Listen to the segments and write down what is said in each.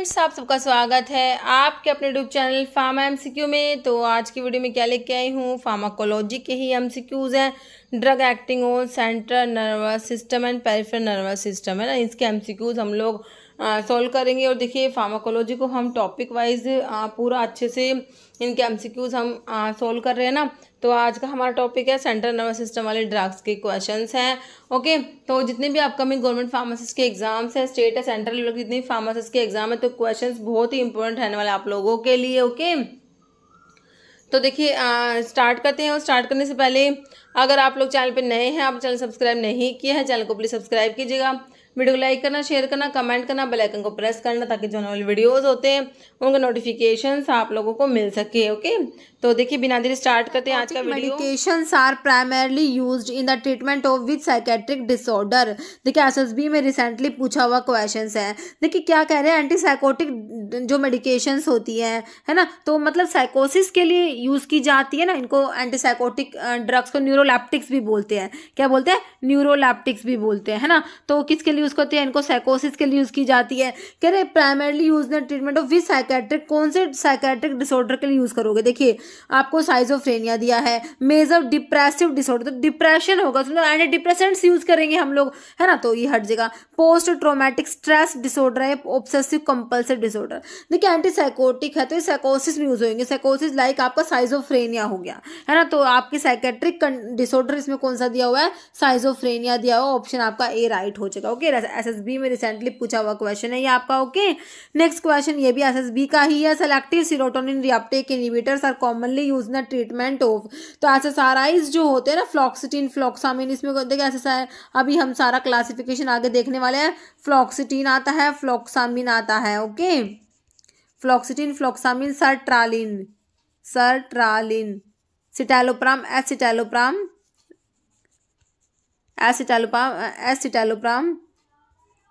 Friends आप सबका स्वागत है आपके अपने यूट्यूब चैनल फार्मा एमसीक्यू में तो आज की वीडियो में क्या लेके आई हूँ फार्माकोलॉजी के ही एमसीक्यूज़ हैं drug acting on central nervous system and peripheral nervous system है ना इसके एमसीक्यूज़ हम लोग सॉल्व करेंगे और देखिए फार्माकोलॉजी को हम टॉपिक वाइज पूरा अच्छे से इनके एमसीक्यूज हम सॉल्व कर रहे हैं ना तो आज का हमारा टॉपिक है सेंट्रल नर्वस सिस्टम वाले ड्रग्स के क्वेश्चंस हैं ओके तो जितने भी अपकमिंग गवर्नमेंट फार्मासिस्ट के एग्जाम्स हैं स्टेट है सेंट्रल लेवल के जितने फार्मासिस्ट के एग्जाम है तो क्वेश्चन बहुत ही इंपॉर्टेंट रहने वाले आप लोगों के लिए ओके तो देखिए स्टार्ट करते हैं और स्टार्ट करने से पहले अगर आप लोग चैनल पर नए हैं आप चैनल सब्सक्राइब नहीं किया है चैनल को प्लीज़ सब्सक्राइब कीजिएगा वीडियो को लाइक करना शेयर करना कमेंट करना बेल आइकन को प्रेस करना ताकि जो हमारे वीडियोज़ होते हैं उनका नोटिफिकेशन आप लोगों को मिल सके ओके तो देखिए बिना देर स्टार्ट करते हैं आज का medication are primarily use in the treatment of with psychiatric disorder देखिए एस में रिसेंटली पूछा हुआ क्वेश्चन है देखिए क्या कह रहे हैं एंटी साइकोटिक जो मेडिकेशन होती है है ना तो मतलब साइकोसिस के लिए यूज़ की जाती है ना इनको एंटी साइकोटिक ड्रग्स को न्यूरोलैप्टिक्स भी बोलते हैं क्या बोलते हैं न्यूरोलैप्टिक्स भी बोलते हैं है ना तो किसके लिए यूज़ करते हैं इनको साइकोसिस के लिए यूज़ की जाती है कह रहे primarily use in treatment of with psychiatric कौन से साइकेट्रिक डिसऑर्डर के लिए यूज़ करोगे देखिए आपको साइजोफ्रेनिया दिया है मेजर डिप्रेसिव डिसऑर्डर तो डिप्रेशन होगा तो एंटी डिप्रेसेंट्स यूज़ करेंगे हम लोग है ना तो ये हट जाएगा पोस्ट ट्रोमेटिक स्ट्रेस डिसऑर्डर है ऑब्सेसिव कंपल्सिव डिसऑर्डर देखिए एंटी साइकोटिक है तो ये साइकोसिस में यूज़ होंगे साइकोसिस लाइक आपका साइजोफ्रेनिया हो गया है ना तो आपके साइकेट्रिक डिसऑर्डर इसमें कौन सा दिया हुआ है साइजोफ्रेनिया दिया हुआ ऑप्शन आपका ए राइट हो जाएगा ओके एस में रिसेंटली पूछा हुआ क्वेश्चन है ये आपका ओके नेक्स्ट क्वेश्चन ये भी एस बी का ही है selective serotonin reuptake inhibitors are commonly use in treatment of तो एसएसआरआईज जो होते हैं ना फ्लॉक्सिटीन फ्लॉक्सामिन इसमें देखिए एसएसआर अभी हम सारा क्लासिफिकेशन आगे देखने वाले हैं फ्लॉक्सिटीन आता है फ्लॉक्सामिन आता है ओके फ्लॉक्सिटीन फ्लॉक्सामिन सरट्रालिन सरट्रालिन सिटेलोप्राम एसिटेलोप्राम एसिटेलोप्राम एसिटेलोप्राम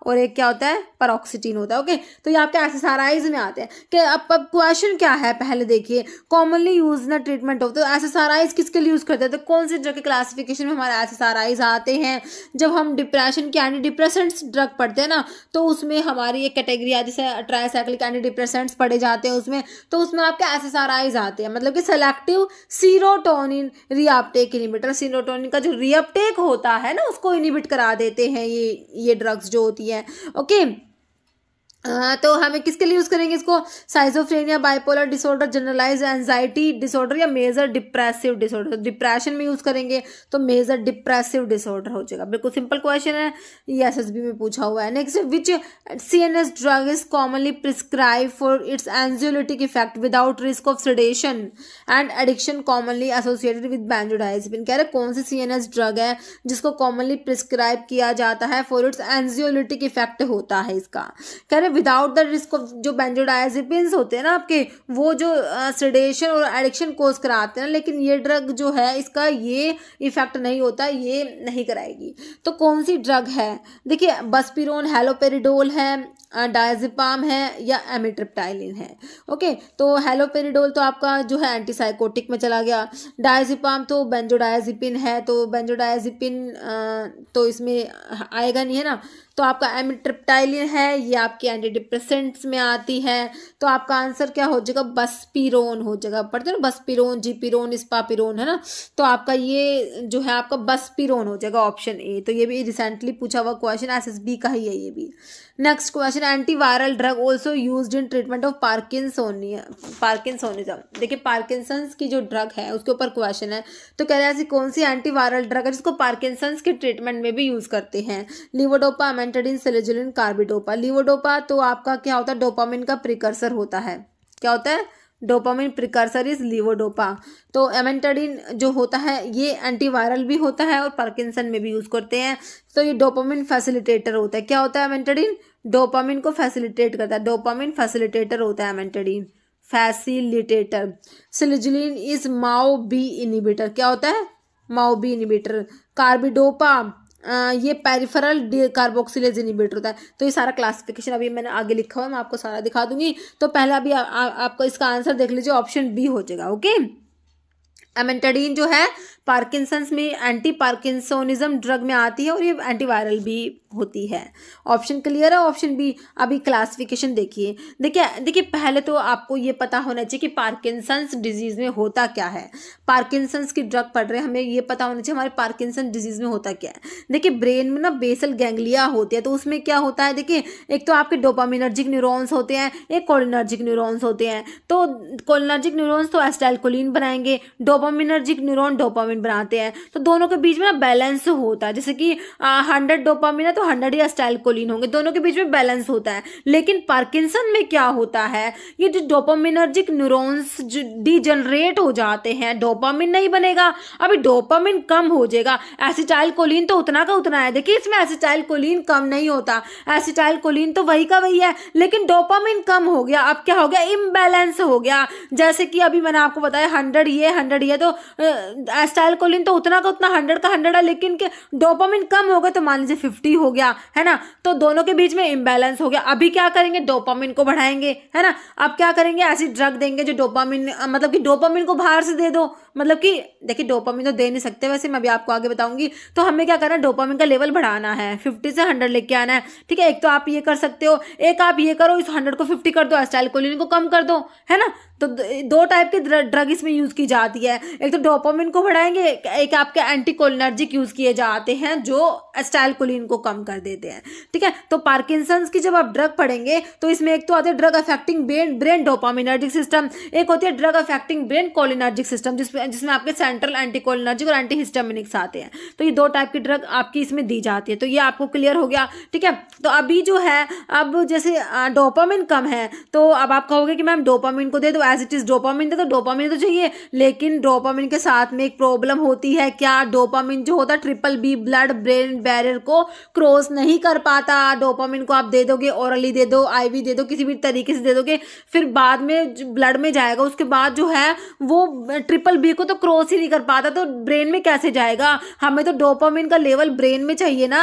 और एक क्या होता है परऑक्सीटीन होता है ओके तो ये आपके एस में आते हैं कि अब अब क्वेश्चन क्या है पहले देखिए कॉमनली यूज ना ट्रीटमेंट होते हैं एस किसके लिए यूज़ करते हैं तो कौन से ड्रग के क्लासिफिकेशन में हमारे एस आते हैं जब हम डिप्रेशन के एंटी डिप्रेसेंट्स ड्रग पढ़ते हैं ना तो उसमें हमारी एक कैटेगरी आती है ट्राईसाइक्लिक एंटी डिप्रेसेंट्स पढ़े जाते हैं उसमें तो उसमें आपके एस आते हैं मतलब कि selective serotonin reuptake inhibitor serotonin का जो रीअपटेक होता है ना उसको इनिबिट करा देते हैं ये ये ड्रग्स जो होती है है ओके okay? हाँ, तो हमें किसके लिए यूज़ करेंगे इसको schizophrenia bipolar disorder generalize anxiety disorder या मेजर डिप्रेसिव डिसऑर्डर डिप्रेशन में यूज़ करेंगे तो मेजर डिप्रेसिव डिसऑर्डर हो जाएगा बिल्कुल सिंपल क्वेश्चन है ये एस में पूछा हुआ है next which C N S drug is commonly prescribe for its anxiolytic effect without risk of sedation and addiction commonly associated with benzodiazepine कह रहे कौन सी सी एन एस ड्रग है जिसको कॉमनली प्रिस्क्राइब किया जाता है फॉर इट्स एनजियोलिटिक इफेक्ट होता है इसका कह रहे में विदाउट द रिस्क ऑफ जो बेंजोडाइजेपिन्स होते हैं ना आपके वो जो सडेशन और एडिक्शन कोर्स कराते हैं लेकिन ये ड्रग जो है इसका ये इफेक्ट नहीं होता ये नहीं कराएगी तो कौन सी ड्रग है देखिए बसपिरोन हेलोपेरिडोल है डायजिपाम है या एमिट्रिप्टाइलिन है ओके तो हेलोपेरिडोल तो आपका जो है एंटीसाइकोटिक में चला गया डायजिपाम तो बेंजोडाइजिपिन है तो बेंजोडाइजिपिन तो इसमें आएगा नहीं है ना तो आपका एमिट्रिप्टाइलिन है ये आपकी एंटी में आती है तो आपका आंसर क्या हो जाएगा बसपिरोन हो जाएगा पढ़ते ना बसपीरोन जीपिरोन स्पापिरोन है ना तो आपका ये जो है आपका बसपिरोन हो जाएगा ऑप्शन ए तो ये भी रिसेंटली पूछा हुआ क्वेश्चन एस का ही है ये भी next question antiviral drug also use in treatment of parkinsonia parkinsonism देखिए पार्किसंस की जो ड्रग है उसके ऊपर क्वेश्चन है तो कह रहे हैं ऐसी कौन सी एंटीवायरल ड्रग है जिसको पार्किसंस के ट्रीटमेंट में भी यूज करते हैं levodopa presented in selegiline carbidopa levodopa तो आपका क्या होता है डोपामिन का प्रिकर्सर होता है क्या होता है डोपामिन प्रिकर्सर इज लिवोडोपा तो एमेंटाडिन जो होता है ये एंटीवायरल भी होता है और पार्किंसन में भी यूज़ करते हैं तो ये डोपामिन फैसिलिटेटर होता है क्या होता है एमेंटाडिन डोपामिन को फैसिलिटेट करता है डोपामिन फैसिलिटेटर होता है amantadine facilitator selegiline is MAO B inhibitor क्या होता है माओ बी इनिबिटर कार्बिडोपा ये पेरिफेरल कार्बोक्सिलेज इनिबेटर होता है तो ये सारा क्लासिफिकेशन अभी मैंने आगे लिखा हुआ है मैं आपको सारा दिखा दूंगी तो पहले अभी आपको इसका आंसर देख लीजिए ऑप्शन बी हो जाएगा ओके एमेंटाडीन जो है पार्किंसंस में एंटी पार्किंसोनिज्म ड्रग में आती है और ये एंटीवायरल भी होती है ऑप्शन क्लियर है ऑप्शन बी अभी क्लासिफिकेशन देखिए देखिए देखिए पहले तो आपको ये पता होना चाहिए कि पार्किंसंस डिजीज़ में होता क्या है पार्किंसंस की ड्रग पढ़ रहे हैं हमें ये पता होना चाहिए हमारे पार्किंसन डिजीज़ में होता क्या है देखिए ब्रेन में ना बेसल गैंगलिया होती है तो उसमें क्या होता है देखिए एक तो आपके डोपामिनर्जिक न्यूरोन्स होते हैं एक कोलिनर्जिक न्यूरोन्स होते हैं तो कोलिनर्जिक न्यूरोन्स तो एस्टैलकोलिन बनाएंगे डोपामिनर्जिक न्यूरोन डोपामिन डोपामिन बनाते हैं तो दोनों के बीच में ना बैलेंस होता है जैसे कि हंड्रेड डोपामिन है तो हंड्रेड ही स्टाइल कोलिन होंगे दोनों के बीच में बैलेंस होता है लेकिन पार्किंसन में क्या होता है ये जो डोपामिनर्जिक न्यूरोन्स डिजनरेट हो जाते हैं डोपामिन नहीं बनेगा अभी डोपामिन कम हो जाएगा एसिटाइल कोलिन तो उतना का उतना है देखिए इसमें एसिटाइल कोलिन कम नहीं होता एसिटाइल कोलिन तो वही का वही है लेकिन डोपामिन कम हो गया अब क्या हो गया इम्बैलेंस हो गया जैसे कि अभी मैंने आपको बताया हंड्रेड ये हंड्रेड ये तो एसिटाइल एसाइलकोलिन तो उतना का उतना हंड्रेड का हंड्रेड है लेकिन के डोपामिन कम हो गया तो मान लीजिए फिफ्टी हो गया है ना तो दोनों के बीच में इम्बैलेंस हो गया अभी क्या करेंगे डोपामिन को बढ़ाएंगे है ना अब क्या करेंगे ऐसी ड्रग देंगे जो डोपामिन मतलब कि डोपामिन को बाहर से दे दो मतलब कि देखिए डोपामिन तो दे नहीं सकते वैसे मैं भी आपको आगे बताऊंगी तो हमें क्या करना है डोपामिन का लेवल बढ़ाना है फिफ्टी से हंड्रेड लेके आना है ठीक है एक तो आप ये कर सकते हो एक आप ये करो इस हंड्रेड को फिफ्टी कर दो एस्टाइलकोलिन को कम कर दो है ना तो दो टाइप के ड्रग इसमें यूज़ की जाती है एक तो डोपामिन को बढ़ाएंगे एक आपके एंटी यूज़ किए जाते हैं जो एस्टाइलकोलिन को कम कर देते हैं ठीक है तो पार्किसंस की जब आप ड्रग पढ़ेंगे तो इसमें एक तो आते हैं drug affecting brain brain dopaminergic system एक होती है drug affecting brain cholinergic system जिसमें हैं जिसमें आपके सेंट्रल एंटीकोलिनर्जिक और एंटी हिस्टामिनिक्स आते हैं तो ये दो टाइप की ड्रग आपकी इसमें दी जाती है तो ये आपको क्लियर हो गया ठीक है तो अभी जो है अब जैसे डोपामिन कम है तो अब आप कहोगे कि मैम डोपामिन को दे दो एज इट इज़ डोपामिन दे तो डोपामिन तो चाहिए लेकिन डोपामिन के साथ में एक प्रॉब्लम होती है क्या डोपामिन जो होता है triple B blood brain barrier को क्रॉस नहीं कर पाता डोपामिन को आप दे दोगे ओरली दे दो आईवी दे दो किसी भी तरीके से दे दोगे फिर बाद में ब्लड में जाएगा उसके बाद जो है वो ट्रिपल बी सभी को तो क्रॉस ही नहीं कर पाता तो ब्रेन में कैसे जाएगा हमें तो डोपामिन का लेवल ब्रेन में चाहिए ना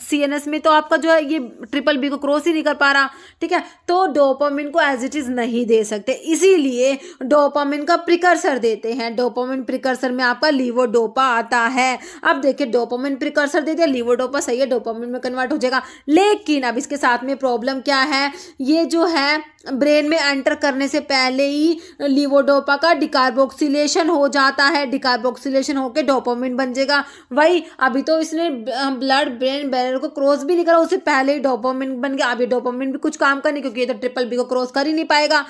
सी एन एस में तो आपका जो है ये ट्रिपल बी को क्रॉस ही नहीं कर पा रहा ठीक है तो डोपामिन को एज इट इज़ नहीं दे सकते इसीलिए डोपामिन का प्रिकर्सर देते हैं डोपामिन प्रिकर्सर में आपका लीवोडोपा आता है अब देखिए डोपामिन प्रिकर्सर दे दिया लीवोडोपा सही है डोपामिन में कन्वर्ट हो जाएगा लेकिन अब इसके साथ में प्रॉब्लम क्या है ये जो है ब्रेन में एंटर करने से पहले ही लिवोडोपा का डिकार्बोक्सिलेशन हो जाता है डिकार्बोक्सिलेशन होकर डोपोमिन बन जाएगा वही अभी तो इसने ब्लड ब्रेन बैरियर को क्रॉस भी नहीं करा उससे पहले ही डोपोमिन बन गया अभी डोपोमिन भी कुछ काम करने क्योंकि ये तो ट्रिपल बी को क्रॉस कर ही नहीं पाएगा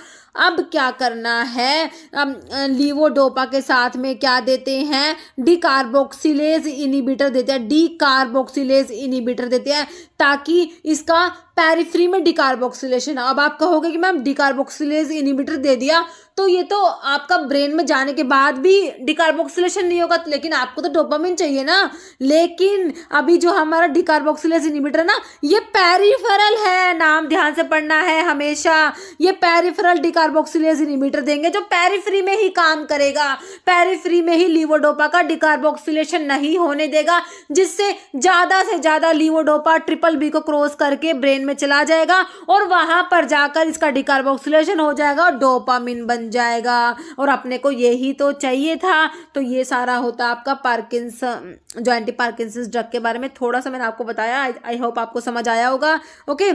अब क्या करना है अब लीवोडोपा के साथ में क्या देते हैं डिकार्बोक्सिलेज इनिबिटर देते हैं डिकार्बोक्सिलेज इनिबिटर देते हैं ताकि इसका पैरिफ्री में डिकार्बोक्सिलेशन अब आप कहोगे कि मैम डिकार्बोक्सिलेज इनिबिटर दे दिया तो ये तो आपका ब्रेन में जाने के बाद भी डिकार्बोक्सिलेशन नहीं होगा लेकिन आपको तो डोपामिन चाहिए ना लेकिन अभी जो हमारा डिकार्बोक्सिलेज इनिबिटर ना ये पैरिफरल है नाम ध्यान से पढ़ना है हमेशा ये पैरिफरल डिकार्बोक्सिलेज इनिबिटर देंगे जो पैरिफ्री में ही काम करेगा पैरिफ्री में ही लीवोडोपा का डिकार्बोक्सिलेशन नहीं होने देगा जिससे ज़्यादा से ज़्यादा लीवोडोपा ट्रिप ट्रिपल बी को क्रॉस करके ब्रेन में चला जाएगा और वहां पर जाकर इसका डिकार्बोक्सिलेशन हो जाएगा और डोपामिन बन जाएगा और अपने को यही तो चाहिए था तो ये सारा होता आपका पार्किंस जो एंटी पार्किंस ड्रग के बारे में थोड़ा सा मैंने आपको बताया आई होप आपको समझ आया होगा ओके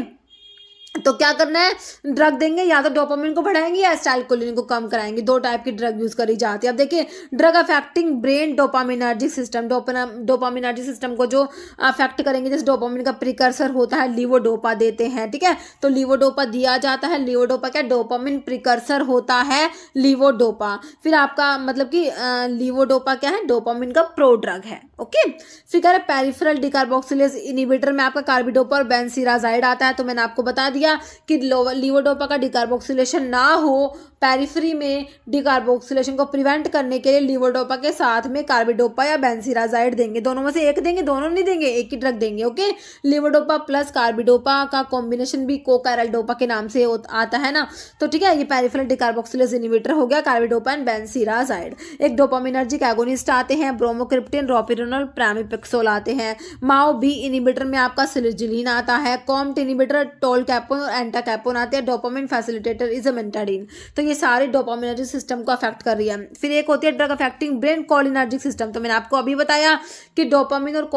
तो क्या करना है ड्रग देंगे या तो डोपामिन को बढ़ाएंगे या स्टाइलकोलिन को कम कराएंगे दो टाइप की ड्रग यूज़ करी जाती है अब देखिए drug affecting brain dopaminergic system dopaminergic system को जो अफेक्ट करेंगे जैसे डोपामिन का प्रिकर्सर होता है लीवोडोपा देते हैं ठीक है तो लीवोडोपा दिया जाता है लीवोडोपा क्या डोपामिन प्रिकर्सर होता है लीवोडोपा फिर आपका मतलब कि लीवोडोपा क्या है डोपामिन का प्रो ड्रग है ओके फिर कह रहे पेरीफरल डिकार्बोक्सिलेस इनिबिटर में आपका कार्बिडोपा और बेनसीराजाइड आता है तो मैंने आपको बता दिया दिया कि लीवोडोपा का डिकार्बोक्सिलेशन ना हो पेरिफ्री में डिकार्बोक्सिलेशन को प्रिवेंट करने के लिए लिवोडोपा के साथ में कार्बिडोपा या बेंसिराजाइड देंगे दोनों में से एक देंगे दोनों नहीं देंगे एक ही ड्रग देंगे ओके लिवोडोपा प्लस कार्बिडोपा का कॉम्बिनेशन भी कोकैरलडोपा के नाम से आता है ना तो ठीक है ये पेरिफ्रल डिकार्बोक्सिलेज इनिवेटर हो गया कार्बिडोपा एंड बेंसिराजाइड एक डोपामिनर्जिक एगोनिस्ट आते हैं ब्रोमोक्रिप्टिन रोपिरोनल प्रामिपिक्सोल आते हैं माओ बी इनिबिटर में आपका सिलिजिलीन आता है कॉम्ट इनिबिटर टोल कैपोन और एंटाकैपोन आते हैं dopamine facilitator is amantadine तो ये सारे डोपामिनर्जिक सिस्टम को अफेक्ट कर रही है फिर एक होती है drug affecting brain cholinergic system तो मैंने आपको अभी बताया कि डोपामिन और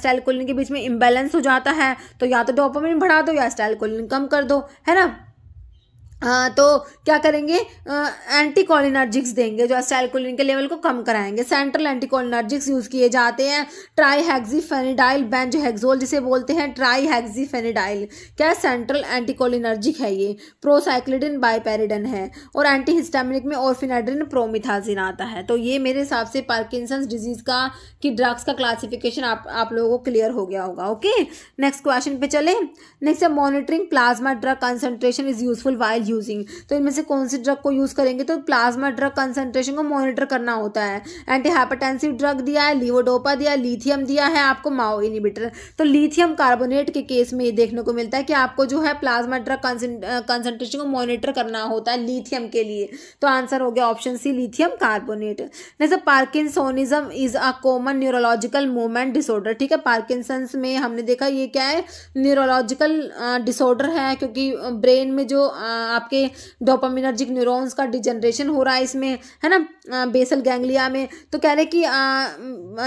स्टाइल कोलिन के बीच में इम्बेलेंस हो जाता है तो या तो डोपामिन बढ़ा दो या स्टाइल कोलिन कम कर दो है ना आ, तो क्या करेंगे एंटीकोलिनर्जिक्स देंगे जो अस्टैलकोलिन के लेवल को कम कराएंगे सेंट्रल एंटीकोलिनर्जिक्स यूज़ किए जाते हैं ट्राई हैग्जीफेनिडाइल बेंजोहेक्सोल जिसे बोलते हैं ट्राई हैग्जीफेनिडाइल क्या सेंट्रल एंटीकोलिनर्जिक है ये प्रोसाइक्लिडिन बाईपेरिडन है और एंटी में ऑर्फिनाड्रिन प्रोमिथाजिन आता है तो ये मेरे हिसाब से पार्किसन डिजीज़ का की ड्रग्स का क्लासिफिकेशन आप आप लोगों को क्लियर हो गया होगा ओके नेक्स्ट क्वेश्चन पे चले नेक्स्ट है monitoring plasma drug concentration is useful while using तो इनमें से कौन सी ड्रग को यूज़ करेंगे तो प्लाज्मा ड्रग कंसेंट्रेशन को मॉनिटर करना होता है एंटी हाइपरटेंसिव ड्रग दिया है लिवोडोपा दिया है लिथियम दिया है आपको माओ इनिबिटर तो लिथियम कार्बोनेट के केस में ये देखने को मिलता है कि आपको जो है प्लाज्मा ड्रग कंसेंट्रेशन को मॉनिटर करना होता है लिथियम के लिए तो आंसर हो गया ऑप्शन सी लिथियम कार्बोनेट जैसे parkinsonism is a common neurological movement disorder ठीक है पार्किसंस में हमने देखा ये क्या है न्यूरोलॉजिकल डिसऑर्डर है क्योंकि ब्रेन में जो आ, आपके डोपामिनर्जिक न्यूरॉन्स का डिजनरेशन हो रहा है इसमें है ना बेसल गैंग्लिया में तो कह रहे कि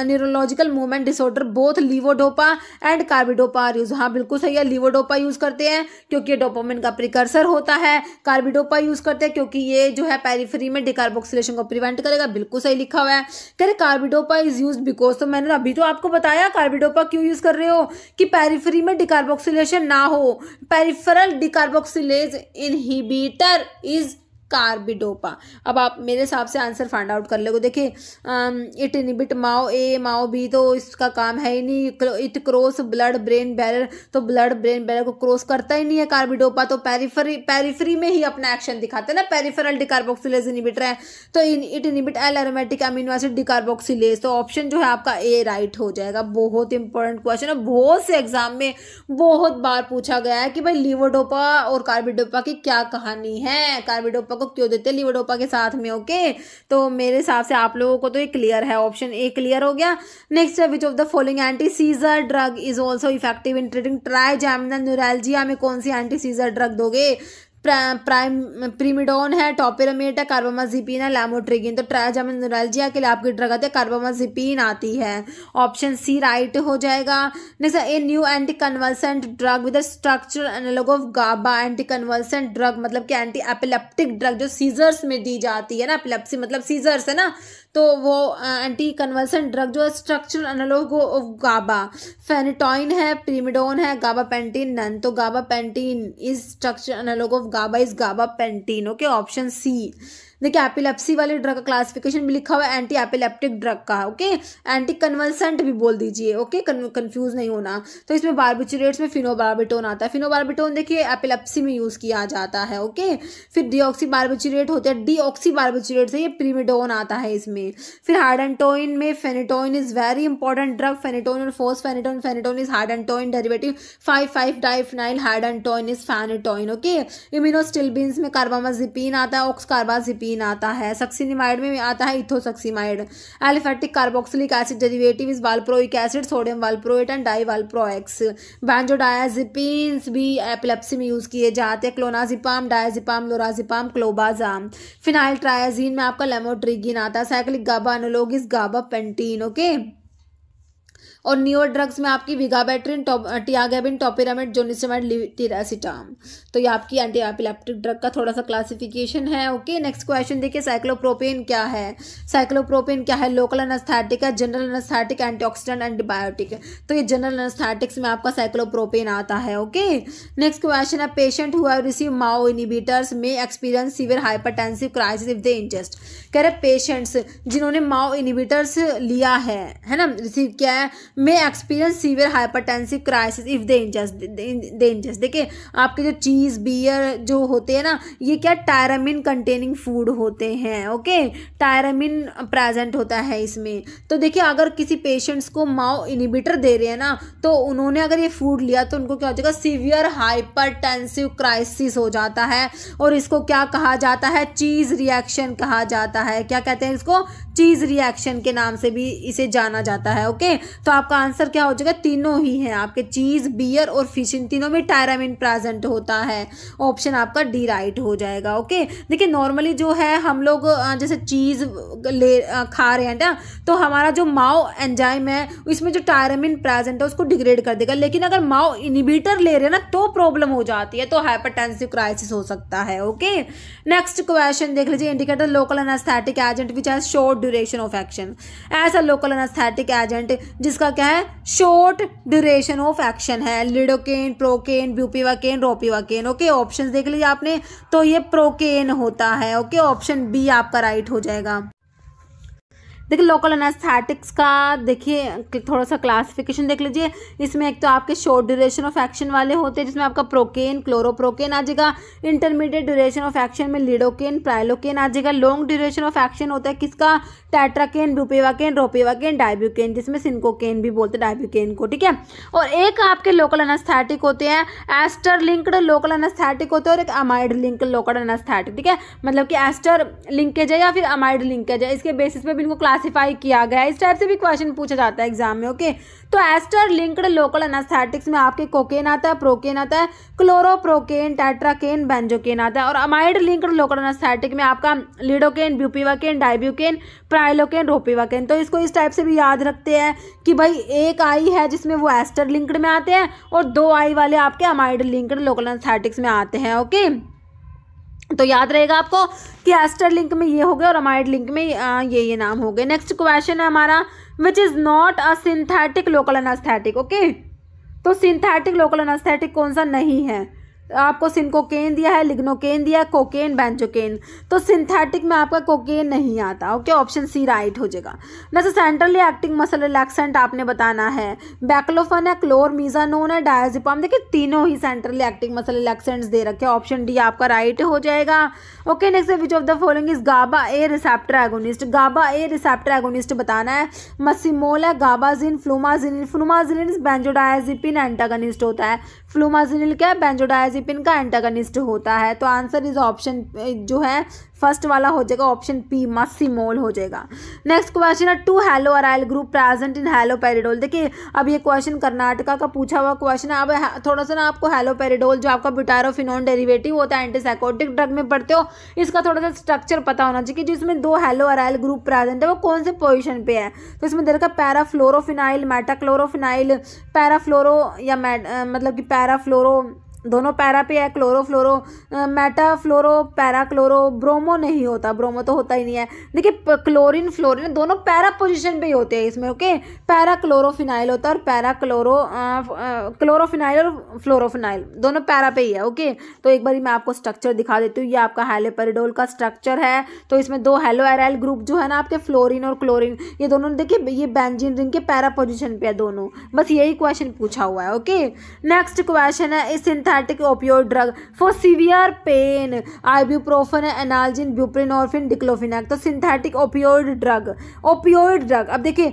neurological movement disorder both levodopa and carbidopa are use हाँ बिल्कुल सही है लीवोडोपा यूज़ करते हैं क्योंकि ये डोपामिन का प्रिकर्सर होता है कार्बिडोपा यूज़ करते हैं क्योंकि ये जो है पेरीफ्री में डिकार्बोक्सिलेशन को प्रिवेंट करेगा बिल्कुल सही लिखा हुआ है कह रहे कार्बिडोपा इज़ यूज बिकॉज तो मैंने अभी तो आपको बताया कार्बिडोपा क्यों यूज़ कर रहे हो कि पेरीफ्री में डिकार्बोक्सिलेशन ना हो peripheral decarboxylase inhibitor is carbidopa अब आप मेरे हिसाब से आंसर फाइंड आउट कर लोगे देखिए it inhibit MAO A MAO B तो इसका काम है ही नहीं it cross blood brain barrier तो ब्लड ब्रेन बैरियर को क्रॉस करता ही नहीं है कार्बिडोपा तो पैरिफरी पेरीफरी में ही अपना एक्शन दिखाते हैं ना पेरिफेरल डिकार्बोक्सिलेज इनिबिटर है तो it inhibit L aromatic amino acid decarboxylase तो ऑप्शन जो है आपका ए राइट हो जाएगा बहुत इंपॉर्टेंट क्वेश्चन है बहुत से एग्जाम में बहुत बार पूछा गया है कि भाई लिवोडोपा और कार्बिडोपा की क्या कहानी है कार्बिडोपा क्यों देते लिवडोपा के साथ में ओके तो मेरे हिसाब से आप लोगों को तो ये क्लियर है ऑप्शन ए क्लियर हो गया नेक्स्ट है which of the following anti seizure drug is also effective in treating trigeminal neuralgia में कौन सी एंटी सीजर ड्रग दोगे प्राइम प्रीमिडोन है टॉपिरमेट है कार्बामाजिपिन है लैमोट्रिगिन तो ट्राजामोनरालजिया के लिए आपकी ड्रग आती है कार्बामाजिपिन आती है ऑप्शन सी राइट हो जाएगा next a new anti conversant drug with structure analog of GABA anti conversant drug मतलब कि एंटी एपिलेप्टिक ड्रग जो सीजर्स में दी जाती है ना एपिलेप्सी मतलब सीजर्स है ना तो वो एंटी कन्वर्सन ड्रग जो structural analog of GABA phenytoin है प्रीमिडोन है गाबा पेंटिन नन तो gabapentin is structure analog of GABA is gabapentin okay option C देखिए एपिलेप्सी वाले ड्रग का क्लासिफिकेशन भी लिखा हुआ है एंटी एपिलेप्टिक ड्रग का ओके एंटी कन्वलसेंट भी बोल दीजिए ओके कन्फ्यूज नहीं होना तो इसमें बारबिचुरेट्स में फिनोबारबिटोन आता है फिनोबारबिटोन देखिए एपिलेप्सी में यूज़ किया जाता है ओके फिर डीऑक्सी बारबिचुरेट होते हैं ऑक्सी बारबिचुरेट से ये प्रीमिडोन आता है इसमें फिर हार्डेंटोइन में phenytoin is very important drug phenytoin और fosphenytoin phenytoin is hydantoin derivative five five diphenyl hydantoin is phenytoin okay iminostilbenes में कार्बामाजिपिन आता है ऑक्स कार्बाजिपिन सक्सीन आता है सक्सिनिमाइड में आता है ethosuximide aliphatic carboxylic acid derivative is valproic acid sodium valproate and divalproex benzodiazepines भी epilepsy में यूज़ किए जाते हैं क्लोनाजिपाम डायाजिपाम लोराजिपाम क्लोबाजाम फिनाइल ट्रायाजीन में आपका लेमोट्रिगिन आता है cyclic GABA analogues gabapentin okay okay? और न्यूर ड्रग्स में आपकी विगाबैट्रिन टियागेबिन टॉपिरामेट जोनिसमेट लिटिरासिटाम तो ये आपकी एंटी एपिलेप्टिक ड्रग का थोड़ा सा क्लासिफिकेशन है ओके नेक्स्ट क्वेश्चन देखिए साइक्लोप्रोपेन क्या है साइक्लोप्रोपेन क्या है लोकल अनस्थैटिक है जनरल अनस्थैटिक एंटीऑक्सीडेंट एंटीबायोटिक तो ये जनरल अनस्थैटिक्स में आपका साइक्लोप्रोपेन आता है ओके नेक्स्ट क्वेश्चन है पेशेंट हुआ receive MAO inhibitors may experience severe hypertensive crisis if they ingest कह रहे पेशेंट्स जिन्होंने माओ इनिबीटर्स लिया है है ना रिसीव किया है may experience severe hypertensive crisis if dangers dangers देखिए आपके जो चीज़ बियर जो होते हैं ना ये क्या टायरामिन कंटेनिंग फूड होते हैं ओके टायरामिन प्रेजेंट होता है इसमें तो देखिए अगर किसी पेशेंट्स को माओ इनिबिटर दे रहे हैं ना तो उन्होंने अगर ये फूड लिया तो उनको क्या हो जाएगा सीवियर हाइपर क्राइसिस हो जाता है और इसको क्या कहा जाता है चीज़ रिएक्शन कहा जाता है क्या कहते हैं इसको चीज़ रिएक्शन के नाम से भी इसे जाना जाता है ओके तो आपका आंसर क्या हो जाएगा तीनों ही हैं आपके चीज़ बियर और फिश इन तीनों में टायरामिन प्रेजेंट होता है ऑप्शन आपका डी राइट हो जाएगा ओके देखिए नॉर्मली जो है हम लोग जैसे चीज़ ले खा रहे हैं ना तो हमारा जो माओ एंजाइम है इसमें जो टायरामिन प्रेजेंट है उसको डिग्रेड कर देगा लेकिन अगर माओ इनिबीटर ले रहे हैं ना तो प्रॉब्लम हो जाती है तो हाइपरटेंसिव क्राइसिस हो सकता है ओके नेक्स्ट क्वेश्चन देख लीजिए indicator local anaesthetic agent which has short duration of action ऐसा लोकल एनास्थेटिक एजेंट जिसका क्या है शॉर्ट ड्यूरेशन ऑफ एक्शन है lidocaine procaine bupivacaine ropivacaine okay option देख लीजिए आपने तो ये प्रोकेन होता है ओके ऑप्शन बी आपका राइट हो जाएगा देखिए लोकल एनास्थेटिक्स का देखिए थोड़ा सा क्लासिफिकेशन देख लीजिए इसमें एक तो आपके शॉर्ट ड्यूरेशन ऑफ एक्शन वाले होते हैं जिसमें आपका प्रोकेन क्लोरोप्रोकेन आ जाएगा इंटरमीडिएट ड्यूरेशन ऑफ एक्शन में लीडोकेन प्राइलोकेन आ जाएगा लॉन्ग ड्यूरेशन ऑफ एक्शन होता है किसका टैट्राकेन रूपेवाकेन रोपेवाकेन डायब्यूकेन जिसमें सिंकोकेन भी बोलते हैं डायब्यूकेन को ठीक है और एक आपके लोकल एनास्थेटिक होते हैं एस्टर लिंक्ड लोकल एनास्थेटिक होते हैं और एक अमाइड लिंक लोकल एनास्थेटिक ठीक है मतलब कि एस्टर लिंकेज है या फिर अमाइड लिंकेज है इसके बेसिस पे भी इनको क्लास क्लासिफाई किया गया इस टाइप से भी क्वेश्चन पूछा जाता है एग्जाम में ओके तो एस्टर लिंक्ड लोकल एनास्थेटिक्स में आपके कोकेन आता है प्रोकेन आता है क्लोरोप्रोकेन टेट्राकेन बेंजोकेन आता है और अमाइड लिंक्ड लोकल एनास्थेटिक में आपका लिडोकेन ब्यूपीवाकेन डाइब्यूकेन प्राइलोकेन रोपीवाकेन तो इसको इस टाइप से भी याद रखते हैं कि भाई एक आई है जिसमें वो एस्टर लिंक्ड में आते हैं और दो आई वाले आपके अमाइड लिंक्ड लोकल एनास्थेटिक्स में आते हैं ओके तो याद रहेगा आपको कि एस्टर लिंक में ये हो गए और अमाइड लिंक में ये ये नाम हो गए नेक्स्ट क्वेश्चन है हमारा which is not a synthetic local anaesthetic okay तो सिंथेटिक लोकल अनस्थेटिक कौन सा नहीं है आपको सिंकोकेन दिया है लिग्नोकेन दिया है कोकेन बेंजोकेन तो सिंथेटिक में आपका कोकेन नहीं आता ओके ऑप्शन सी राइट हो जाएगा जैसे सेंट्रली एक्टिंग मसल रिलैक्सेंट आपने बताना है बैक्लोफन है क्लोरमीजानोन है डायजिपाम देखिए तीनों ही सेंट्रली एक्टिंग मसल रिलैक्सेंट्स दे रखे ऑप्शन डी आपका राइट हो जाएगा okay next which of the following is GABA A receptor agonist GABA A receptor agonist बताना है मसीमोल है गाबाजिन फ्लूमाजिन फ्लूमाजिन बेंजोडायाजिपिन एंटागोनिस्ट होता है फ्लूमाजिनिल क्या बेंजोडाइजिपिन का एंटागनिस्ट होता है तो आंसर इज ऑप्शन जो है फर्स्ट वाला हो जाएगा ऑप्शन पी मोल हो जाएगा नेक्स्ट क्वेश्चन है two halo aryl group present in haloperidol देखिए अब ये क्वेश्चन कर्नाटका का पूछा हुआ क्वेश्चन है अब थोड़ा सा ना आपको हेलो पेरिडोल जो आपका ब्यूटारोफिनोन डेरिवेटिव होता है एंटीसाइकोटिक ड्रग में पढ़ते हो इसका थोड़ा सा स्ट्रक्चर पता होना चाहिए कि जिसमें दो हेलो अराइल ग्रुप प्रेजेंट है वो कौन से पोजिशन पे है तो इसमें देखा पैराफ्लोरोफिनाइल मेटाक्लोरोफिनाइल पैराफ्लोरो या मतलब कि पैराफ्लोरो दोनों पैरा पे है chloro fluoro meta fluoro para chloro bromo नहीं होता ब्रोमो तो होता ही नहीं है देखिए क्लोरीन फ्लोरीन दोनों पैरा पोजीशन पे ही होते हैं इसमें ओके पैरा क्लोरोफिनाइल होता है और पैरा क्लोरो क्लोरोफिनाइल और फ्लोरोफिनाइल दोनों पैरा पे ही है ओके तो एक बार मैं आपको स्ट्रक्चर दिखा देती हूँ ये आपका हेलोपेरिडोल का स्ट्रक्चर है तो इसमें दो हेलो एराइल ग्रुप जो है ना आपके फ्लोरिन और क्लोरिन ये दोनों देखिए ये बेंजीन रिंग के पैरा पोजिशन पे है दोनों बस यही क्वेश्चन पूछा हुआ है ओके नेक्स्ट क्वेश्चन है इस synthetic opioid drug for severe pain ibuprofen analgin buprenorphine diclofenac तो synthetic opioid drug opioid drug अब देखिए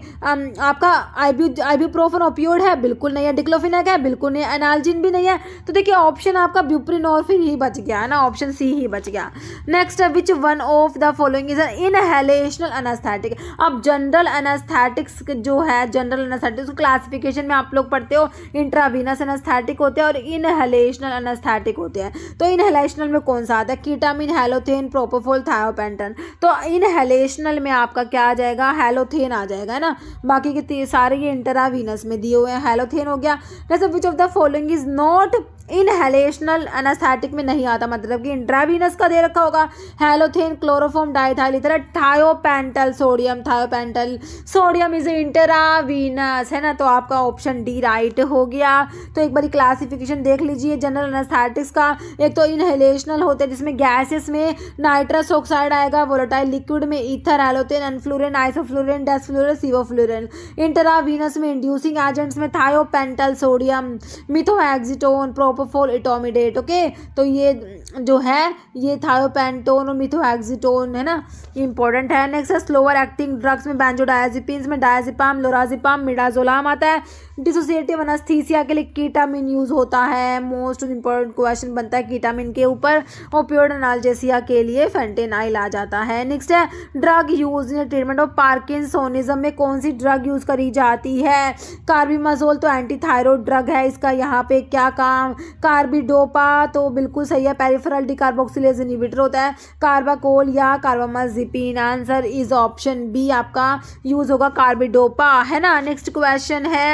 आपका आईब्यू आईब्यूप्रोफन ओपियोड है बिल्कुल नहीं है डिक्लोफिनैक है बिल्कुल नहीं है एनालजिन भी नहीं है तो देखिए ऑप्शन आपका ब्यूप्रिन ऑर्फिन ही बच गया है ना ऑप्शन सी ही बच गया नेक्स्ट है which one of the following is inhalational anaesthetic अब जनरल अनास्थेटिक्स जो है जनरल अनास्थेटिक्स क्लासिफिकेशन में आप लोग पढ़ते हो इंट्रावीनस अनास्थेटिक होते हैं और इनहेलेशन इनहेलेशनल अनस्थेटिक होते हैं तो इनहेलेशनल में कौन सा आता है कीटामिन हेलोथेन प्रोपोफोल थायोपेंटन तो इनहेलेशनल में आपका क्या आ जाएगा हेलोथेन आ जाएगा है ना बाकी के सारे ये इंटरावीनस में दिए हुए हैं हेलोथेन हो गया जैसे which of the following is not inhalational anaesthetic में नहीं आता मतलब कि इंट्रावीनस का दे रखा होगा हेलोथेन क्लोरोफोम डाइथाइल इतना thiopental sodium thiopental sodium is intravenous है ना तो आपका ऑप्शन डी राइट हो गया तो एक बार क्लासिफिकेशन देख लीजिए जनरल एनास्थेटिक्स का एक तो इनहेलेशनल होते हैं जिसमें गैसेस में नाइट्रस ऑक्साइड आएगा वोलेटाइल लिक्विड में ether halothane enflurane isoflurane desflurane sevoflurane intravenous में इंड्यूसिंग एजेंट्स में thiopental sodium methohexitone prop propofol etomidate okay तो ये जो है ये थायोपेंटोन और मिथोएक्सिटोन है ना इंपॉर्टेंट है नेक्स्ट है स्लोअर एक्टिंग ड्रग्स में बैंजोडायाजिपिन्स में डायाजिपाम लोराजिपाम मिडाजोलाम आता है डिसोसिएटिव अनस्थीसिया के लिए कीटामिन यूज़ होता है मोस्ट इंपॉर्टेंट क्वेश्चन बनता है कीटामिन के ऊपर प्योर एनालजेसिया के लिए फेंटेनाइल आ जाता है नेक्स्ट है drug use in treatment of parkinsonism में कौन सी ड्रग यूज़ करी जाती है कार्बीमाजोल तो एंटी थायरोड ड्रग है इसका यहाँ पे क्या काम कार्बिडोपा तो बिल्कुल सही है पेरिफेरल डिकार्बोक्सिलेज इनिबिटर होता है कार्बाकोल या carbamazepine answer is option B आपका यूज होगा कार्बिडोपा है ना नेक्स्ट क्वेश्चन है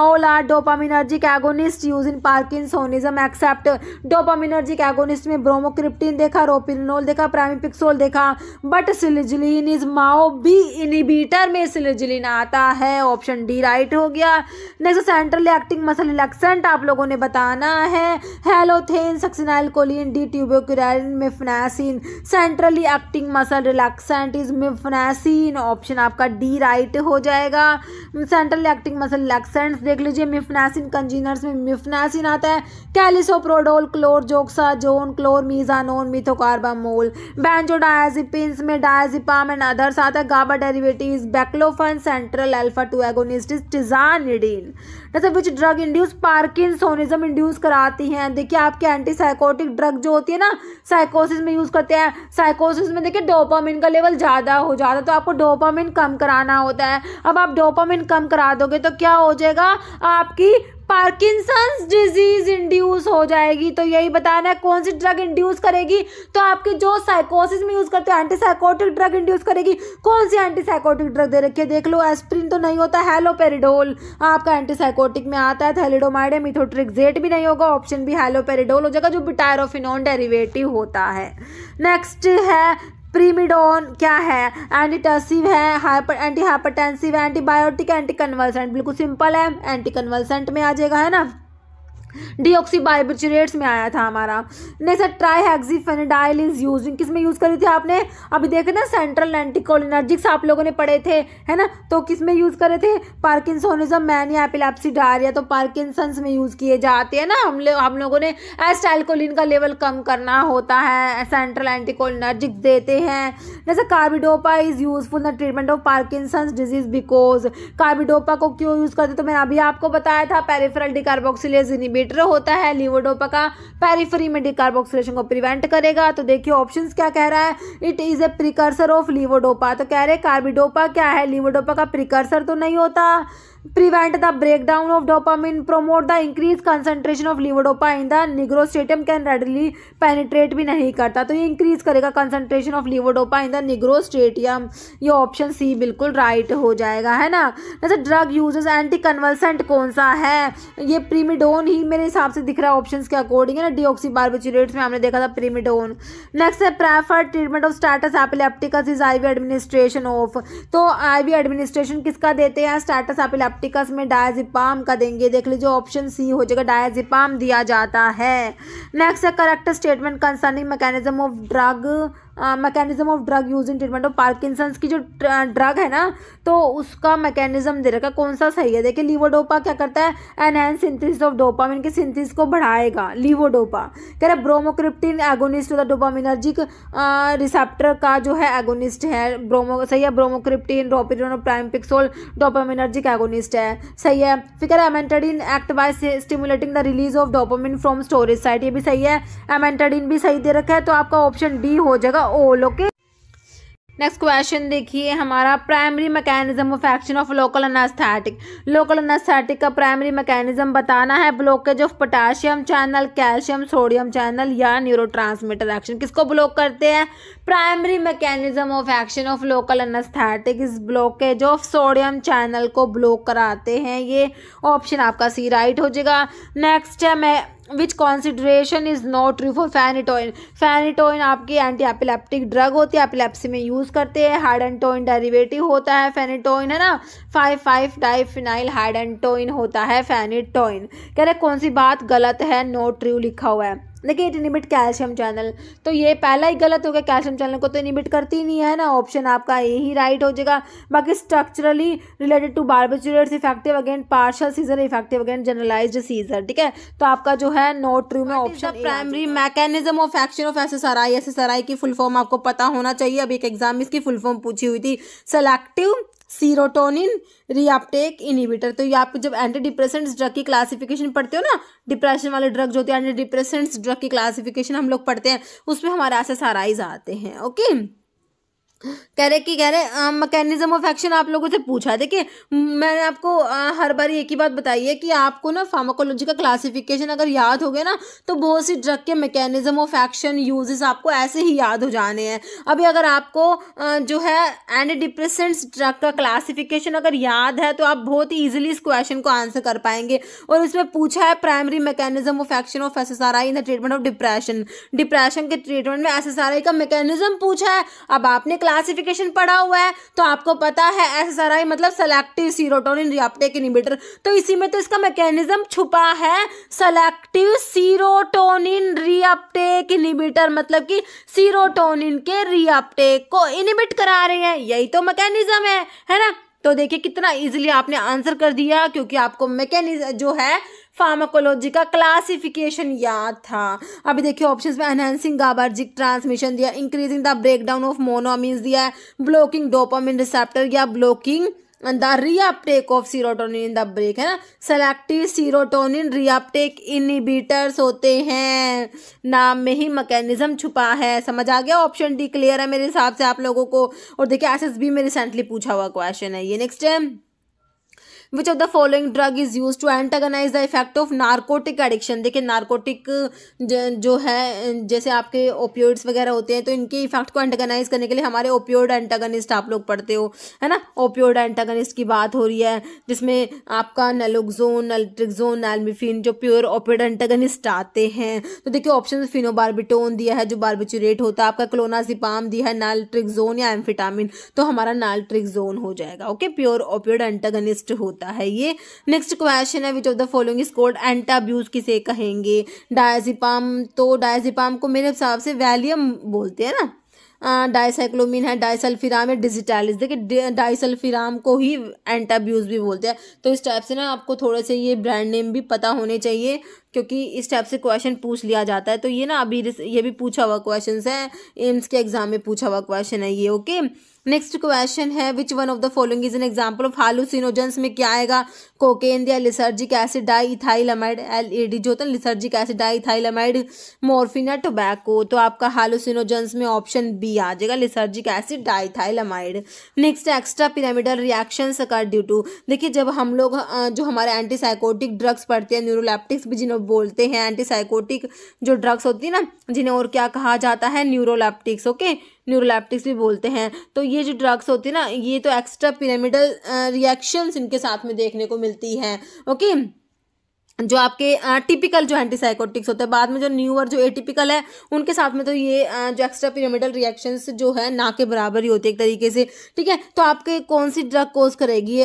all are dopaminergic agonist use in parkinsonism except dopaminergic agonist में ब्रोमोक्रिप्टिन देखा रोपिनोल देखा प्राइमिपिक्सोल देखा but selegiline is MAO B inhibitor में सिलिजिलिन आता है ऑप्शन डी राइट हो गया next central acting muscle relaxant आप लोगों ने बताना है halothane succinyl choline D tubocurarine mephenesin centrally acting muscle relaxant is mephenesin option आपका डी राइट हो जाएगा सेंट्रल एक्टिंग मसल रिलैक्सेंट देख लीजिए मिफनासिन कंजीनर्स में मिफनासिन आता है कैलिसोप्रोडोल क्लोरजोक्सा जोन क्लोर मीजानोन मिथोकार्बामोल बेंजोडायाजिपिन्स में डायाजिपाम एंड अदर्स आता है GABA derivatives baclofen central alpha two agonist tizanidine जैसे which drug induce parkinsonism induce कराती हैं देखिए आपके एंटी साइकोटिक ड्रग जो होती है ना साइकोसिस में यूज़ करते हैं साइकोसिस में देखिए डोपामिन का लेवल ज़्यादा हो जाता है तो आपको डोपामिन कम कराना होता है अब आप डोपामिन कम करा दोगे तो क्या हो जाएगा आपकी पार्किंसंस डिजीज इंड्यूस हो जाएगी तो यही बताना है कौन सी ड्रग इंड्यूस करेगी तो आपके जो साइकोसिस में यूज़ करते हो एंटीसाइकोटिक ड्रग इंड्यूस करेगी कौन सी एंटीसाइकोटिक ड्रग दे रखी है देख लो एस्प्रिन तो नहीं होता हेलोपेरिडोल आपका एंटीसाइकोटिक में आता है थैलिडोमाइडे मिथोट्रिक्जेट भी नहीं होगा ऑप्शन भी हेलोपेरिडोल हो जाएगा जो बिटायरोफिनोन डेरिवेटिव होता है नेक्स्ट है प्रीमिडोन क्या है एंटीटसिव है hyper anti hypertensive antibiotic anti convulsant बिल्कुल सिंपल है एंटी कन्वर्सेंट में आ जाएगा है ना डी में आया था हमारा नेक्स्ट है ट्राईहेक्सीफेनिडाइल इज यूज किस में यूज़ करी थी आपने अभी देखे ना सेंट्रल एंटीकोलिनर्जिक्स आप लोगों ने पढ़े थे है ना तो किस में यूज़ करे थे पार्किसोनिज्म मैनी एपिलेप्सी डायरिया तो पार्किसंस में यूज़ किए जाते हैं ना हम लोग हम लोगों ने एस्टाइलकोलिन का लेवल कम करना होता है सेंट्रल एंटीकोलिनर्जिक्स देते हैं जैसे carbidopa is useful the treatment of Parkinson's disease because carbidopa को क्यों यूज़ करते तो मैंने अभी आपको बताया था पेरिफेरल डिकार्बोक्सिलेज इनिबिट इनहिबिटर होता है लिवोडोपा का पेरीफरी में डिकार्बोक्सिलेशन को प्रिवेंट करेगा तो देखिए ऑप्शंस क्या कह रहा है it is a precursor of levodopa तो कह रहे कार्बिडोपा क्या है लिवोडोपा का प्रिकर्सर तो नहीं होता prevent the breakdown of dopamine promote the increased concentration of levodopa in the nigrostratum can readily penetrate bhi nahi karta to ye increase karega concentration of levodopa in the nigrostratum ye option C bilkul right हो जाएगा है ना जैसे drug uses anticonvulsant कौन सा है ये प्रीमिडोन ही मेरे हिसाब से दिख रहा है ऑप्शन के अकॉर्डिंग है ना डीऑक्सी बार्बोचुरेट्स में हमने देखा था प्रीमिडोन नेक्स्ट है preferred treatment of status epilepticus is IV administration of तो आईवी एडमिनिस्ट्रेशन किसका देते हैं स्टेटस एपिलेप्टिक प्रैक्टिकस में डायजिपाम का देंगे देख लीजिए ऑप्शन सी हो जाएगा डायजिपाम दिया जाता है नेक्स्ट है correct statement concerning mechanism of drug mechanism of drug use in treatment of Parkinson's की जो ड्रग है ना तो उसका मैकेनिज्म दे रखा कौन सा सही है देखिए लीवोडोपा क्या करता है एनहेंस सिंथिस ऑफ डोपामिन के सिंथिस को बढ़ाएगा लीवोडोपा कह रहे bromocriptine agonist the dopaminergic receptor का जो है एगोनिस्ट है ब्रोमो सही है ब्रोमोक्रिप्टिन डोपिरोन प्राइम पिक्सोल डोपामिनर्जिक एगोनिस्ट है सही है फिर कह रहे amantadine act by stimulating the release of dopamine from storage site ये भी सही है एमेंटाडिन भी सही दे रखा है तो आपका ऑप्शन डी हो जाएगा ओल ओके नेक्स्ट क्वेश्चन देखिए हमारा primary mechanism of action of local anaesthetic local anaesthetic का प्राइमरी मैकेनिज्म बताना है blockage of potassium channel calcium sodium channel या न्यूरो एक्शन किसको ब्लॉक करते हैं primary mechanism of action of local anaesthetic is blockage of sodium channel को block कराते हैं ये ऑप्शन आपका सी राइट हो जाएगा नेक्स्ट है मैं which consideration is not true for phenytoin phenytoin आपकी एंटी एपिलेप्टिक ड्रग होती है एपिलेप्सी में यूज़ करते हैं हार्ड हाइडेंटोइन डेरिवेटिव होता है फेनिटोइन है ना फाइव फाइव हार्ड हाइडेंटोइन होता है फैनिटोइन कह रहे कौन सी बात गलत है नॉट ट्रू लिखा हुआ है देखिए इट इनिमिट कैल्शियम चैनल तो ये पहला ही गलत हो गया कैल्शियम चैनल को तो इनिमिट करती ही नहीं है ना ऑप्शन आपका यही राइट हो जाएगा बाकी structurally related to barbiturates effective again partial seizure effective again generalise seizure ठीक है तो आपका जो है नोट ट्रू में option primary mechanism of action of S S I की फुल फॉर्म आपको पता होना चाहिए अभी एक एग्जाम इसकी फुल फॉर्म पूछी हुई थी सेलेक्टिव सीरोटोनिन रीअपटेक इनिबिटर तो ये आपको जब एंटी डिप्रेसेंट्स ड्रग की क्लासिफिकेशन पढ़ते हो ना डिप्रेशन वाले ड्रग जो होते हैं एंटी डिप्रेसेंट्स ड्रग की क्लासिफिकेशन हम लोग पढ़ते हैं उसमें हमारे ऐसे साराइज आते हैं ओके कह रहे कि कह रहे मैकेनिज्म ऑफ एक्शन आप लोगों से पूछा देखिए मैंने आपको आ, हर बार एक ही बात बताई है कि आपको ना फार्माकोलॉजी का क्लासिफिकेशन अगर याद हो गया ना तो बहुत सी ड्रग के मैकेनिज्म ऑफ एक्शन यूजेस आपको ऐसे ही याद हो जाने हैं अभी अगर आपको आ, जो है एंटी डिप्रेसेंट्स ड्रग का क्लासीफिकेशन अगर याद है तो आप बहुत ही ईजिली इस क्वेश्चन को आंसर कर पाएंगे और इसमें पूछा है primary mechanism of action of S in the treatment of depression depression के ट्रीटमेंट में एस का मैकेनिज्म पूछा है अब आपने क्लासिफिकेशन पढ़ा हुआ है तो आपको पता है एस मतलब सेलेक्टिव सीरोटोनिन रियाप्टेक इनिबिटर तो इसी में तो इसका मैकेनिज्म छुपा है सेलेक्टिव सीरोटोनिन रीअपटेक इनिबिटर मतलब कि सीरोटोनिन के रीअपटेक को इनिबिट करा रहे हैं यही तो मैकेनिज्म है है ना तो देखिए कितना इजीली आपने आंसर कर दिया क्योंकि आपको मैकेनिज्म जो है फार्माकोलॉजी का क्लासिफिकेशन याद था अभी देखिए ऑप्शंस में एनहेंसिंग गाबार्जिक ट्रांसमिशन दिया increasing the breakdown of monoamines दिया है ब्लॉकिंग डोपामिन रिसेप्टर या blocking the reuptake of serotonin in the brain है ना सेलेक्टिव सीरोटोनिन रीअपटेक इनिबिटर्स होते हैं नाम में ही मैकेनिज्म छुपा है समझ आ गया ऑप्शन डी क्लियर है मेरे हिसाब से आप लोगों को और देखिए एस एस बी में रिसेंटली पूछा हुआ क्वेश्चन है ये नेक्स्ट है which of the following drug is use to antagonise the effect of narcotic addiction देखिए नार्कोटिक जो है जैसे आपके ओपियोड्स वगैरह होते हैं तो इनके इफेक्ट को एंटागनाइज करने के लिए हमारे ओपियोड एंटागनिस्ट आप लोग पढ़ते हो है ना ओपियोड एंटागनिस्ट की बात हो रही है जिसमें आपका नेलोक्जोन अल्ट्रिक्जोन एलमिफिन जो प्योर ओपियोड एंटागनिस्ट आते हैं तो देखिए ऑप्शन फिनोबार्बिटोन दिया है जो बार्बिचुरेट होता है आपका क्लोनाजिपाम दिया है नाल्ट्रिक्जोन या एम्फिटामिन तो हमारा नाल्ट्रिक्जोन हो जाएगा ओके प्योर ओपियोड एंटागनिस्ट होता है होता है ये नेक्स्ट क्वेश्चन है which of the following is called Antabuse किसे कहेंगे डायजिपाम तो डायजिपाम को मेरे हिसाब से वैलियम बोलते हैं ना डाइसाइक्लोमिन है डाइसल्फिराम है डिजिटालिस देखिए डाइसल्फिराम को ही एंटाब्यूज भी बोलते हैं तो इस टाइप से ना आपको थोड़े से ये ब्रांड नेम भी पता होने चाहिए क्योंकि इस टाइप से क्वेश्चन पूछ लिया जाता है तो ये ना अभी ये भी पूछा हुआ क्वेश्चन है एम्स के एग्जाम में पूछा हुआ क्वेश्चन है ये ओके okay? नेक्स्ट क्वेश्चन है which one of the following is an example of hallucinogens में क्या आएगा कोकेन या lysergic acid diethylamide L E D जो होता है lysergic acid diethylamide morphine या टोबैको तो आपका हालूसिनोजेंस में ऑप्शन बी आ जाएगा lysergic acid diethylamide next extra pyramidal reaction का ड्यू टू देखिए जब हम लोग जो हमारे एंटीसाइकोटिक ड्रग्स पढ़ते हैं न्यूरोलैप्टिक्स भी जिन्हें बोलते हैं एंटीसाइकोटिक जो ड्रग्स होती है ना जिन्हें और क्या कहा जाता है न्यूरोलैप्टिक्स ओके okay? न्यूरोलैप्टिक्स भी बोलते हैं तो ये जो ड्रग्स होती है ना ये तो एक्स्ट्रा पिरामिडल रिएक्शंस इनके साथ में देखने को मिलती है ओके जो आपके टिपिकल जो एंटीसाइकोटिक्स होते हैं बाद में जो न्यू और जो एटिपिकल है उनके साथ में तो ये जो एक्स्ट्रा पिरामिडल रिएक्शंस जो है ना के बराबर ही होती है एक तरीके से ठीक है तो आपके कौन सी ड्रग कोज करेगी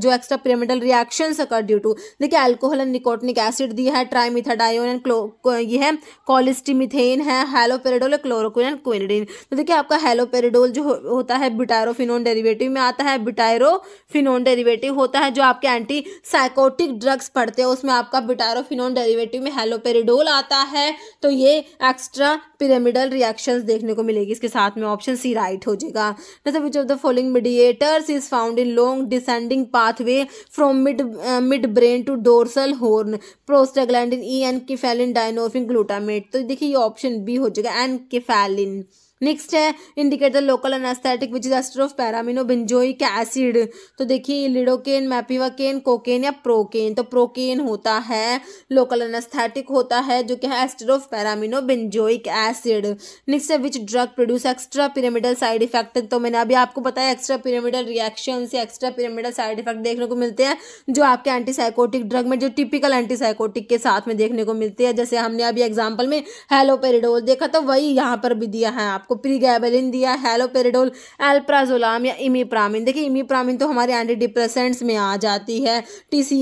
जो extra pyramidal reactions occur due to देखिए अल्कोहल एंड निकोटनिक एसिड दिया है ट्राइमिथाडायोन एंड ये है कॉलिस्टीमिथेन है हेलोपेरिडोल क्लोरोक्विन एंड क्विनिडिन तो देखिए आपका हेलोपेरिडोल जो होता है बिटायरोफिनोन डेरिवेटिव में आता है बिटायरोफिनोन डेरिवेटिव होता है जो आपके एंटी साइकोटिक ड्रग्स पड़ते हैं उसमें आप आपका बुटारोफिनोन डेरिवेटिव में हेलोपेरिडोल आता है तो ये एक्स्ट्रा पिरामिडल रिएक्शंस देखने को मिलेगी इसके साथ में ऑप्शन सी राइट हो जाएगा जैसे which of the following mediators is found in long descending pathway from mid mid brain to dorsal horn prostaglandin E enkephalin dynorphin glutamate तो देखिए ये ऑप्शन बी हो जाएगा एन एनकेफेलिन नेक्स्ट है indicate the local anaesthetic which is ester of para amino benzoic acid तो देखिए lidocaine mepivacaine cocaine या प्रोकेन तो प्रोकेन होता है लोकल एनास्थेटिक होता है जो कि है ester of para amino benzoic acid next है which drug produce extra pyramidal side effect तो मैंने अभी आपको बताया एक्स्ट्रा पिरामिडल रिएक्शन से एक्स्ट्रा पिरामिडल साइड इफेक्ट देखने को मिलते हैं जो आपके एंटीसाइकोटिक ड्रग में जो टिपिकल एंटीसाइकोटिक के साथ में देखने को मिलते हैं जैसे हमने अभी एग्जाम्पल में हेलोपेरिडोल देखा तो वही यहाँ पर भी दिया है आपको आपको प्रीगैबलिन दिया हेलोपेरिडोल एल्प्राजोलाम या इमीप्रामिन देखिए इमीप्रामिन तो हमारे एंटी डिप्रेसेंट्स में आ जाती है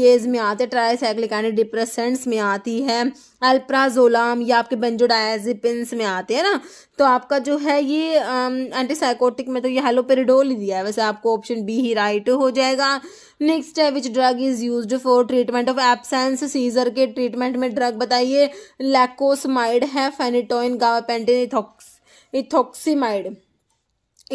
एज में आते ट्राइसाइक्लिक एंटी डिप्रेसेंट्स में आती है एल्प्राजोलाम या आपके बेंजोडाइजिपिन्स में आते हैं ना तो आपका जो है ये एंटीसाइकोटिक में तो ये हेलोपेरिडोल ही दिया है वैसे आपको ऑप्शन बी ही राइट हो जाएगा नेक्स्ट है which drug is use for treatment of absence seizure के ट्रीटमेंट में ड्रग बताइए लैकोसमाइड है फेनिटोइन गावापेंटिन इथोक्स i toxinmail.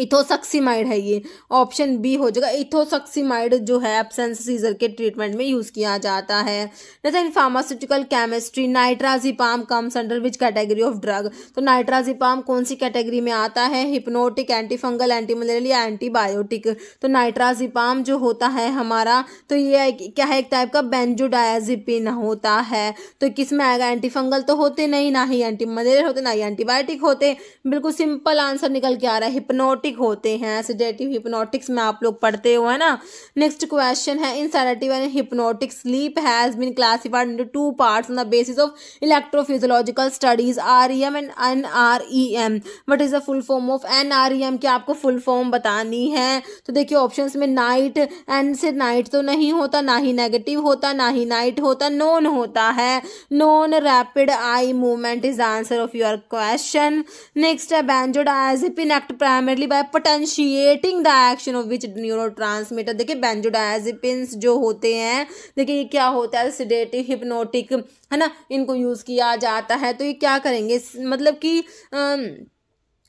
इथोसक्सीमाइड है ये ऑप्शन बी हो जाएगा इथोसक्सीमाइड जो है एबसेंस सीजर के ट्रीटमेंट में यूज़ किया जाता है जैसे in pharmaceutical chemistry nitrazepam comes under which category of drug तो नाइट्राजीपाम कौन सी कैटेगरी में आता है hypnotic antifungal antimalarial anti malarial या एंटीबायोटिक तो नाइट्राजीपाम जो होता है हमारा तो ये क्या है एक टाइप का बेंजोडायाजिपिन होता है तो किस में आएगा एंटीफंगल तो होते नहीं ना ही एंटी मलेरियल होते ना ही एंटीबायोटिक होते बिल्कुल सिंपल आंसर निकल के आ रहा है हिप्नोट हिप्नोटिक होते हैं सिडेटिव हिप्नोटिक्स में आप लोग पढ़ते हो है ना नेक्स्ट क्वेश्चन है in sedative and hypnotic sleep has been classified in two parts on the basis of electrophysiological studies R E M and N R E M what is the full form of N R E M की आपको full form बतानी है तो देखिए option में night N से night तो नहीं होता ना ही नेगेटिव होता ना ही नाइट होता नॉन होता है non rapid eye movement is answer of your question next है benzodiazepine act primarily by potentiating the action of which neuro transmitter देखिए बेंजोडाइजेपिन्स जो होते हैं देखिए ये क्या होता है सिडेटिव हिप्नोटिक है ना इनको यूज़ किया जाता है तो ये क्या करेंगे मतलब कि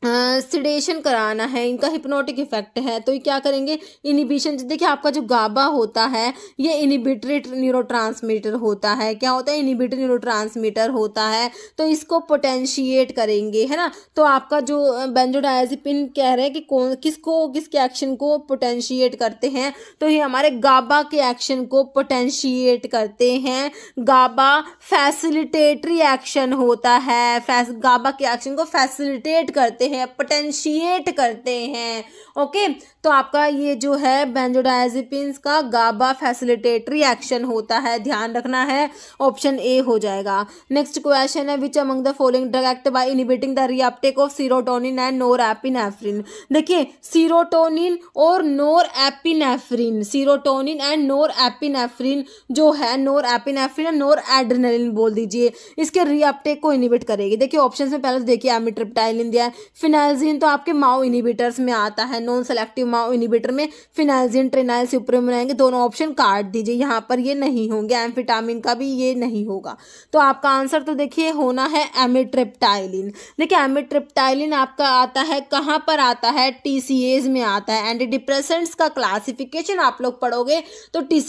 सिडेशन uh, कराना है इनका हिप्नोटिक इफेक्ट है तो ये क्या करेंगे इनिबिशन देखिए आपका जो गाबा होता है ये इनिबिटरी न्यूरो होता है क्या होता है इनिबिटरी न्यूरोट्रांसमीटर होता है तो इसको पोटेंशिएट करेंगे है ना तो आपका जो बेंजोडायाजिपिन कह रहे हैं कि कौन किसको किसके एक्शन को पोटेंशिएट करते हैं तो ये हमारे गाबा के एक्शन को पोटेंशिएट करते हैं गाबा फैसिलिटेटरी एक्शन होता है फैस, गाबा के एक्शन को फैसिलिटेट करते हैं हैं पोटेंशिएट करते हैं ओके तो आपका ये जो है बेंजोडाइजेपिन्स का गाबा फैसिलिटेटरी एक्शन होता है ध्यान रखना है ऑप्शन ए हो जाएगा नेक्स्ट क्वेश्चन है which among the following drug act by inhibiting the reuptake of serotonin and NOR epinephrine देखिए सीरोटोनिन और nor epinephrine serotonin and NOR epinephrine जो है नोर एपिनेफ्रिन और नोर एड्रेनलिन बोल दीजिए इसके रिएप्टेक को इनिबिट करेगी देखिए ऑप्शन में पहले तो देखिए एमिट्रिप्टाइलिन दिया है फिनाइलजीन तो आपके माओ इनिबिटर्स में आता है नॉन सेलेक्टिव एमाओ इनिबेटर में फिनाइलजिन ट्रेनाइल सुप्रीम रहेंगे दोनों ऑप्शन काट दीजिए यहाँ पर ये नहीं होंगे एम्फिटामिन का भी ये नहीं होगा तो आपका आंसर तो देखिए होना है एमिट्रिप्टाइलिन देखिए एमिट्रिप्टाइलिन आपका आता है कहाँ पर आता है टी में आता है एंटी डिप्रेसेंट्स का क्लासिफिकेशन आप लोग पढ़ोगे तो टी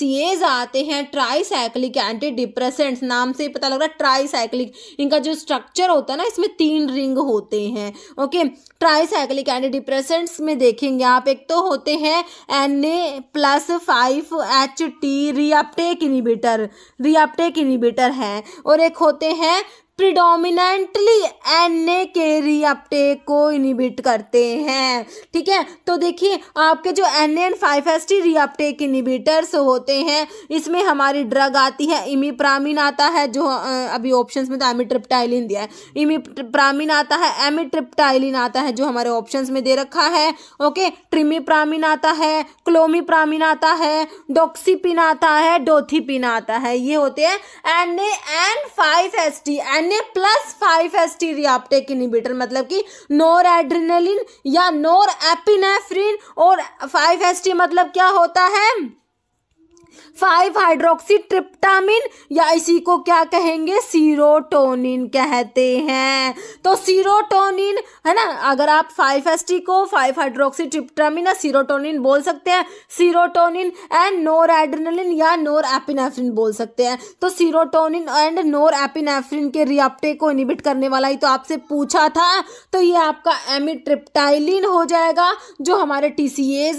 आते हैं ट्राईसाइक्लिक एंटी डिप्रेसेंट्स नाम से पता लग रहा है ट्राईसाइक्लिक इनका जो स्ट्रक्चर होता है ना इसमें तीन रिंग होते हैं ओके ट्राईसाइक्लिक एंटी डिप्रेसेंट्स में देखेंगे आप एक तो तो होते हैं N A plus five H T reuptake inhibitor reuptake inhibitor हैं और एक होते हैं प्रिडोमिनेंटली एन ए के रीअपटेक को इनिबिट करते हैं ठीक है तो देखिए आपके जो N N five S T reuptake inhibitors होते हैं इसमें हमारी ड्रग आती है इमिप्रामिन आता है जो अभी ऑप्शन में तो एमिट्रिप्टाइलिन दिया है इमिप्रामिन आता है एमिट्रिप्टाइलिन आता है जो हमारे ऑप्शन में दे रखा है ओके ट्रिमिप्रामिन आता है क्लोमिप्रामिन आता है डोक्सीपिन आता है डोथीपिन आता है ये होते हैं N A N five S T N N A plus five S T reuptake inhibitor मतलब कि नोर एड्रीनलिन या नोर एपिनेफ्रिन और फाइव एस टी मतलब क्या होता है फाइव हाइड्रोक्सी ट्रिप्टामिन या इसी को क्या कहेंगे सीरोटोनिन कहते हैं तो सीरोटोनिन है ना अगर आप फाइव एस टी को फाइव हाइड्रोक्सी ट्रिप्टामिन या सीरोटोनिन बोल सकते हैं सीरोटोनिन एंड नोर एड्रेनलिन या नोर एपिनेफ्रिन बोल सकते हैं तो सीरोटोनिन एंड नोर एपिनेफ्रिन के रियाप्टे को इनिबिट करने वाला ही तो आपसे पूछा था तो ये आपका एमिट्रिप्टाइलिन हो जाएगा जो हमारे टी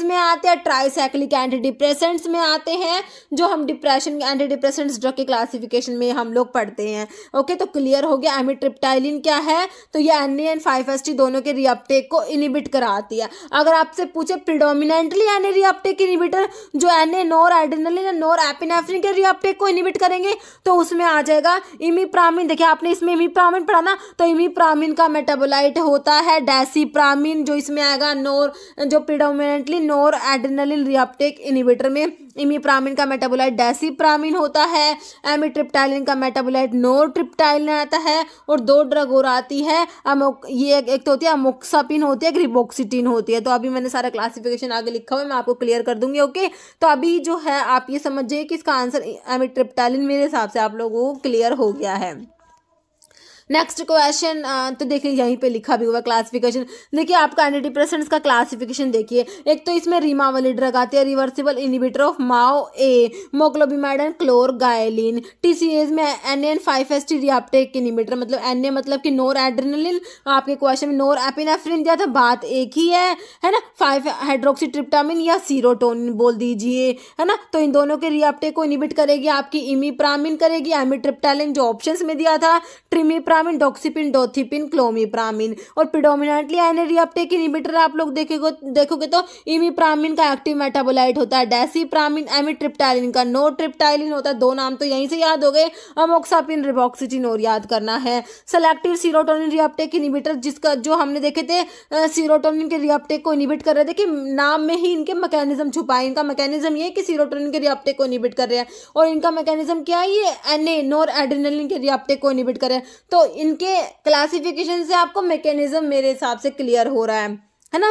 में आते हैं ट्राइसाइक्लिक एंटीडिप्रेसेंट्स में आते हैं जो हम डिप्रेशन एंटी डिप्रेशन ड्रग के क्लासिफिकेशन में हम लोग पढ़ते हैं ओके तो क्लियर हो गया एमिट्रिप्टाइलिन क्या है तो ये N and five S T दोनों के रिअपटेक को इनिबिट कराती है अगर आपसे पूछे predominantly N A reuptake inhibitor जो N A nor adrenaline nor epinephrine के रिअपटेक को इनिबिट करेंगे तो उसमें आ जाएगा इमीप्रामिन देखिए आपने इसमें इमीप्रामिन पढ़ा ना तो इमीप्रामिन का मेटाबोलाइट होता है डैसीप्रामिन जो इसमें आएगा नोर जो predominantly nor adrenaline reuptake inhibitor में इमीप्रामिन का मेटाबोलाइट डेसीप्रामिन होता है एमिट्रिप्टाइलिन का मेटाबोलाइट नोट्रिप्टाइलिन आता है और दो ड्रग और आती है अमोक ये एक तो होती है अमोक्सापिन होती है ग्रिबोक्सिटीन होती है तो अभी मैंने सारा क्लासिफिकेशन आगे लिखा हुआ है मैं आपको क्लियर कर दूंगी ओके तो अभी जो है आप ये समझिए कि इसका आंसर एमिट्रिप्टाइलिन मेरे हिसाब से आप लोगों को क्लियर हो गया है नेक्स्ट क्वेश्चन uh, तो देखिए यहीं पे लिखा भी हुआ क्लासिफिकेशन देखिए आपका एनडी प्रेसेंट्स का क्लासिफिकेशन देखिए एक तो इसमें रीमा वाली ड्रग आती है reversible inhibitor of MAO A moclobemide and clorgyline TCAs में N N five S T reuptake inhibitor मतलब एन ए मतलब कि नोर एड्रेनलिन आपके क्वेश्चन में नोर एपिनेफ्रिन दिया था बात एक ही है है ना फाइव हाइड्रोक्सी ट्रिप्टामिन या सीरोटोनिन बोल दीजिए है ना तो इन दोनों के रियाप्टेक को इनिबिट करेगी आपकी इमीप्रामिन करेगी एमिट्रिप्टालिन जो ऑप्शन में दिया था ट्रिमीप्रा पिप्रामिन डॉक्सीपिन डोथीपिन क्लोमीप्रामिन और प्रिडोमिनेटली आयन रीअपटेक इनिबिटर आप लोग देखेगो देखोगे तो इमीप्रामिन का एक्टिव मेटाबोलाइट होता है डेसीप्रामिन एमिट्रिप्टाइलिन का नो ट्रिप्टाइलिन होता है दो नाम तो यहीं से याद हो गए अमोक्सापिन रिबॉक्सिजिन और याद करना है सेलेक्टिव सीरोटोनिन रिअपटेक इनिबिटर जिसका जो हमने देखे थे सीरोटोनिन के रिअपटेक को इनिबिट कर रहे थे कि नाम में ही इनके मैकेनिज्म छुपाए इनका मैकेनिज्म ये कि सीरोटोनिन के रिअपटेक को इनिबिट कर रहे हैं और इनका मैकेनिज्म क्या है ये एन ए नोर एड्रेनलिन के रिअपटेक को इनिबिट कर रहे हैं तो इनके क्लासिफिकेशन से आपको मैकेनिज्म मेरे हिसाब से क्लियर हो रहा है है ना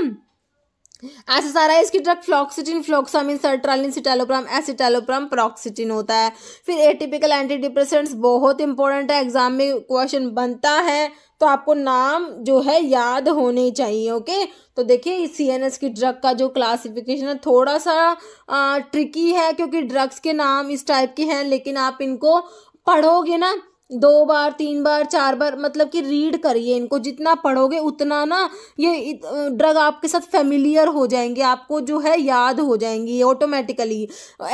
ऐसे सारा इसकी ड्रग फ्लॉक्सिटिन फ्लॉक्सामिन सर्ट्रालिन सिटेलोप्राम एसिटेलोप्राम प्रोक्सिटिन होता है फिर एटिपिकल एंटी डिप्रेसेंट्स बहुत इंपॉर्टेंट है एग्जाम में क्वेश्चन बनता है तो आपको नाम जो है याद होने चाहिए ओके तो देखिए इस सी एन एस की ड्रग का जो क्लासिफिकेशन है थोड़ा सा आ, ट्रिकी है क्योंकि ड्रग्स के नाम इस टाइप के हैं लेकिन आप इनको पढ़ोगे ना दो बार तीन बार चार बार मतलब कि रीड करिए इनको जितना पढ़ोगे उतना ना ये ड्रग आपके साथ फेमिलियर हो जाएंगे आपको जो है याद हो जाएंगी ऑटोमेटिकली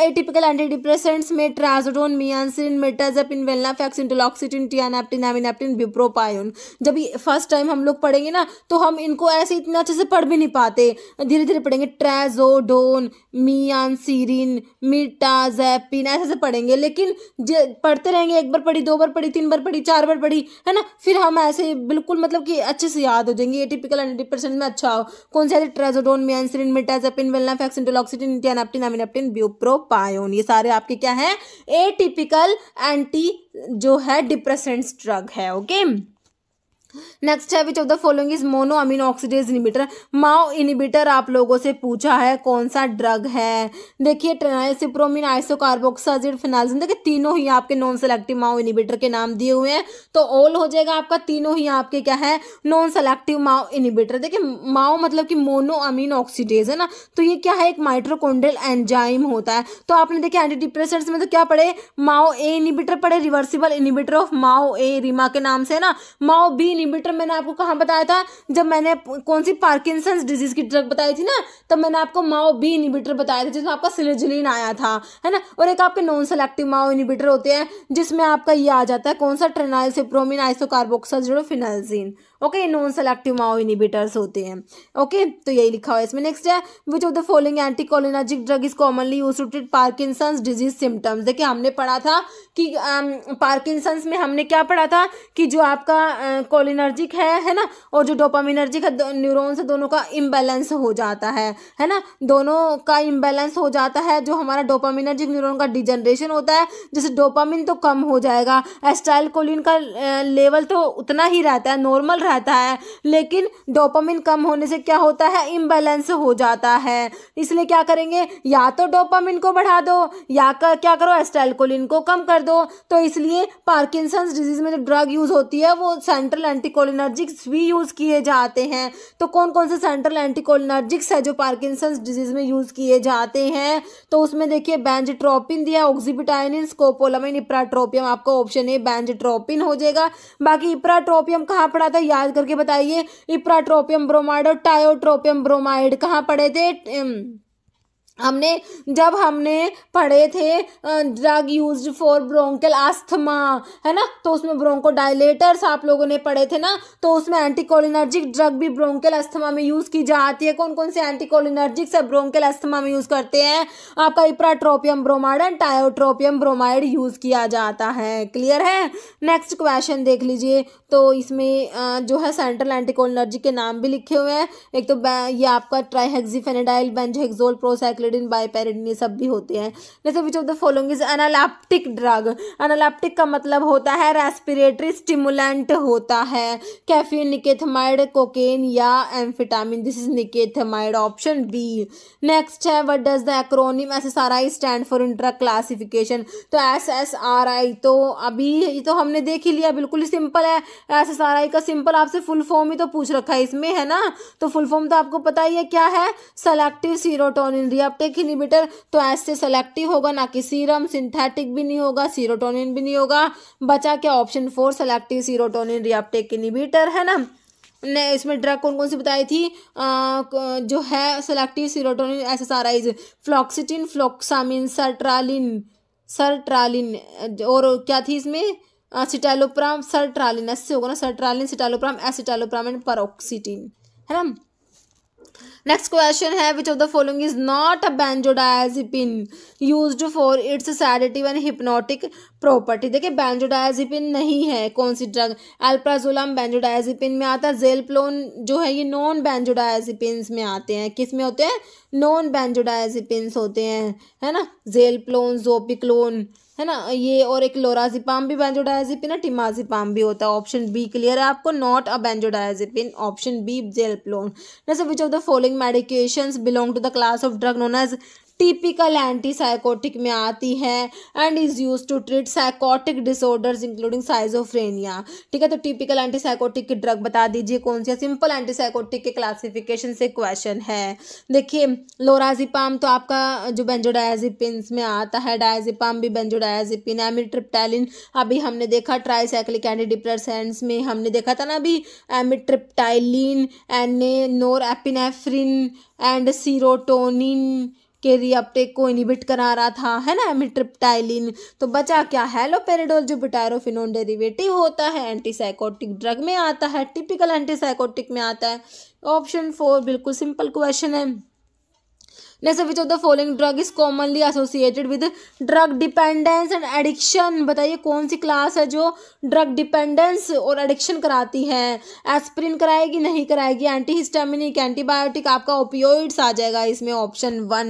एटिपिकल एंटी डिप्रेसेंट्स में ट्राजोडोन मियासिन मेटाजेपिन वेलनाफैक्स इंटोलॉक्सिटिन टियानाप्टिन एमिनाप्टिन बिप्रोपायन जब फर्स्ट टाइम हम लोग पढ़ेंगे ना तो हम इनको ऐसे इतना अच्छे से पढ़ भी नहीं पाते धीरे धीरे पढ़ेंगे ट्रेजोडोन मियानसिरिन मिटाजेपिन ऐसे ऐसे पढ़ेंगे लेकिन पढ़ते रहेंगे एक बार पढ़ी दो बार पढ़ी तीन बार पढ़ी चार बार पढ़ी है ना फिर हम ऐसे बिल्कुल मतलब कि अच्छे से याद हो जाएंगे ये टिपिकल हंड्रेड परसेंट में अच्छा हो कौन से ट्रेजोडोन मियांसरिन मिटाजपिन वेलनाफैक्सिन डोलॉक्सिटिन इंटियानाप्टिन अमिनाप्टिन पायोन ये सारे आपके क्या है ए टिपिकल एंटी जो है डिप्रेसेंट ड्रग है ओके okay? नेक्स्ट है which of the following is mono amino oxidase inhibitor MAO inhibitor आप लोगों से पूछा है कौन सा ड्रग है देखिए ट्रेनाइसिप्रोमिन आइसोकार्बोक्साजिड फिनालजिन देखिए तीनों ही आपके नॉन सेलेक्टिव माओ इनिबिटर के नाम दिए हुए हैं तो ऑल हो जाएगा आपका तीनों ही आपके क्या है नॉन सेलेक्टिव माओ इनिबिटर देखिए माओ मतलब कि मोनो अमीनो ऑक्सीडेज है ना तो ये क्या है एक माइट्रोकोंडल एंजाइम होता है तो आपने देखिए एंटी डिप्रेशन में तो क्या पढ़े माओ ए इनिबिटर पढ़े reversible inhibitor of MAO A RIMA के नाम से है ना माओ बी इनिबिटर पर मैंने आपको कहाँ बताया था जब मैंने कौन सी पार्किंसंस डिजीज की ड्रग बताई थी ना तब मैंने आपको माओ बी इनिबिटर बताया था जिसमें आपका सिलेजिलिन आया था है ना और एक आपके नॉन सेलेक्टिव माओ इनिबिटर होते हैं जिसमें आपका ये आ जाता है कौन सा ट्रेनाइल tranylcypromine isocarboxazid phenelzine okay non selective MAO inhibitors होते हैं ओके तो यही लिखा हुआ है इसमें नेक्स्ट है which of the following anticholinergic drug is commonly use to treat Parkinson's disease symptoms देखिए हमने पढ़ा था कि पार्किसंस um, में हमने क्या पढ़ा था कि जो आपका कोलिनर्जिक uh, है है ना और जो डोपामिनर्जिक है न्यूरोन्स दोनों का इम्बेलेंस हो जाता है है ना दोनों का इम्बेलेंस हो जाता है जो हमारा डोपामिनर्जिक न्यूरोन का डिजनरेशन होता है जैसे डोपामिन तो कम हो जाएगा एस्टाइल कोलिन का लेवल uh, तो उतना ही रहता है नॉर्मल रहता रहता है लेकिन डोपामिन कम होने से क्या होता है इम्बेलेंस हो जाता है इसलिए क्या करेंगे या तो डोपामिन को बढ़ा दो या कर, क्या करो एस्टेलकोलिन को कम कर दो तो इसलिए पार्किसन डिजीज में जो ड्रग यूज़ होती है वो सेंट्रल एंटीकोलिनर्जिक्स भी यूज़ किए जाते हैं तो कौन कौन से सेंट्रल एंटीकोलिनर्जिक्स है जो पार्किसन डिजीज में यूज़ किए जाते हैं तो उसमें देखिए बेंजट्रोपिन दिया ऑक्सीबिटाइनिन स्कोपोलामिन इप्राट्रोपियम आपका ऑप्शन ए बेंजट्रोपिन हो जाएगा बाकी इप्राट्रोपियम कहाँ पड़ा था या याद करके बताइए इप्राट्रोपियम ब्रोमाइड और टायोट्रोपियम ब्रोमाइड कहाँ पड़े थे हमने जब हमने पढ़े थे drug use for bronchial asthma है ना तो उसमें ब्रोंको डायलेटर्स आप लोगों ने पढ़े थे ना तो उसमें एंटीकोलिनर्जिक ड्रग भी ब्रोंकल अस्थमा में यूज़ की जाती है कौन कौन से एंटीकोलिनर्जिक सब ब्रोंकल अस्थमा में यूज़ करते हैं आपका ipratropium bromide and tiotropium bromide use किया जाता है क्लियर है नेक्स्ट क्वेश्चन देख लीजिए तो इसमें जो है सेंट्रल एंटीकोलिनर्जिक के नाम भी लिखे हुए हैं एक तो ये आपका ट्राईहेक्सीफेनेडाइल बेंजहेक्सोल प्रोसाइक साइक्लेडिन बायपेरिडिन ये सब भी होते हैं जैसे which of the following is analeptic drug analeptic का मतलब होता है रेस्पिरेटरी स्टिमुलेंट होता है कैफीन निकेथमाइड कोकेन या amphetamine this is nikethamide option B next है what does the acronym S S R I stand for intra classification तो S S R I तो अभी ये तो हमने देख ही लिया बिल्कुल सिंपल है एस एस आर आई का सिंपल आपसे फुल फॉर्म ही तो पूछ रखा है इसमें है ना तो फुल फॉर्म तो आपको पता ही है क्या है सेलेक्टिव सीरोटोनिन रिया डॉक्टर की इनिबिटर तो ऐसे सेलेक्टिव होगा ना कि सीरम सिंथेटिक भी नहीं होगा सीरोटोनिन भी नहीं होगा बचा क्या option four selective serotonin reuptake inhibitor है ना ने इसमें ड्रग कौन कौन सी बताई थी आ, जो है selective serotonin S S R Is fluoxetine fluvoxamine sertraline sertraline और क्या थी इसमें सिटेलोप्राम सरट्रालिन ऐसे होगा ना सरट्रालिन सिटेलोप्राम एसिटेलोप्राम एंड परोक्सीटिन है ना नेक्स्ट क्वेश्चन है which of the following is not a benzodiazepine use for its sedative and hypnotic property देखिए बेंजोडायाजिपिन नहीं है कौन सी ड्रग एल्प्राजोलम बेंजोडायाजिपिन में आता है जेलप्लोन जो है ये नॉन बेंजोडायाजिपिन में आते हैं किस में होते हैं नॉन बेंजोडायाजिपिन होते हैं है ना जेलप्लोन जोपिक्लोन है ना ये और एक लोराजिपाम भी बेंजोडायाजिपिन है टिमाजिपाम भी होता है ऑप्शन बी क्लियर है आपको not a benzodiazepine option B zaleplon जैसे which of the following medications belong to the class of drug known as typical antipsychotic में आती है and is use to treat psychotic disorders including schizophrenia ठीक है तो typical antipsychotic की drug बता दीजिए कौन सी सिंपल एंटीसाइकोटिक के क्लासिफिकेशन से क्वेश्चन है देखिए लोराजिपाम तो आपका जो बेंजोडायाजिपिनस में आता है डायाजिपाम भी बेंजोडायाजिपिन एमिट्रिप्टैलिन अभी हमने देखा ट्राइसाइक्लिक एंटीडिप्रेसेंट्स में हमने देखा था ना अभी amitriptyline an norepinephrine and serotonin के रिअपटेक को इनिबिट करा रहा था है ना एमिट्रिप्टाइलिन तो बचा क्या हैलोपेरिडोल जो बुटायरोफिनोन डेरिवेटिव होता है एंटीसाइकोटिक ड्रग में आता है टिपिकल एंटीसाइकोटिक में आता है ऑप्शन फोर बिल्कुल सिंपल क्वेश्चन है जैसे which of the following drug is commonly associated with drug dependence and addiction बताइए कौन सी क्लास है जो ड्रग डिपेंडेंस और एडिक्शन कराती है एस्प्रिन कराएगी नहीं कराएगी एंटी हिस्टामिनिक एंटीबायोटिक आपका ओपियोइड्स आ जाएगा इसमें ऑप्शन वन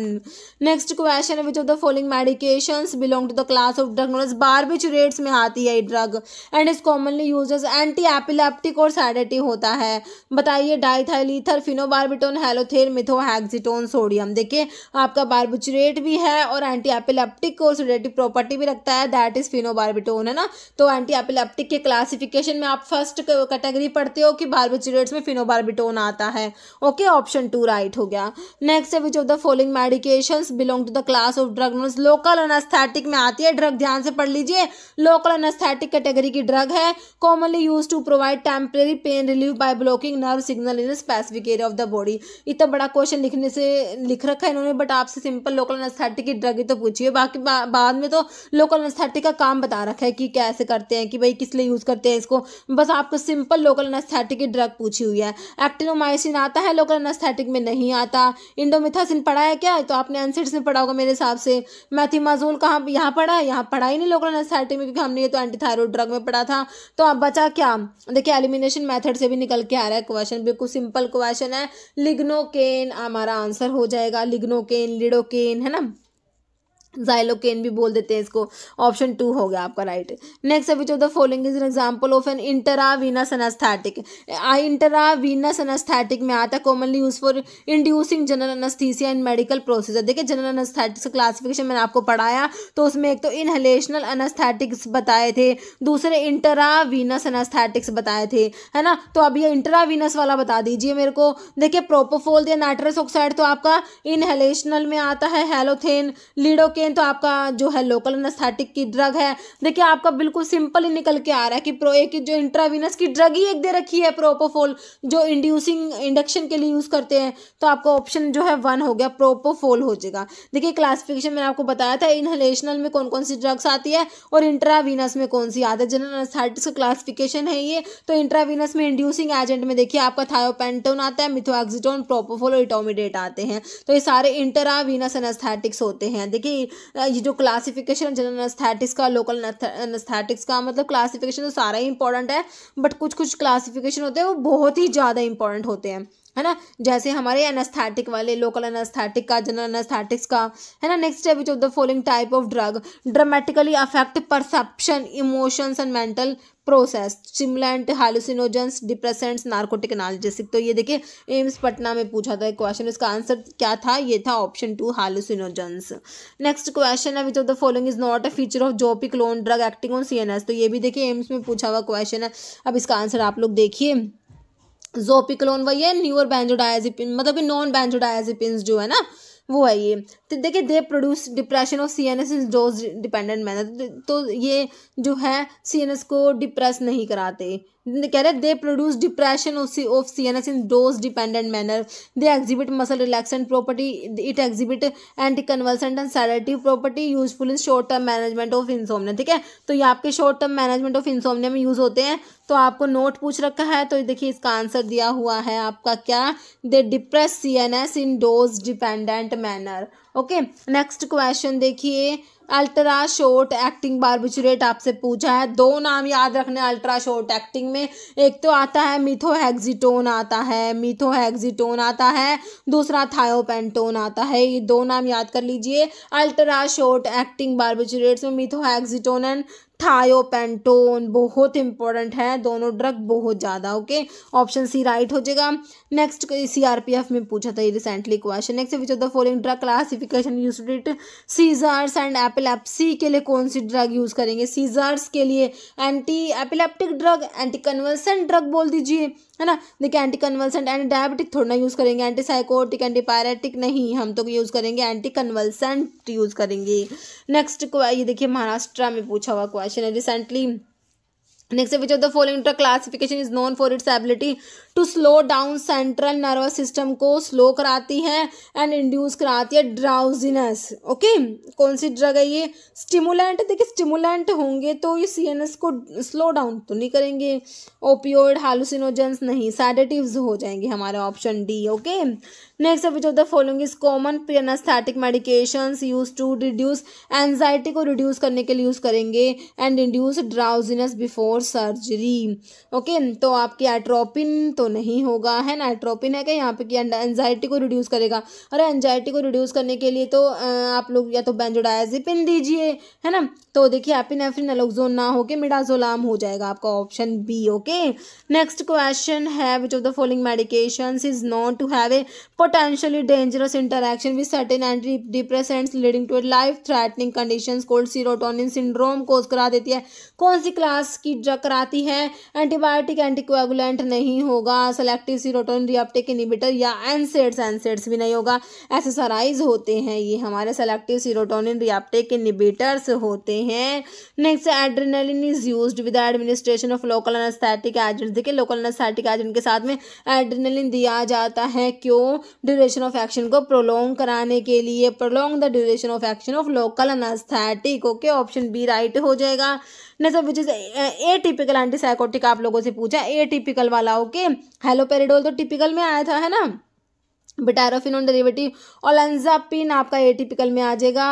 नेक्स्ट क्वेश्चन है which of the following medication belong to the class of drug known barbiturates में आती है ये drug and is commonly use antiepileptic और सैडेटिव होता है बताइए डाइथाइलीथर फिनोबार्बिटोन हेलोथेर मिथोहैक्सिटोन सोडियम देखिए ये आपका बार्बुचरेट भी है और एंटी एपिलेप्टिक को सेडेटिव प्रॉपर्टी भी रखता है दैट इज़ फिनोबार्बिटोन है ना तो एंटी एपिलेप्टिक के क्लासिफिकेशन में आप फर्स्ट कैटेगरी पढ़ते हो कि बार्बुचरेट्स में फिनोबार्बिटोन आता है ओके ऑप्शन टू राइट हो गया नेक्स्ट है which of the following medication belong to the class of drug known local anaesthetic में आती है ड्रग ध्यान से पढ़ लीजिए लोकल एनास्थेटिक कैटेगरी की ड्रग है commonly use to provide temporary pain relief by blocking nerve signal in specific area of the body इतना बड़ा क्वेश्चन लिखने से लिख रखा है इन्होंने बट आपसे सिंपल लोकल अनस्थेटिक की ड्रग ही तो पूछी है बाकी बा, बाद में तो लोकल अनस्थेटिक का काम बता रखा है कि कैसे करते हैं कि भाई किस लिए यूज़ करते हैं इसको बस आपको सिंपल लोकल अनस्थेटिक की ड्रग पूछी हुई है एक्टिनोमाइसिन आता है लोकल अनस्थेटिक में नहीं आता इंडोमिथासिन पढ़ा है क्या तो आपने एनसेट में पढ़ा होगा मेरे हिसाब से मैथीमाजोल कहाँ यहाँ पढ़ा है यहाँ पढ़ा ही नहीं लोकल अनस्थेटिक में क्योंकि हमने ये तो एंटीथायरोड ड्रग में पढ़ा था तो आप बचा क्या देखिए एलिमिनेशन मैथड से भी निकल के आ रहा है क्वेश्चन बिल्कुल सिंपल क्वेश्चन है लिग्नोकेन हमारा आंसर हो जाएगा लिग्नोकेन लिडोकेन है ना जाइलोकेन भी बोल देते हैं इसको ऑप्शन टू हो गया आपका right next which of the following is an example of an intravenous anaesthetic intravenous anaesthetic में आता है commonly use for inducing general anaesthesia in medical procedure देखिए जनरल अनस्थेटिक्स क्लासिफिकेशन मैंने आपको पढ़ाया तो उसमें एक तो इनहलेशनल अनस्थेटिक्स बताए थे दूसरे इंटरावीनस एनास्थेटिक्स बताए थे है ना तो अब ये इंटरावीनस वाला बता दीजिए मेरे को देखिए प्रोपोफोल या नाइट्रस ऑक्साइड तो आपका इनहलेशनल में आता है हेलोथेन लीडोके हैं तो आपका जो है लोकल एनास्थेटिक की ड्रग है देखिए आपका बिल्कुल सिंपल ही निकल के आ रहा है कि प्रो एक जो इंट्रावीनस की ड्रग ही एक दे रखी है प्रोपोफोल जो इंड्यूसिंग इंडक्शन के लिए यूज़ करते हैं तो आपका ऑप्शन जो है वन हो गया प्रोपोफोल हो जाएगा देखिए क्लासिफिकेशन मैंने आपको बताया था इनहलेशनल में कौन कौन सी ड्रग्स आती है और इंट्रावीनस में कौन सी आती है जनरल एनास्थेटिक्स का क्लासिफिकेशन है ये तो इंट्रावीनस में इंड्यूसिंग एजेंट में देखिए आपका थायोपेंटोन आता है मिथोक्सीटोन प्रोपोफोल और इटोमिडेट आते हैं तो ये सारे इंटरावीनस एनास्थेटिक्स होते हैं देखिए ये जो क्लासिफिकेशन जनरल अनस्थेटिक्स का लोकल अनस्थेटिक्स का मतलब क्लासिफिकेशन तो सारा ही इंपॉर्टेंट है बट कुछ कुछ क्लासिफिकेशन होते हैं वो बहुत ही ज़्यादा इंपॉर्टेंट होते हैं है ना जैसे हमारे एनास्थेटिक वाले लोकल एनास्थेटिक का जनरल एनास्थेटिक्स का है ना नेक्स्ट है which of the following type of drug dramatically affect perception emotions and mental process stimulant hallucinogens depressants narcotic analgesic तो ये देखिए एम्स पटना में पूछा था क्वेश्चन इसका आंसर क्या था ये था option two hallucinogens next question है which of the following is not a feature of zopiclone drug acting on CNS तो ये भी देखिए एम्स में पूछा हुआ क्वेश्चन है अब इसका आंसर आप लोग देखिए जोपिक्लोन वही है न्यूअर बेंजोडायाजिपिन मतलब नॉन बेंजोडायाजिपिन जो है ना वो है ये तो देखिए दे प्रोड्यूस डिप्रेशन और C N S is dose dependent manner तो ये जो है सी एन एस को डिप्रेस नहीं कराते कह रहे they produce depression of C N S in dose dependent manner they exhibit muscle relaxant property it exhibit anticonvulsant and sedative property useful in short term management of insomnia ठीक है तो ये आपके short term management of insomnia में use होते हैं तो आपको नोट पूछ रखा है तो देखिए इसका आंसर दिया हुआ है आपका क्या they depress C N S in dose dependent manner okay next question देखिए अल्ट्रा शॉर्ट एक्टिंग बारबिचुरेट आपसे पूछा है दो नाम याद रखने अल्ट्रा शॉर्ट एक्टिंग में एक तो आता है मिथोहेक्सिटोन आता है मिथोहेक्सिटोन आता है दूसरा थायोपेंटोन आता है ये दो नाम याद कर लीजिए अल्ट्रा शॉर्ट एक्टिंग बारबिचुरेट्स में मिथोहेक्सिटोन एंड थायोपेंटोन बहुत इंपॉर्टेंट है दोनों ड्रग बहुत ज़्यादा ओके ऑप्शन सी राइट हो जाएगा नेक्स्ट सीआरपीएफ में पूछा था ये recently question next which of the following drug classification use seizures and epilepsy के लिए कौन सी ड्रग यूज़ करेंगे सीजर्स के लिए anti epileptic drug anti conversant drug बोल दीजिए है ना देखिए एंटी कन्वर्सेंट एंटी डायबिटिक थोड़ा यूज़ करेंगे एंटी साइकोटिक एंटी पायरेटिक नहीं हम तो यूज़ करेंगे एंटी कन्वर्सेंट यूज़ करेंगे नेक्स्ट ये देखिए महाराष्ट्र में पूछा हुआ question question recently Next, which of the following classification is known for its ability to slow down central nervous system को स्लो कराती है एंड इंड्यूस कराती है ड्राउजीनेस ओके कौन सी ड्रग है ये स्टिमुलेंट देखिए स्टिमुलेंट होंगे तो ये एस को स्लो डाउन तो नहीं करेंगे ओपियोड हालुसिनोजेंस नहीं सैडेटिव्स हो जाएंगे हमारे ऑप्शन डी ओके नेक्स्ट अभी जो the following is common preanaesthetic medications use to reduce anxiety को रिड्यूस करने के लिए यूज़ करेंगे and induce drowsiness before surgery okay तो आपकी एट्रोपिन तो तो नहीं होगा है नाइट्रोपिन है क्या यहाँ पे कि एनजाइटी को रिड्यूस करेगा अरे एनजाइटी को रिड्यूस करने के लिए तो आप लोग या तो बेंजोडायाजिपिन दीजिए है ना तो देखिए एपिनेफ्रिन एलोक्जोन ना होके मिडाजोलाम हो जाएगा आपका option B okay next question है which of the following medication is not to have a potentially dangerous interaction with certain antidepressants leading to a life threatening condition called serotonin syndrome cause करा देती है कौन सी class की drug कराती है antibiotic anticoagulant नहीं होगा होगा सेलेक्टिव सीरोटोन रिएप्टिक इनिबिटर या एनसेड्स एनसेड्स भी नहीं होगा एसेसराइज होते हैं ये हमारे सेलेक्टिव सीरोटोनिन रिएप्टिक इनिबिटर्स होते हैं next adrenaline is use with administration of local anaesthetic agent देखिए लोकल अनस्थेटिक एजेंट के साथ में एड्रेनलिन दिया जाता है क्यों ड्यूरेशन ऑफ एक्शन को प्रोलोंग कराने के लिए prolong the duration of action of local anaesthetic okay option B right हो जाएगा नजर which is atypical antipsychotic आप लोगों से पूछा ए टिपिकल वाला ओके हेलोपेरिडोल तो टिपिकल में आया था है ना बिटारोफिन डेरिवेटिव और लंजापिन आपका ए टिपिकल में आ जाएगा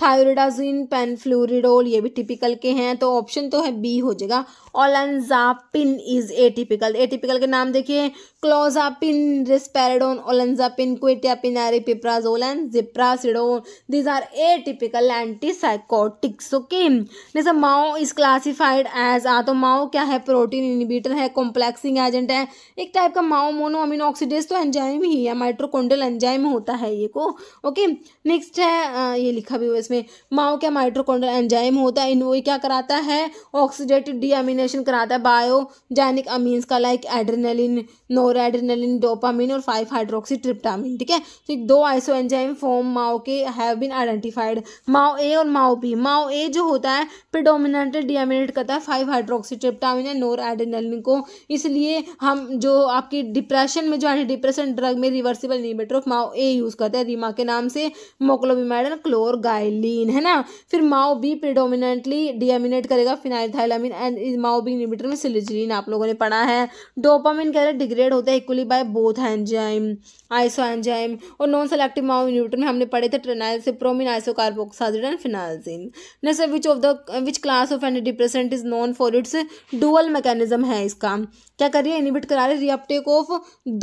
थायरोडाजिन पेनफ्लोरिडोल ये भी टिपिकल के हैं तो ऑप्शन तो है बी हो जाएगा olanzapine is atypical atypical के नाम देखिए clozapine risperidone olanzapine quetiapine aripiprazole and ziprasidone these are atypical antipsychotics okay जैसे MAO is classified as uh तो माओ क्या है प्रोटीन इनिबीटर है कॉम्प्लेक्सिंग एजेंट है एक टाइप का माओ मोनो अमीन ऑक्सीडेज तो एंजाइम ही है माइट्रोकोंडल एंजाइम होता है ये को ओके नेक्स्ट है ये लिखा भी हुआ प्रोसेस में माओ क्या माइट्रोकोंडल एंजाइम होता है इन वो क्या कराता है ऑक्सीडेटिव डीएमिनेशन कराता है बायोजेनिक अमीन्स का like adrenaline noradrenaline dopamine और फाइव हाइड्रोक्सी ट्रिप्टामिन ठीक है तो दो आइसो एंजाइम फॉर्म माओ के हैव बिन आइडेंटिफाइड माओ ए और माओ बी माओ ए जो होता है प्रिडोमिनेंट डीएमिनेट करता है फाइव हाइड्रोक्सी ट्रिप्टामिन या नोर एड्रेनलिन को इसलिए हम जो आपकी डिप्रेशन में जो एंटी डिप्रेशन ड्रग में reversible inhibitor of MAO A use करते हैं रीमा के नाम से मोकलोबिमाइड और क्लोर गाइल लीन है ना फिर माओ बी प्रिडोमिनेंटली डिमिनेट करेगा phenylethylamine and MAO B inhibitor में सिलिजरीन आप लोगों ने पढ़ा है डोपामिन कह रहे डिग्रेड होता है equally by both enzyme isoenzyme और नॉन सेलेक्टिव माओ इनिबिटर में हमने पढ़े थे tranylcypromine isocarboxazid and phenelzine नैसे which of the which class of antidepressant is known for its dual mechanism है इसका क्या कर रही है इनिबिट करा रही है रीअपटेक ऑफ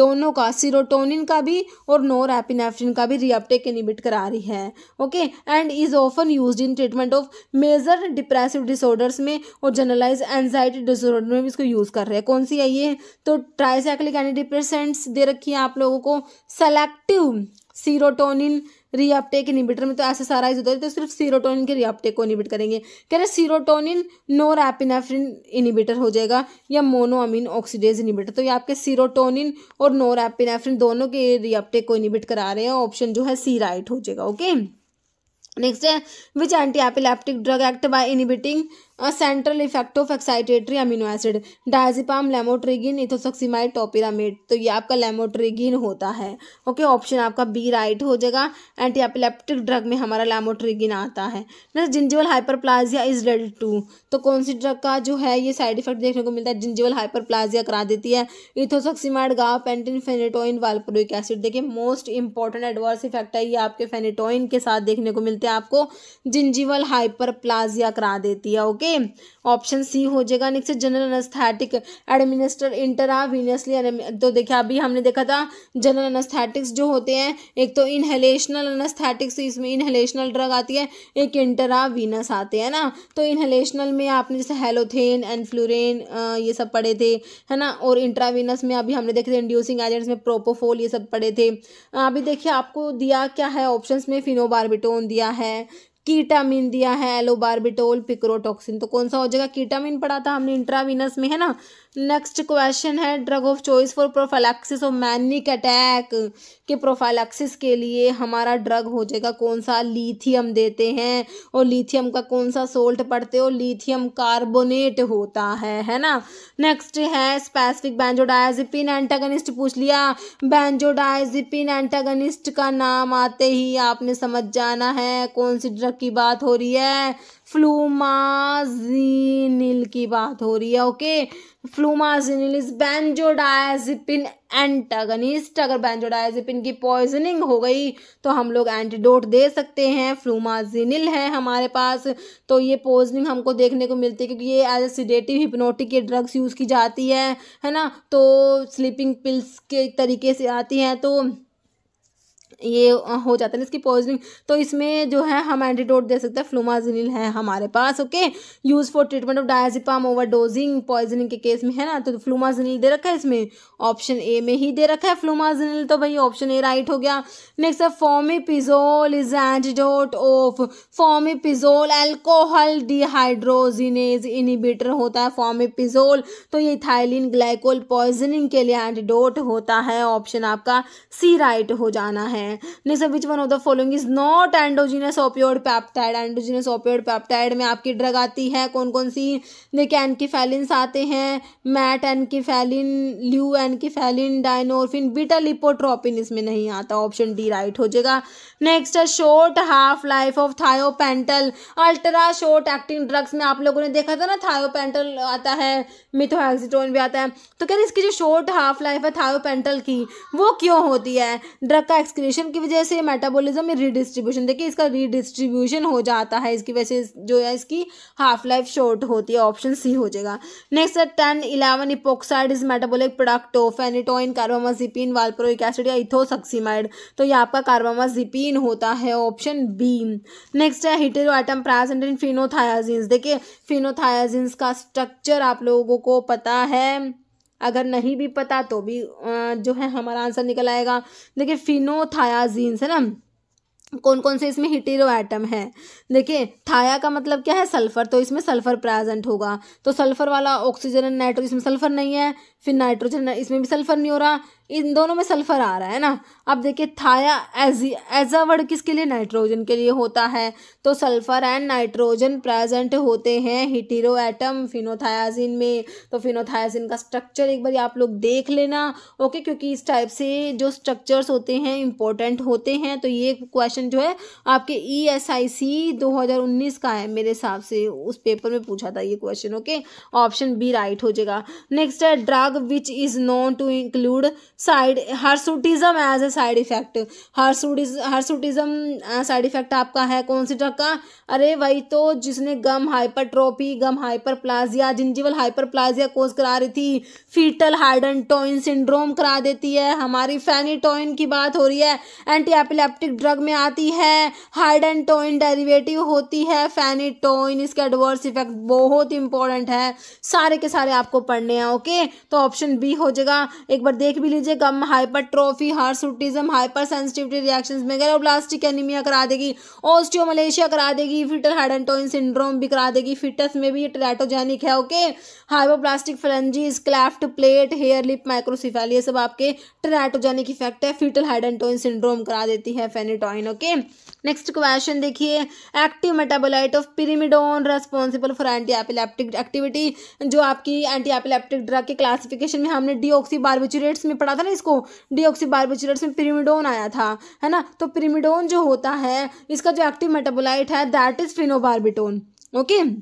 दोनों का सीरोटोनिन का भी और नोरएपिनेफ्रिन का भी रीअपटेक इनिबिट करा रही है okay and is often use in treatment of major depressive disorders में और जनरलाइज एनजाइटी डिसऑर्डर में भी इसको यूज़ कर रहे हैं कौन सी है ये तो ट्राइसाइक्लिक एंटी दे रखी है आप लोगों को सेलेक्टिव सीरोटोनिन रियापटेक इनिबिटर में तो ऐसे सारा इज है तो सिर्फ सीरोटोनिन के रियापटेक को इनिबिट करेंगे कह रहे सीरोटोनिन नोर नोरैपिनेफ्रिन इनिबिटर हो जाएगा या मोनोअमीन ऑक्सीडेज इनिबिटर तो ये आपके सीरोटोनिन और नोर नोरैपिनेफ्रिन दोनों के रियापटेक को इनिबिट करा रहे हैं ऑप्शन जो है सी राइट हो जाएगा ओके नेक्स्ट है which anti epileptic drug act by inhibiting central effect of excitatory amino acid acid diazepam lamotrigine ethosuximide topiramate तो ये आपका लेमोट्रिगिन होता है ओके ऑप्शन आपका बी राइट हो जाएगा एंटी एपिलेप्टिक ड्रग में हमारा लेमोट्रिगिन आता है ना जिंजिवल हाइपरप्लाजिया इज रेड टू तो कौन सी ड्रग का जो है ये साइड इफेक्ट देखने को मिलता है जिंजिवल हाइपरप्लाजिया करा देती है ethosuximide gabapentin phenytoin valproic acid देखिए मोस्ट इंपॉर्टेंट एडवर्स इफेक्ट है ये आपके फेनेटोइन के साथ देखने को मिलते हैं आपको जिंजिवल हाइपरप्लाजिया करा देती है ओके ओके ऑप्शन सी हो जाएगा next general anaesthetic administer intravenously तो देखिए अभी हमने देखा था जनरल अनस्थैटिक्स जो होते हैं एक तो इनहेलेशनल अनस्थैटिक्स इसमें इनहेलेशनल ड्रग आती है एक इंटरावीनस आते हैं ना तो इनहेलेशनल में आपने जैसे हेलोथेन एनफ्लोरेन ये सब पढ़े थे है ना और इंट्रावीनस में अभी हमने देखे थे इंड्यूसिंग एजेंट्स में प्रोपोफोल ये सब पढ़े थे अभी देखिए आपको दिया क्या है ऑप्शन में फिनोबारबिटोन दिया है कीटामिन दिया है एलोबार्बिटोल पिक्रोटॉक्सिन तो कौन सा हो जाएगा कीटामिन पढ़ा था हमने इंट्राविनस में है ना नेक्स्ट क्वेश्चन है drug of choice for prophylaxis of manic attack के प्रोफाइलैक्सिस के लिए हमारा ड्रग हो जाएगा कौन सा लीथियम देते हैं और लीथियम का कौन सा सोल्ट पड़ते हो लीथियम कार्बोनेट होता है है ना नेक्स्ट है स्पेसिफिक बैंजोडाइजिपिन एंटागनिस्ट पूछ लिया बैंजोडाइजिपिन एंटागनिस्ट का नाम आते ही आपने समझ जाना है कौन सी ड्रग की बात हो रही है फ्लूमाजीनिल की बात हो रही है okay flumazenil is benzodiazepine antagonist अगर बैंजोडाइजिपिन की पॉइजनिंग हो गई तो हम लोग एंटीडोट दे सकते हैं फ्लूमाजीनिल है हमारे पास तो ये पॉइजनिंग हमको देखने को मिलती है क्योंकि ये एज ए सीडेटिव हिप्नोटिक ये ड्रग्स यूज़ की जाती है है ना तो स्लीपिंग पिल्स के तरीके से आती हैं तो ये हो जाता है इसकी पॉइजनिंग तो इसमें जो है हम एंटीडोट दे सकते हैं फ्लूमाजिनिल है हमारे पास okay use for treatment of diazepam overdosing poisoning के केस में है ना तो फ्लूमाजिनिल दे रखा है इसमें ऑप्शन ए में ही दे रखा है फ्लूमाजिनिल तो भाई ऑप्शन ए राइट हो गया नेक्स्ट है fomepizole is antidote of fomepizole alcohol dehydrogenase inhibitor होता है फॉर्मिपिजोल तो ये थाइलिन ग्लाइकोल पॉइजनिंग के लिए एंटीडोट होता है ऑप्शन आपका सी राइट हो जाना है हैं which one of the following is not endogenous opioid peptide endogenous opioid peptide में आपकी ड्रग आती है कौन कौन सी देखिए एनकीफेलिन आते हैं मैट एनकीफेलिन ल्यू एनकीफेलिन डायनोरफिन बीटा लिपोट्रोपिन इसमें नहीं आता ऑप्शन डी राइट हो जाएगा नेक्स्ट है short half life of thiopental ultra short acting drugs में आप लोगों ने देखा था ना थायोपेंटल आता है मिथोहेक्सिटोन भी आता है तो कह रहे इसकी जो शॉर्ट हाफ लाइफ है थायोपेंटल की वो क्यों होती है ड्रग का एक्सक्रीशन एडिशन की वजह से मेटाबॉलिज्म में रिडिस्ट्रीब्यूशन देखिए इसका रिडिस्ट्रीब्यूशन हो जाता है इसकी वजह से जो है इसकी हाफ लाइफ शॉर्ट होती है ऑप्शन सी हो जाएगा नेक्स्ट है ten eleven epoxide is metabolic product of phenytoin carbamazepine valproic acid या इथोसक्सीमाइड तो ये आपका कार्बामाजिपिन होता है ऑप्शन बी नेक्स्ट है हिटेरो आइटम प्रेजेंट इन फिनोथायाजिन्स देखिए फिनोथायाजिन्स का स्ट्रक्चर आप लोगों को पता है अगर नहीं भी पता तो भी जो है हमारा आंसर निकल आएगा देखिए फिनोथायाजीन्स है ना कौन कौन से इसमें हिटेरो आइटम है देखिए थाया का मतलब क्या है सल्फर तो इसमें सल्फर प्रेजेंट होगा तो सल्फर वाला ऑक्सीजन एंड नाइट्रोजन इसमें सल्फर नहीं है फिर नाइट्रोजन इसमें भी सल्फर नहीं हो रहा इन दोनों में सल्फर आ रहा है ना अब देखिए थाया एजी एजा वर्ड किसके लिए नाइट्रोजन के लिए होता है तो सल्फर एंड नाइट्रोजन प्रेजेंट होते हैं हिटीरो एटम फिनोथायाजिन में तो फिनोथायाजिन का स्ट्रक्चर एक बार आप लोग देख लेना ओके क्योंकि इस टाइप से जो स्ट्रक्चर्स होते हैं इंपॉर्टेंट होते हैं तो ये क्वेश्चन जो है आपके ई एस आई सी दो हज़ार उन्नीस का है मेरे हिसाब से उस पेपर में पूछा था ये question okay option B right हो जाएगा नेक्स्ट है drug which is known to include side hirsutism as a side effect hirsutism hirsutism side effect आपका है कौन सी ड्रग का अरे वही तो जिसने gum hypertrophy gum hyperplasia gingival plasia cause करा रही थी फीटल हार्डन टोइन सिंड्रोम करा देती है हमारी फैनिटोइन की बात हो रही है एंटी एपिलेप्टिक ड्रग में आती है हार्डन टोइन डेरिवेटिव होती है फैनिटोइन इसके एडवर्स इफेक्ट बहुत इंपॉर्टेंट है सारे के सारे आपको पढ़ने हैं ओके तो ऑप्शन बी हो जाएगा एक बार देख भी लीजिए लीजिए gum hypertrophy hirsutism hypersensitivity reaction megaloblastic anaemia करा देगी ओस्टियो करा देगी फिटर हाइडेंटोइन सिंड्रोम भी करा देगी फिटस में भी ये है okay hypoplastic phalanges cleft palate hare lip microcephaly ये सब आपके टेराटोजेनिक इफेक्ट है फिटल हाइडेंटोइन सिंड्रोम करा देती है फेनिटोइन ओके नेक्स्ट क्वेश्चन देखिए active metabolite of primidone responsible for anti epileptic activity जो आपकी एंटी एपिलेप्टिक ड्रग के क्लासिफिकेशन में हमने डी बारबिचुरेट्स में पढ़ा पढ़ा था ना इसको डीऑक्सीबारबोचुलेट्स में पिरीमिडोन आया था है ना तो पिरीमिडोन जो होता है इसका जो एक्टिव मेटाबोलाइट है that is phenobarbitone okay okay?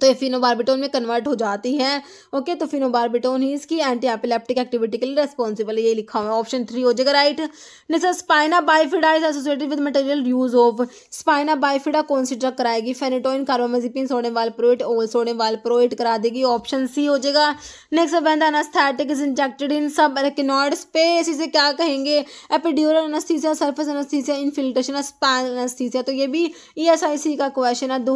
तो ये फिनोबार्बिटोन में कन्वर्ट हो जाती है ओके तो फिनोबार्बिटोन ही इसकी एंटी एपिलेप्टिक एक्टिविटी के लिए रेस्पॉन्सिबल ये लिखा हुआ है ऑप्शन थ्री हो जाएगा right next spina bifida is associated with maternal use of spina bifida कौन सी ड्रग कराएगी फेनेटोइन कार्बोमेजिपिन वाल प्रोइट ओल वाल प्रोइट करा देगी ऑप्शन सी हो जाएगा next when anaesthetic is injected in subarachnoid space इसे क्या कहेंगे epidural anaesthesia surface anaesthesia infiltration spine anaesthesia तो ये भी ई e का क्वेश्चन है दो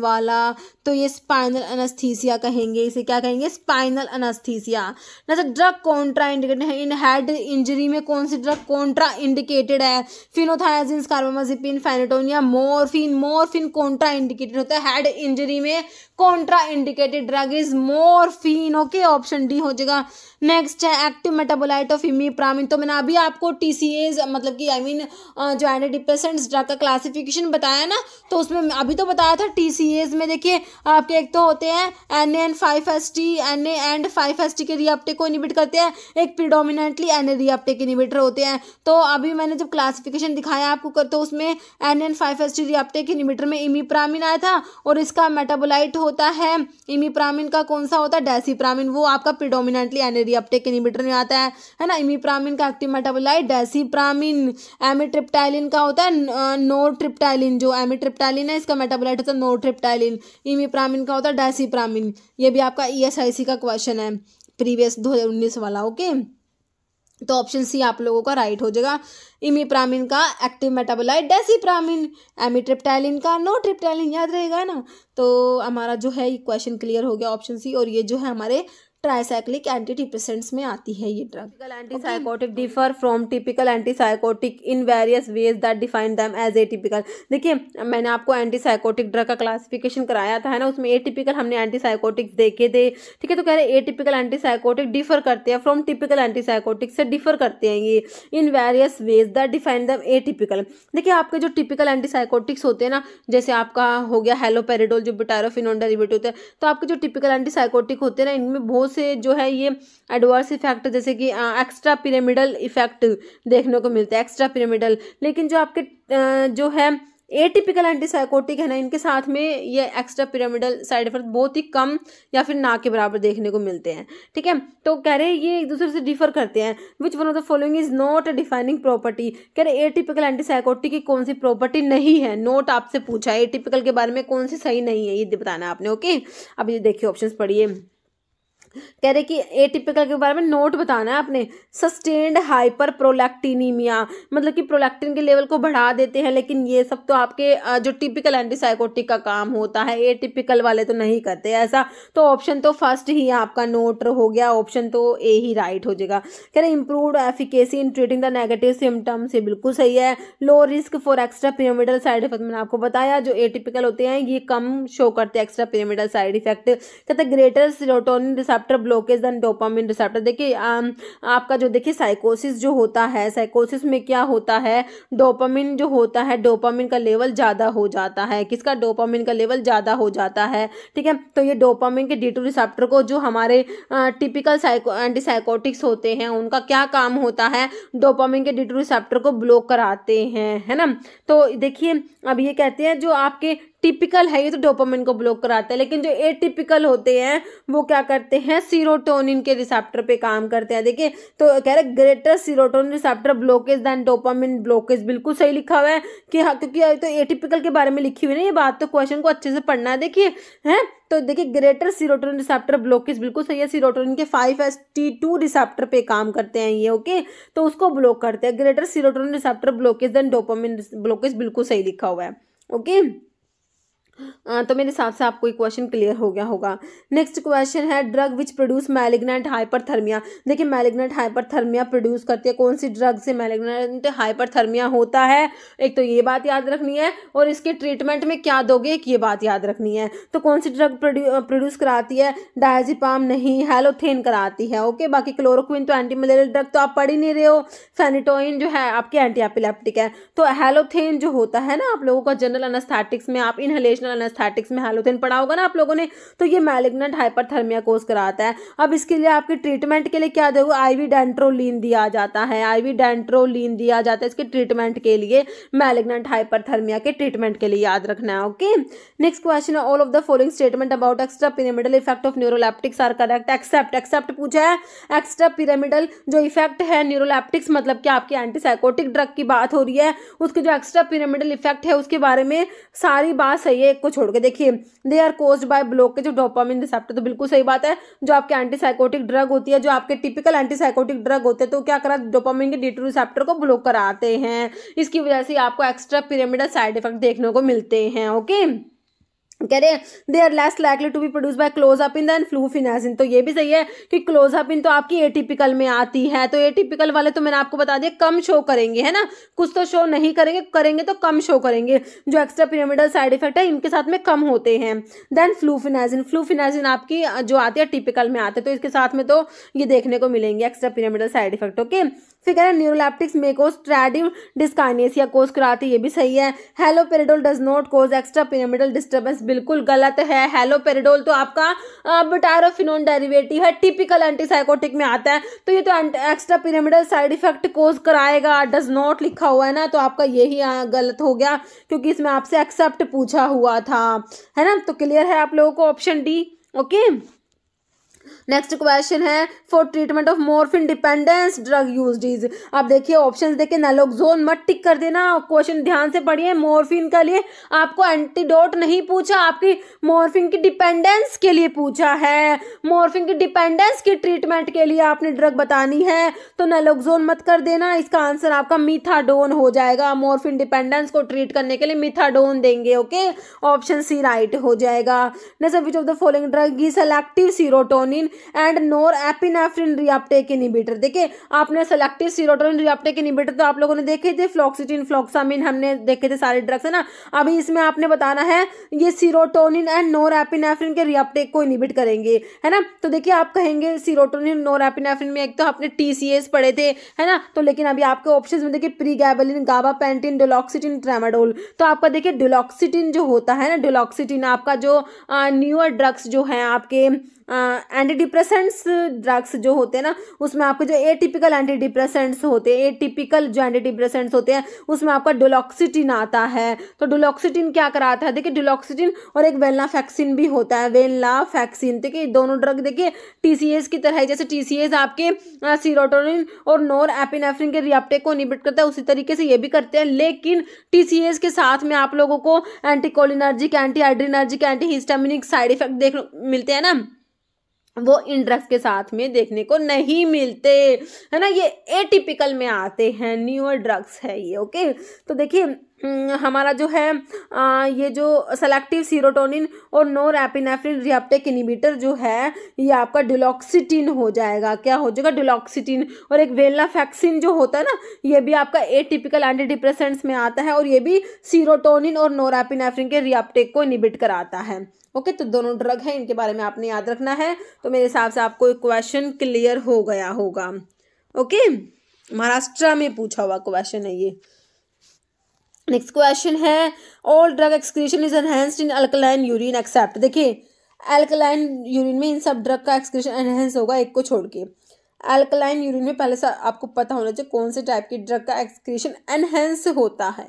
वाला तो ये स्पाइनल अनस्थीसिया कहेंगे इसे क्या कहेंगे स्पाइनल अनस्थीसिया ना तो ड्रग कॉन्ट्रा इंडिकेट है इन हेड इंजरी में कौन सी ड्रग कॉन्ट्रा इंडिकेटेड है phenothiazine carbamazepine phenytoin morphine morphine contraindicated होता है हेड इंजरी में contraindicated drug is morphine okay option D हो जाएगा नेक्स्ट है एक्टिव मेटाबोलाइट ऑफ इमीप्रामिन तो मैंने अभी आपको टी मतलब कि आई I मीन mean, जो एंटी डिप्रेसेंट्स ड्रग का क्लासिफिकेशन बताया ना तो उसमें अभी तो बताया था टी में देखिए आपके एक तो होते हैं N A N five S T N and five S T के रियाप्टेक को इनिबिट करते हैं एक प्रिडोमिनेटली एन ए के इनिबिटर होते हैं तो अभी मैंने जब क्लासिफिकेशन दिखाया आपको कर, तो उसमें N N five S T के इनिबिटर में इमीप्रामिन आया था और इसका मेटाबोलाइट होता है इमीप्रामिन का कौन सा होता है डेसीप्रामिन वो आपका प्रिडोमिनेटली एन ए के निमिटर में आता है है ना इमीप्रामिन का एक्टिव मेटाबोलाइट डेसीप्रामिन एमिट्रिप्टाइलिन का होता है नोट्रिप्टाइलिन जो एमिट्रिप्टाइलिन है इसका मेटाबोलाइट होता है नोट्रिप्टाइलिन इमीप्रामिन का होता है डेसीप्रामिन ये भी आपका ई e का क्वेश्चन है प्रीवियस दो वाला ओके तो ऑप्शन सी आप लोगों का राइट हो जाएगा इमीप्रामिन का एक्टिव मेटाबोलाइट डेसीप्रामिन एमिट्रिप्टाइलिन का नो ट्रिप्टाइलिन याद रहेगा ना तो हमारा जो है ये क्वेश्चन क्लियर हो गया ऑप्शन सी और ये जो है हमारे ट्राइसाइक्लिक एंटी डिप्रेसेंट्स में आती है ये drug typical antipsychotic differ from typical antipsychotic in various ways that define them as atypical देखिए मैंने आपको एंटीसाइकोटिक ड्रग का क्लासिफिकेशन कराया था है ना उसमें ए टिपिकल हमने एंटीसाइकोटिक्स देखे थे ठीक है तो कह रहे ए टिपिकल एंटीसाइकोटिक डिफर करते हैं फ्रॉम टिपिकल एंटीसाइकोटिक से डिफर करते हैं ये in various ways that define them atypical देखिए आपके जो टिपिकल एंटीसाइकोटिक्स होते हैं ना जैसे आपका हो गया हेलोपेरिडोल जो बिटारोफिनोन डेरिवेटिव होते हैं तो आपके जो टिपिकल एंटीसाइकोटिक होते हैं ना इनमें बहुत से जो है ये एडवर्स इफेक्ट जैसे कि एक्स्ट्रा पिरामिडल इफेक्ट देखने को मिलता है एक्स्ट्रा पिरामिडल लेकिन जो आपके जो है ए टिपिकल एंटीसाइकोटिक है ना इनके साथ में ये एक्स्ट्रा पिरामिडल साइड इफेक्ट बहुत ही कम या फिर ना के बराबर देखने को मिलते हैं ठीक है तो कह रहे हैं ये एक दूसरे से डिफर करते हैं which one of the following is not a defining property कह रहे ए टिपिकल एंटीसाइकोटिक की कौन सी प्रॉपर्टी नहीं है नोट आपसे पूछा है ए टिपिकल के बारे में कौन सी सही नहीं है ये बताना आपने ओके अब ये देखिए ऑप्शन पढ़िए कह रहे कि ए टिपिकल के बारे में नोट बताना है आपने सस्टेन्ड हाइपर प्रोलैक्टिनीमिया मतलब कि प्रोलैक्टिन के लेवल को बढ़ा देते हैं लेकिन ये सब तो आपके जो टिपिकल एंटीसाइकोटिक का काम होता है ए टिपिकल वाले तो नहीं करते ऐसा तो ऑप्शन तो फर्स्ट ही आपका नोट हो गया ऑप्शन तो ए ही राइट हो जाएगा कह रहे improve efficacy in treating the negative symptoms ये बिल्कुल सही है low risk for extra pyramidal side effect मैंने आपको बताया जो ए टिपिकल होते हैं ये कम शो करते हैं एक्स्ट्रा पिरामिडल साइड इफेक्ट कहते greater serotonin receptor after blockage and dopamine receptor देखिए um, आपका जो देखिए साइकोसिस जो होता है साइकोसिस में क्या होता है डोपामिन जो होता है डोपामिन का लेवल ज़्यादा हो जाता है किसका डोपामिन का लेवल ज़्यादा हो जाता है ठीक है तो ये डोपामिन के डी टू रिसेप्टर को जो हमारे टिपिकल साइको एंटीसाइकोटिक्स होते हैं उनका क्या काम होता है डोपामिन के डी टू रिसेप्टर को ब्लॉक कराते हैं है ना तो देखिए अब ये कहते हैं जो आपके टिपिकल है ये तो डोपामिन को ब्लॉक कराता है लेकिन जो ए टिपिकल होते हैं वो क्या करते हैं सीरोटोनिन के रिसेप्टर पे काम करते हैं देखिए तो कह रहे greater serotonin receptor blockage than dopamine blockage बिल्कुल सही लिखा हुआ है कि हाँ क्योंकि तो ए टिपिकल के बारे में लिखी हुई ना ये बात तो क्वेश्चन को अच्छे से पढ़ना है देखिए है तो देखिए ग्रेटर सीरोटोनिन रिसेप्टर ब्लॉकेज बिल्कुल सही है सीरोटोनिन के five S T two receptor पे काम करते हैं ये ओके तो उसको ब्लॉक करते हैं greater serotonin receptor blockage than dopamine blockage बिल्कुल सही लिखा हुआ है ओके तो मेरे हिसाब से आपको ये क्वेश्चन क्लियर हो गया होगा नेक्स्ट क्वेश्चन है drug which produce malignant hyperthermia देखिए मैलिग्नेंट हाइपरथर्मिया प्रोड्यूस करती है कौन सी ड्रग से मैलिग्नेंट हाइपरथर्मिया होता है एक तो ये बात याद रखनी है और इसके ट्रीटमेंट में क्या दोगे एक ये बात याद रखनी है तो कौन सी ड्रग प्रोड्यूस कराती है डायजिपाम नहीं हेलोथेन कराती है ओके बाकी क्लोरोक्विन तो एंटी मलेरियल ड्रग तो आप पढ़ ही नहीं रहे हो फेनिटोइन जो है आपके एंटी एपिलेप्टिक है तो हेलोथेन जो होता है ना आप लोगों का जनरल अनस्थेटिक्स में आप इनहलेशन फंक्शनल एनास्थेटिक्स में हेलोथिन पढ़ा होगा ना आप लोगों ने तो ये मैलिग्नेंट हाइपरथर्मिया कोस कराता है अब इसके लिए आपके ट्रीटमेंट के लिए क्या दे आईवी डेंट्रोलिन दिया जाता है आईवी डेंट्रोलिन दिया जाता है इसके ट्रीटमेंट के लिए मैलिग्नेंट हाइपरथर्मिया के ट्रीटमेंट के लिए याद रखना है okay next question all of the following statement about extrapyramidal effect of neuroleptics are correct except except पूछा है एक्स्ट्रा पिरामिडल जो इफेक्ट है न्यूरोलैप्टिक्स मतलब कि आपके एंटीसाइकोटिक ड्रग की बात हो रही है उसके जो एक्स्ट्रा पिरामिडल इफेक्ट है उसके बारे में सारी बात सही है एक को छोड़ के देखिए they are cause by block के जो डोपामिन रिसेप्टर तो बिल्कुल सही बात है जो आपके एंटीसाइकोटिक ड्रग होती है जो आपके टिपिकल एंटीसाइकोटिक ड्रग होते हैं तो क्या करा डोपामिन के डी रिसेप्टर को ब्लॉक कराते हैं इसकी वजह से आपको एक्स्ट्रा पिरामिडल साइड इफेक्ट देखने को मिलते हैं ओके कह रहे हैं they are less likely to be produce by clozapine than फ्लू तो ये भी सही है कि क्लोज अप इन तो आपकी एटिपिकल में आती है तो एटिपिकल वाले तो मैंने आपको बता दिया कम शो करेंगे है ना कुछ तो शो नहीं करेंगे करेंगे तो कम शो करेंगे जो एक्स्ट्रा पिरामिडल साइड इफेक्ट है इनके साथ में कम होते हैं than fluphenazine fluphenazine आपकी जो आती है टिपिकल में आते हैं तो इसके साथ में तो ये देखने को मिलेंगे extra pyramidal side effect okay figure कह रहे मे कोस ट्रेडिव डिस्काइनेसिया कोस कराती ये भी सही है haloperidol does not cause extrapyramidal disturbance बिल्कुल गलत है हेलो पेरेडोल तो आपका बटारोफिनोन डेरिवेटिव है टिपिकल एंटीसाइकोटिक में आता है तो ये तो extra pyramidal side effect cause कराएगा डज नॉट लिखा हुआ है ना तो आपका यही गलत हो गया क्योंकि इसमें आपसे एक्सेप्ट पूछा हुआ था है ना तो क्लियर है आप लोगों को option D okay next question है for treatment of morphine dependence drug use is आप देखिए ऑप्शन देखिए नेलोक्जोन मत टिक कर देना क्वेश्चन ध्यान से पढ़िए मोरफिन के लिए आपको एंटीडोट नहीं पूछा आपकी मोरफिन की डिपेंडेंस के लिए पूछा है मोरफिन की डिपेंडेंस की ट्रीटमेंट के लिए आपने ड्रग बतानी है तो नेलोक्जोन मत कर देना इसका आंसर आपका मिथाडोन हो जाएगा मोरफिन डिपेंडेंस को ट्रीट करने के लिए मिथाडोन देंगे ओके ऑप्शन सी राइट हो जाएगा next which of the following drug is selective serotonin and NOR norepinephrine reuptake inhibitor देखिए आपने सेलेक्टिव सीरोटोनिन रियापटेक इनिबिटर तो आप लोगों ने देखे थे फ्लॉक्सिटिन फ्लॉक्सामिन हमने देखे थे सारे ड्रग्स है ना अभी इसमें आपने बताना है ये सीरोटोनिन एंड नोर एपिनाफ्रिन के रियापटेक को इनिबिट करेंगे है ना तो देखिए आप कहेंगे सीरोटोनिन नोर एपिनाफ्रिन में एक तो आपने टी पढ़े थे है ना तो लेकिन अभी आपके ऑप्शन में देखिए pregabalin gabapentin duloxetine tramadol तो आपका देखिए डोलॉक्सिटिन जो होता है ना डोलॉक्सिटिन आपका जो न्यूअर ड्रग्स जो हैं आपके एंटी डिप्रेसेंट्स ड्रग्स जो होते हैं ना उसमें आपके जो ए टिपिकल एंटी डिप्रेसेंट्स होते हैं ए टिपिकल जो एंटी डिप्रेसेंट्स होते हैं उसमें आपका डोलॉक्सिटिन आता है तो डोलॉक्सिटिन क्या कराता है देखिए डोलॉक्सिटिन और एक वेलना फैक्सिन भी होता है वेलना फैक्सिन देखिए दोनों ड्रग देखिए टी की तरह है जैसे टी आपके सीरोटोनिन और नोर एपिनेफ्रिन के रियाप्टे को इनिबिट करता है उसी तरीके से ये भी करते हैं लेकिन टी के साथ में आप लोगों को anticholinergic anti adrenergic anti histaminic side effect देख मिलते हैं ना वो इन ड्रग्स के साथ में देखने को नहीं मिलते है ना ये एटिपिकल में आते हैं न्यूअर ड्रग्स है ये ओके तो देखिए हम्म, हमारा जो है आ, ये जो सेलेक्टिव सीरोटोनिन और नोरएपिनेफ्रिन रियाप्टेक इनिबिटर जो है ये आपका डिलॉक्सिटीन हो जाएगा क्या हो जाएगा डिलॉक्सिटीन और एक वेलनाफेक्सिन जो होता है ना ये भी आपका ए टिपिकल एंटी डिप्रेसेंट्स में आता है और ये भी सीरोटोनिन और नोरएपिनेफ्रिन के रियाप्टेक को इनिबिट कराता है ओके तो दोनों ड्रग हैं इनके बारे में आपने याद रखना है तो मेरे हिसाब से आपको एक क्वेश्चन क्लियर हो गया होगा ओके महाराष्ट्र में पूछा हुआ क्वेश्चन है ये नेक्स्ट क्वेश्चन है all drug excretion is enhanced in alkaline urine except देखिए एल्कलाइन यूरिन में इन सब ड्रग का एक्सक्रीशन एनहेंस होगा एक को छोड़ के एल्कलाइन यूरिन में पहले से आपको पता होना चाहिए कौन से टाइप की ड्रग का एक्सक्रीशन एनहेंस होता है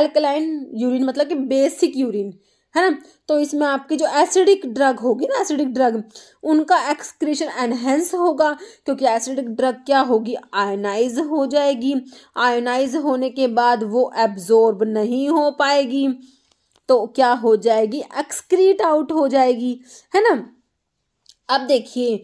एल्कलाइन यूरिन मतलब कि बेसिक यूरिन है ना तो इसमें आपकी जो एसिडिक ड्रग होगी ना एसिडिक ड्रग उनका एक्सक्रीशन एनहेंस होगा क्योंकि एसिडिक ड्रग क्या होगी आयोनाइज हो जाएगी आयोनाइज होने के बाद वो एब्जॉर्ब नहीं हो पाएगी तो क्या हो जाएगी एक्सक्रीट आउट हो जाएगी है ना अब देखिए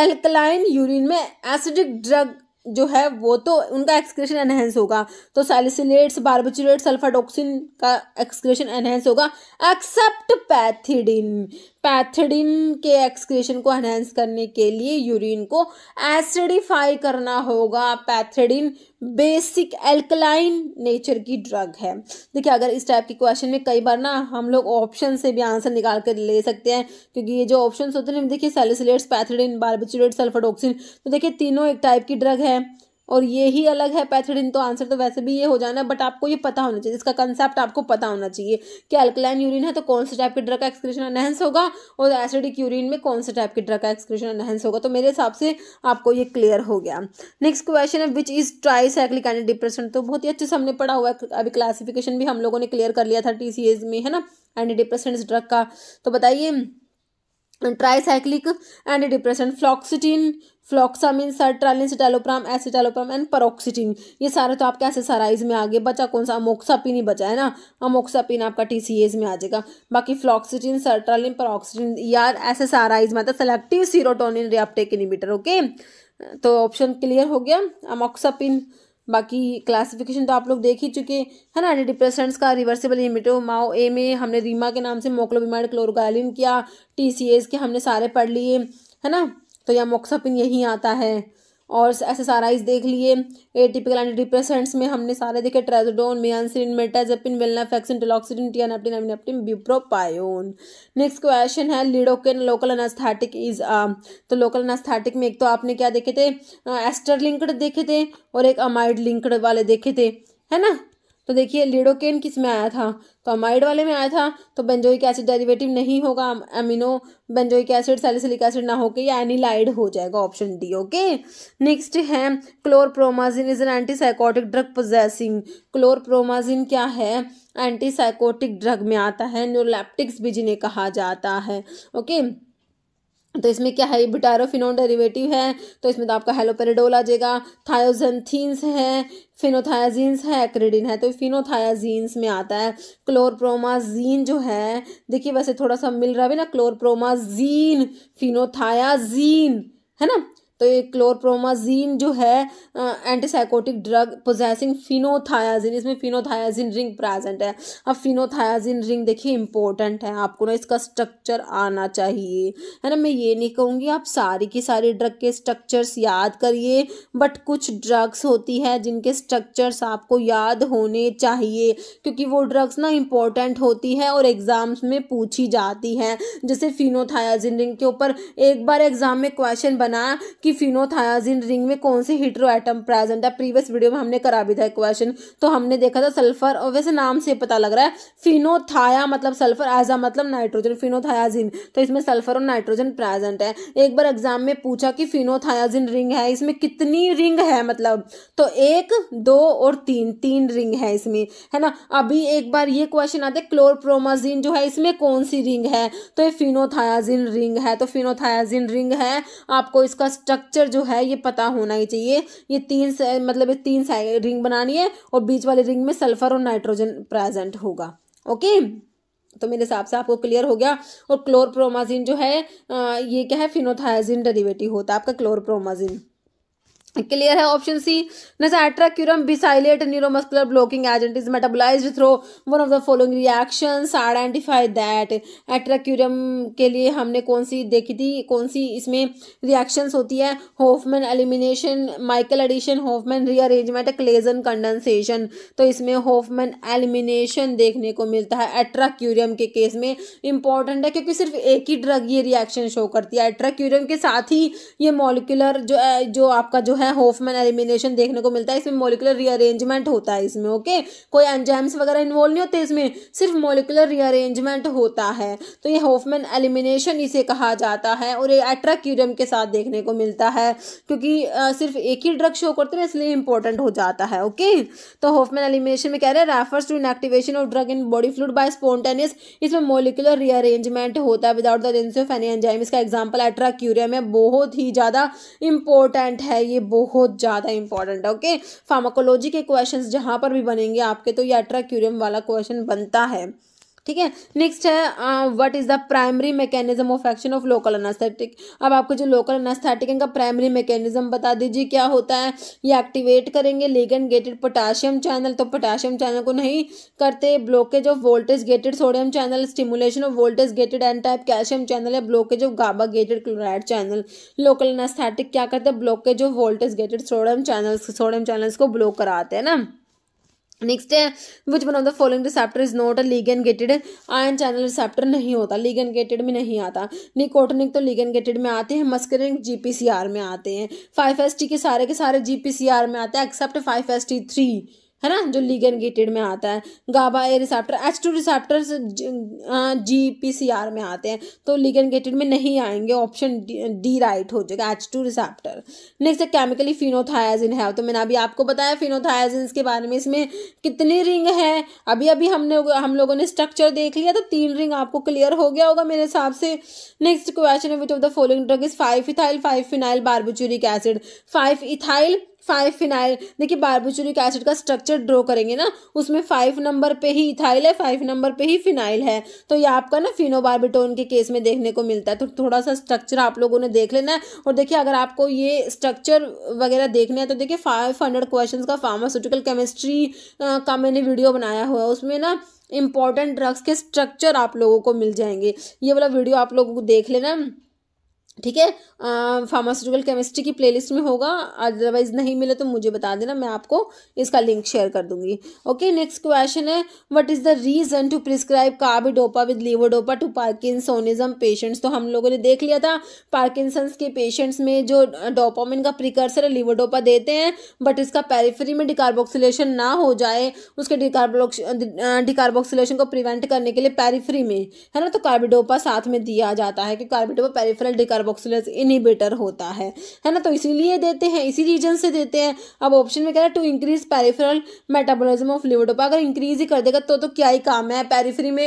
एल्कलाइन यूरिन में एसिडिक ड्रग जो है वो तो उनका एक्सक्रेशन एनहेंस होगा तो सैलिसिलेट्स बारबोचुलेट सल्फाटोक्सिन का एक्सक्रेशन एनहेंस होगा एक्सेप्ट पैथिडिन पैथडिन के एक्सक्रीशन को एनहेंस करने के लिए यूरिन को एसिडिफाई करना होगा पैथडिन बेसिक एल्कलाइन नेचर की ड्रग है देखिए अगर इस टाइप के क्वेश्चन में कई बार ना हम लोग ऑप्शन से भी आंसर निकाल कर ले सकते हैं क्योंकि ये जो ऑप्शन होते हैं देखिए सेलिसलेट्स पैथडिन बारबिचुलेट सल्फाडोक्सिन तो देखिए तीनों एक टाइप की ड्रग है और ये ही अलग है पैथेडिन तो आंसर तो वैसे भी ये हो जाना बट आपको ये पता होना चाहिए इसका कंसेप्ट आपको पता होना चाहिए कि अल्कलाइन यूरिन है तो कौन से टाइप के ड्रग का एक्सक्रेशन एनहेंस होगा और एसिडिक यूरिन में कौन से टाइप के ड्रग का एक्सक्रेशन एनहेंस होगा तो मेरे हिसाब से आपको ये क्लियर हो गया नेक्स्ट क्वेश्चन है which is tricyclic antidepressant तो बहुत ही अच्छे से हमने पढ़ा हुआ है अभी क्लासिफिकेशन भी हम लोगों ने क्लियर कर लिया था टी में है ना एंड डिप्रेशन ड्रग का तो बताइए tricyclic antidepressant fluoxetine fluvoxamine sertraline citalopram escitalopram and paroxetine ये सारे तो आपके एसेसराइज में आ गए बचा कौन सा अमोक्सापिन ही बचा है ना अमोक्सापिन आपका टी सी में आ जाएगा बाकी फ्लॉक्सीटिन सर्ट्रालिन परोक्सीटिन यार में मतलब selective serotonin reuptake inhibitor okay तो ऑप्शन क्लियर हो गया अमोक्सापिन बाकी क्लासिफिकेशन तो आप लोग देख ही चुके है ना डिप्रेसेंट्स का रिवर्सिबल इमिटो माओ ए में हमने रीमा के नाम से मोक्लोबिमाइड क्लोरोगालिन किया टी के हमने सारे पढ़ लिए है ना तो यह मोक्सापिन यहीं आता है और ऐसे साराइज देख लिए एटिपिकल एंटीडिप्रेसेंट्स में हमने सारे देखे ट्रेजोडोन मियांसिन मेटाजेपिन वेलनाफेक्सिन टलॉक्सिडिन tianeptine amineptine bupropion next question है लिडोकेन लोकल अनास्थेटिक इज तो लोकल अनास्थेटिक में एक तो आपने क्या देखे थे एस्टर uh, लिंक्ड देखे थे और एक अमाइड लिंक्ड वाले देखे थे है ना तो देखिए लिडोकेन किस में आया था तो अमाइड वाले में आया था तो बेंजोइक एसिड डेरिवेटिव नहीं होगा amino benzoic acid salicylic acid ना होकर या एनिलाइड हो जाएगा ऑप्शन डी ओके नेक्स्ट है chlorpromazine is an antipsychotic drug possessing chlorpromazine क्या है एंटीसाइकोटिक ड्रग में आता है न्यूरोलैप्टिक्स भी जिन्हें कहा जाता है ओके okay? तो इसमें क्या है बिटारोफिनोन डेरिवेटिव है तो इसमें तो आपका हेलोपेरेडोल आ जाएगा थायोजेंथीन्स है फिनोथायाजीन्स है एक्रेडिन है तो फिनोथायाजीन्स में आता है क्लोरप्रोमाजीन जो है देखिए वैसे थोड़ा सा मिल रहा है ना क्लोरप्रोमाजीन फिनोथायाजीन है ना तो ये क्लोरप्रोमाजीन जो है एंटीसाइकोटिक ड्रग पोजेसिंग फिनोथायाजिन इसमें फिनोथायाजिन रिंग प्रेजेंट है अब फिनोथायाजिन रिंग देखिए इंपॉर्टेंट है आपको ना इसका स्ट्रक्चर आना चाहिए है ना मैं ये नहीं कहूँगी आप सारी की सारी ड्रग के स्ट्रक्चर्स याद करिए बट कुछ ड्रग्स होती है जिनके स्ट्रक्चर्स आपको याद होने चाहिए क्योंकि वो ड्रग्स ना इंपॉर्टेंट होती है और एग्ज़ाम्स में पूछी जाती हैं जैसे फिनोथायाजिन रिंग के ऊपर एक बार एग्ज़ाम में क्वेश्चन बना कि फिनोथायाजिन रिंग में कौन से हीट्रो आइटम प्रेजेंट है प्रीवियस वीडियो में हमने करा भी था क्वेश्चन तो हमने देखा था सल्फर और वैसे नाम से पता लग रहा है फिनोथाया मतलब सल्फर एज अ मतलब नाइट्रोजन फिनोथायाजिन तो इसमें सल्फर और नाइट्रोजन प्रेजेंट है एक बार एग्जाम में पूछा कि फिनोथायाजिन रिंग है इसमें कितनी रिंग है मतलब तो एक दो और तीन तीन रिंग है इसमें है ना अभी एक बार ये क्वेश्चन आते क्लोरप्रोमाजिन जो है इसमें कौन सी रिंग है तो ये फिनोथायाजिन रिंग है तो फिनोथायाजिन रिंग है आपको इसका स्ट्रक्चर जो है ये पता होना ही चाहिए ये तीन मतलब ये तीन रिंग बनानी है और बीच वाले रिंग में सल्फर और नाइट्रोजन प्रेजेंट होगा ओके तो मेरे हिसाब से आपको क्लियर हो गया और क्लोरप्रोमाजिन जो है ये क्या है फिनोथायाजिन डेरिवेटिव होता है आपका क्लोरप्रोमाजिन क्लियर है option C cisatracurium besylate neuromuscular blocking agent is metabolised through one of the following reaction identify that atracurium के लिए हमने कौन सी देखी थी कौन सी इसमें रिएक्शंस होती है Hofmann elimination Michael addition Hofmann rearrangement Claisen condensation तो इसमें होफमैन एलिमिनेशन देखने को मिलता है एट्राक्यूरियम के केस में इंपॉर्टेंट है क्योंकि सिर्फ एक ही ड्रग ये रिएक्शन शो करती है एट्राक्यूरियम के साथ ही ये मॉलिकुलर जो जो आपका जो है है होफमैन एलिमिनेशन देखने को मिलता है इसमें मोलिकुलर रीअरेंजमेंट होता है इसमें ओके कोई एंजाइम्स वगैरह इन्वॉल्व नहीं होते इसमें सिर्फ मोलिकुलर रीअरेंजमेंट होता है तो ये होफमैन एलिमिनेशन इसे कहा जाता है और ये एट्राक्यूरियम के साथ देखने को मिलता है क्योंकि आ, सिर्फ एक ही ड्रग शो करते हैं इसलिए इंपॉर्टेंट हो जाता है ओके तो होफमैन एलिमिनेशन में कह रहे हैं refers to inactivation of drug in body fluid by spontaneous इसमें मोलिकुलर रीअरेंजमेंट होता है without the agency of any enzyme इसका एग्जाम्पल एट्राक्यूरियम है बहुत ही ज़्यादा इंपॉर्टेंट है ये बहुत ज़्यादा इंपॉर्टेंट है ओके फार्माकोलॉजी के क्वेश्चन जहाँ पर भी बनेंगे आपके तो ये अट्रा क्यूरियम वाला क्वेश्चन बनता है ठीक है नेक्स्ट है what is the primary mechanism of action of local anaesthetic अब आपको जो लोकल एनास्थेटिक का प्राइमरी मैकेनिज्म बता दीजिए क्या होता है ये एक्टिवेट करेंगे लेगन गेटेड पोटाशियम चैनल तो पोटाशियम चैनल को नहीं करते blockage of voltage gated sodium channel stimulation of voltage gated N type calcium channel है blockage of GABA gated chloride channel local anaesthetic क्या करते हैं blockage of voltage gated sodium channel sodium channels को block कराते हैं ना next है which one of the following receptor is not a ligand gated ion channel receptor नहीं होता लीगन गेटेड में नहीं आता निकोटनिक तो लीगन गेटेड में आते हैं मस्करिंग जीपीसीआर में आते हैं फाइव एस टी के सारे के सारे जीपीसीआर में आते हैं except five S T three है ना जो लीगन गेटेड में आता है GABA A receptor H two receptor G P C R में आते हैं तो लीगन गेटेड में नहीं आएंगे ऑप्शन डी राइट हो जाएगा एच टू रिसेप्टर नेक्स्ट है केमिकली फिनोथायाजिन है तो मैंने अभी आपको बताया फिनोथायाजिन के बारे में इसमें कितनी रिंग है अभी अभी हमने हम लोगों ने स्ट्रक्चर देख लिया तो तीन रिंग आपको क्लियर हो गया होगा मेरे हिसाब से नेक्स्ट क्वेश्चन है which of the following drug is five ethyl five phenyl barbituric acid five ethyl five phenyl देखिए बारबुचुरिक एसिड का स्ट्रक्चर ड्रॉ करेंगे ना उसमें फाइव नंबर पे ही इथाइल है फाइव नंबर पे ही फिनाइल है तो ये आपका ना बारबिटोन के केस में देखने को मिलता है तो थोड़ा सा स्ट्रक्चर आप लोगों ने देख लेना है और देखिए अगर आपको ये स्ट्रक्चर वगैरह देखना है तो देखिए फाइव हंड्रेड क्वेश्चन का फार्मास्यूटिकल केमिस्ट्री का मैंने वीडियो बनाया हुआ है उसमें ना इंपॉर्टेंट ड्रग्स के स्ट्रक्चर आप लोगों को मिल जाएंगे ये वाला वीडियो आप लोगों को देख लेना ठीक है फार्मास्यूटिकल केमिस्ट्री की प्लेलिस्ट में होगा अदरवाइज नहीं मिले तो मुझे बता देना मैं आपको इसका लिंक शेयर कर दूंगी ओके नेक्स्ट क्वेश्चन है what is the reason to prescribe carbidopa with levodopa to parkinsonism patients तो हम लोगों ने देख लिया था पार्किंसन्स के पेशेंट्स में जो डोपामिन का प्रिकर्सर लीवोडोपा देते हैं बट इसका पेरीफरी में डिकार्बोक्सिलेशन ना हो जाए उसके डिकार्बोक्स डिकार्बोक्सिलेशन को प्रिवेंट करने के लिए पेरीफ्री में है ना तो कार्बिडोपा साथ में दिया जाता है कि carbidopa peripheral decarboxylase inhibitor होता है है ना तो इसीलिए देते हैं इसी रीजन से देते हैं अब ऑप्शन में कह रहा है to increase peripheral metabolism of levodopa अगर इंक्रीज ही कर देगा तो तो क्या ही काम है पेरीफ्री में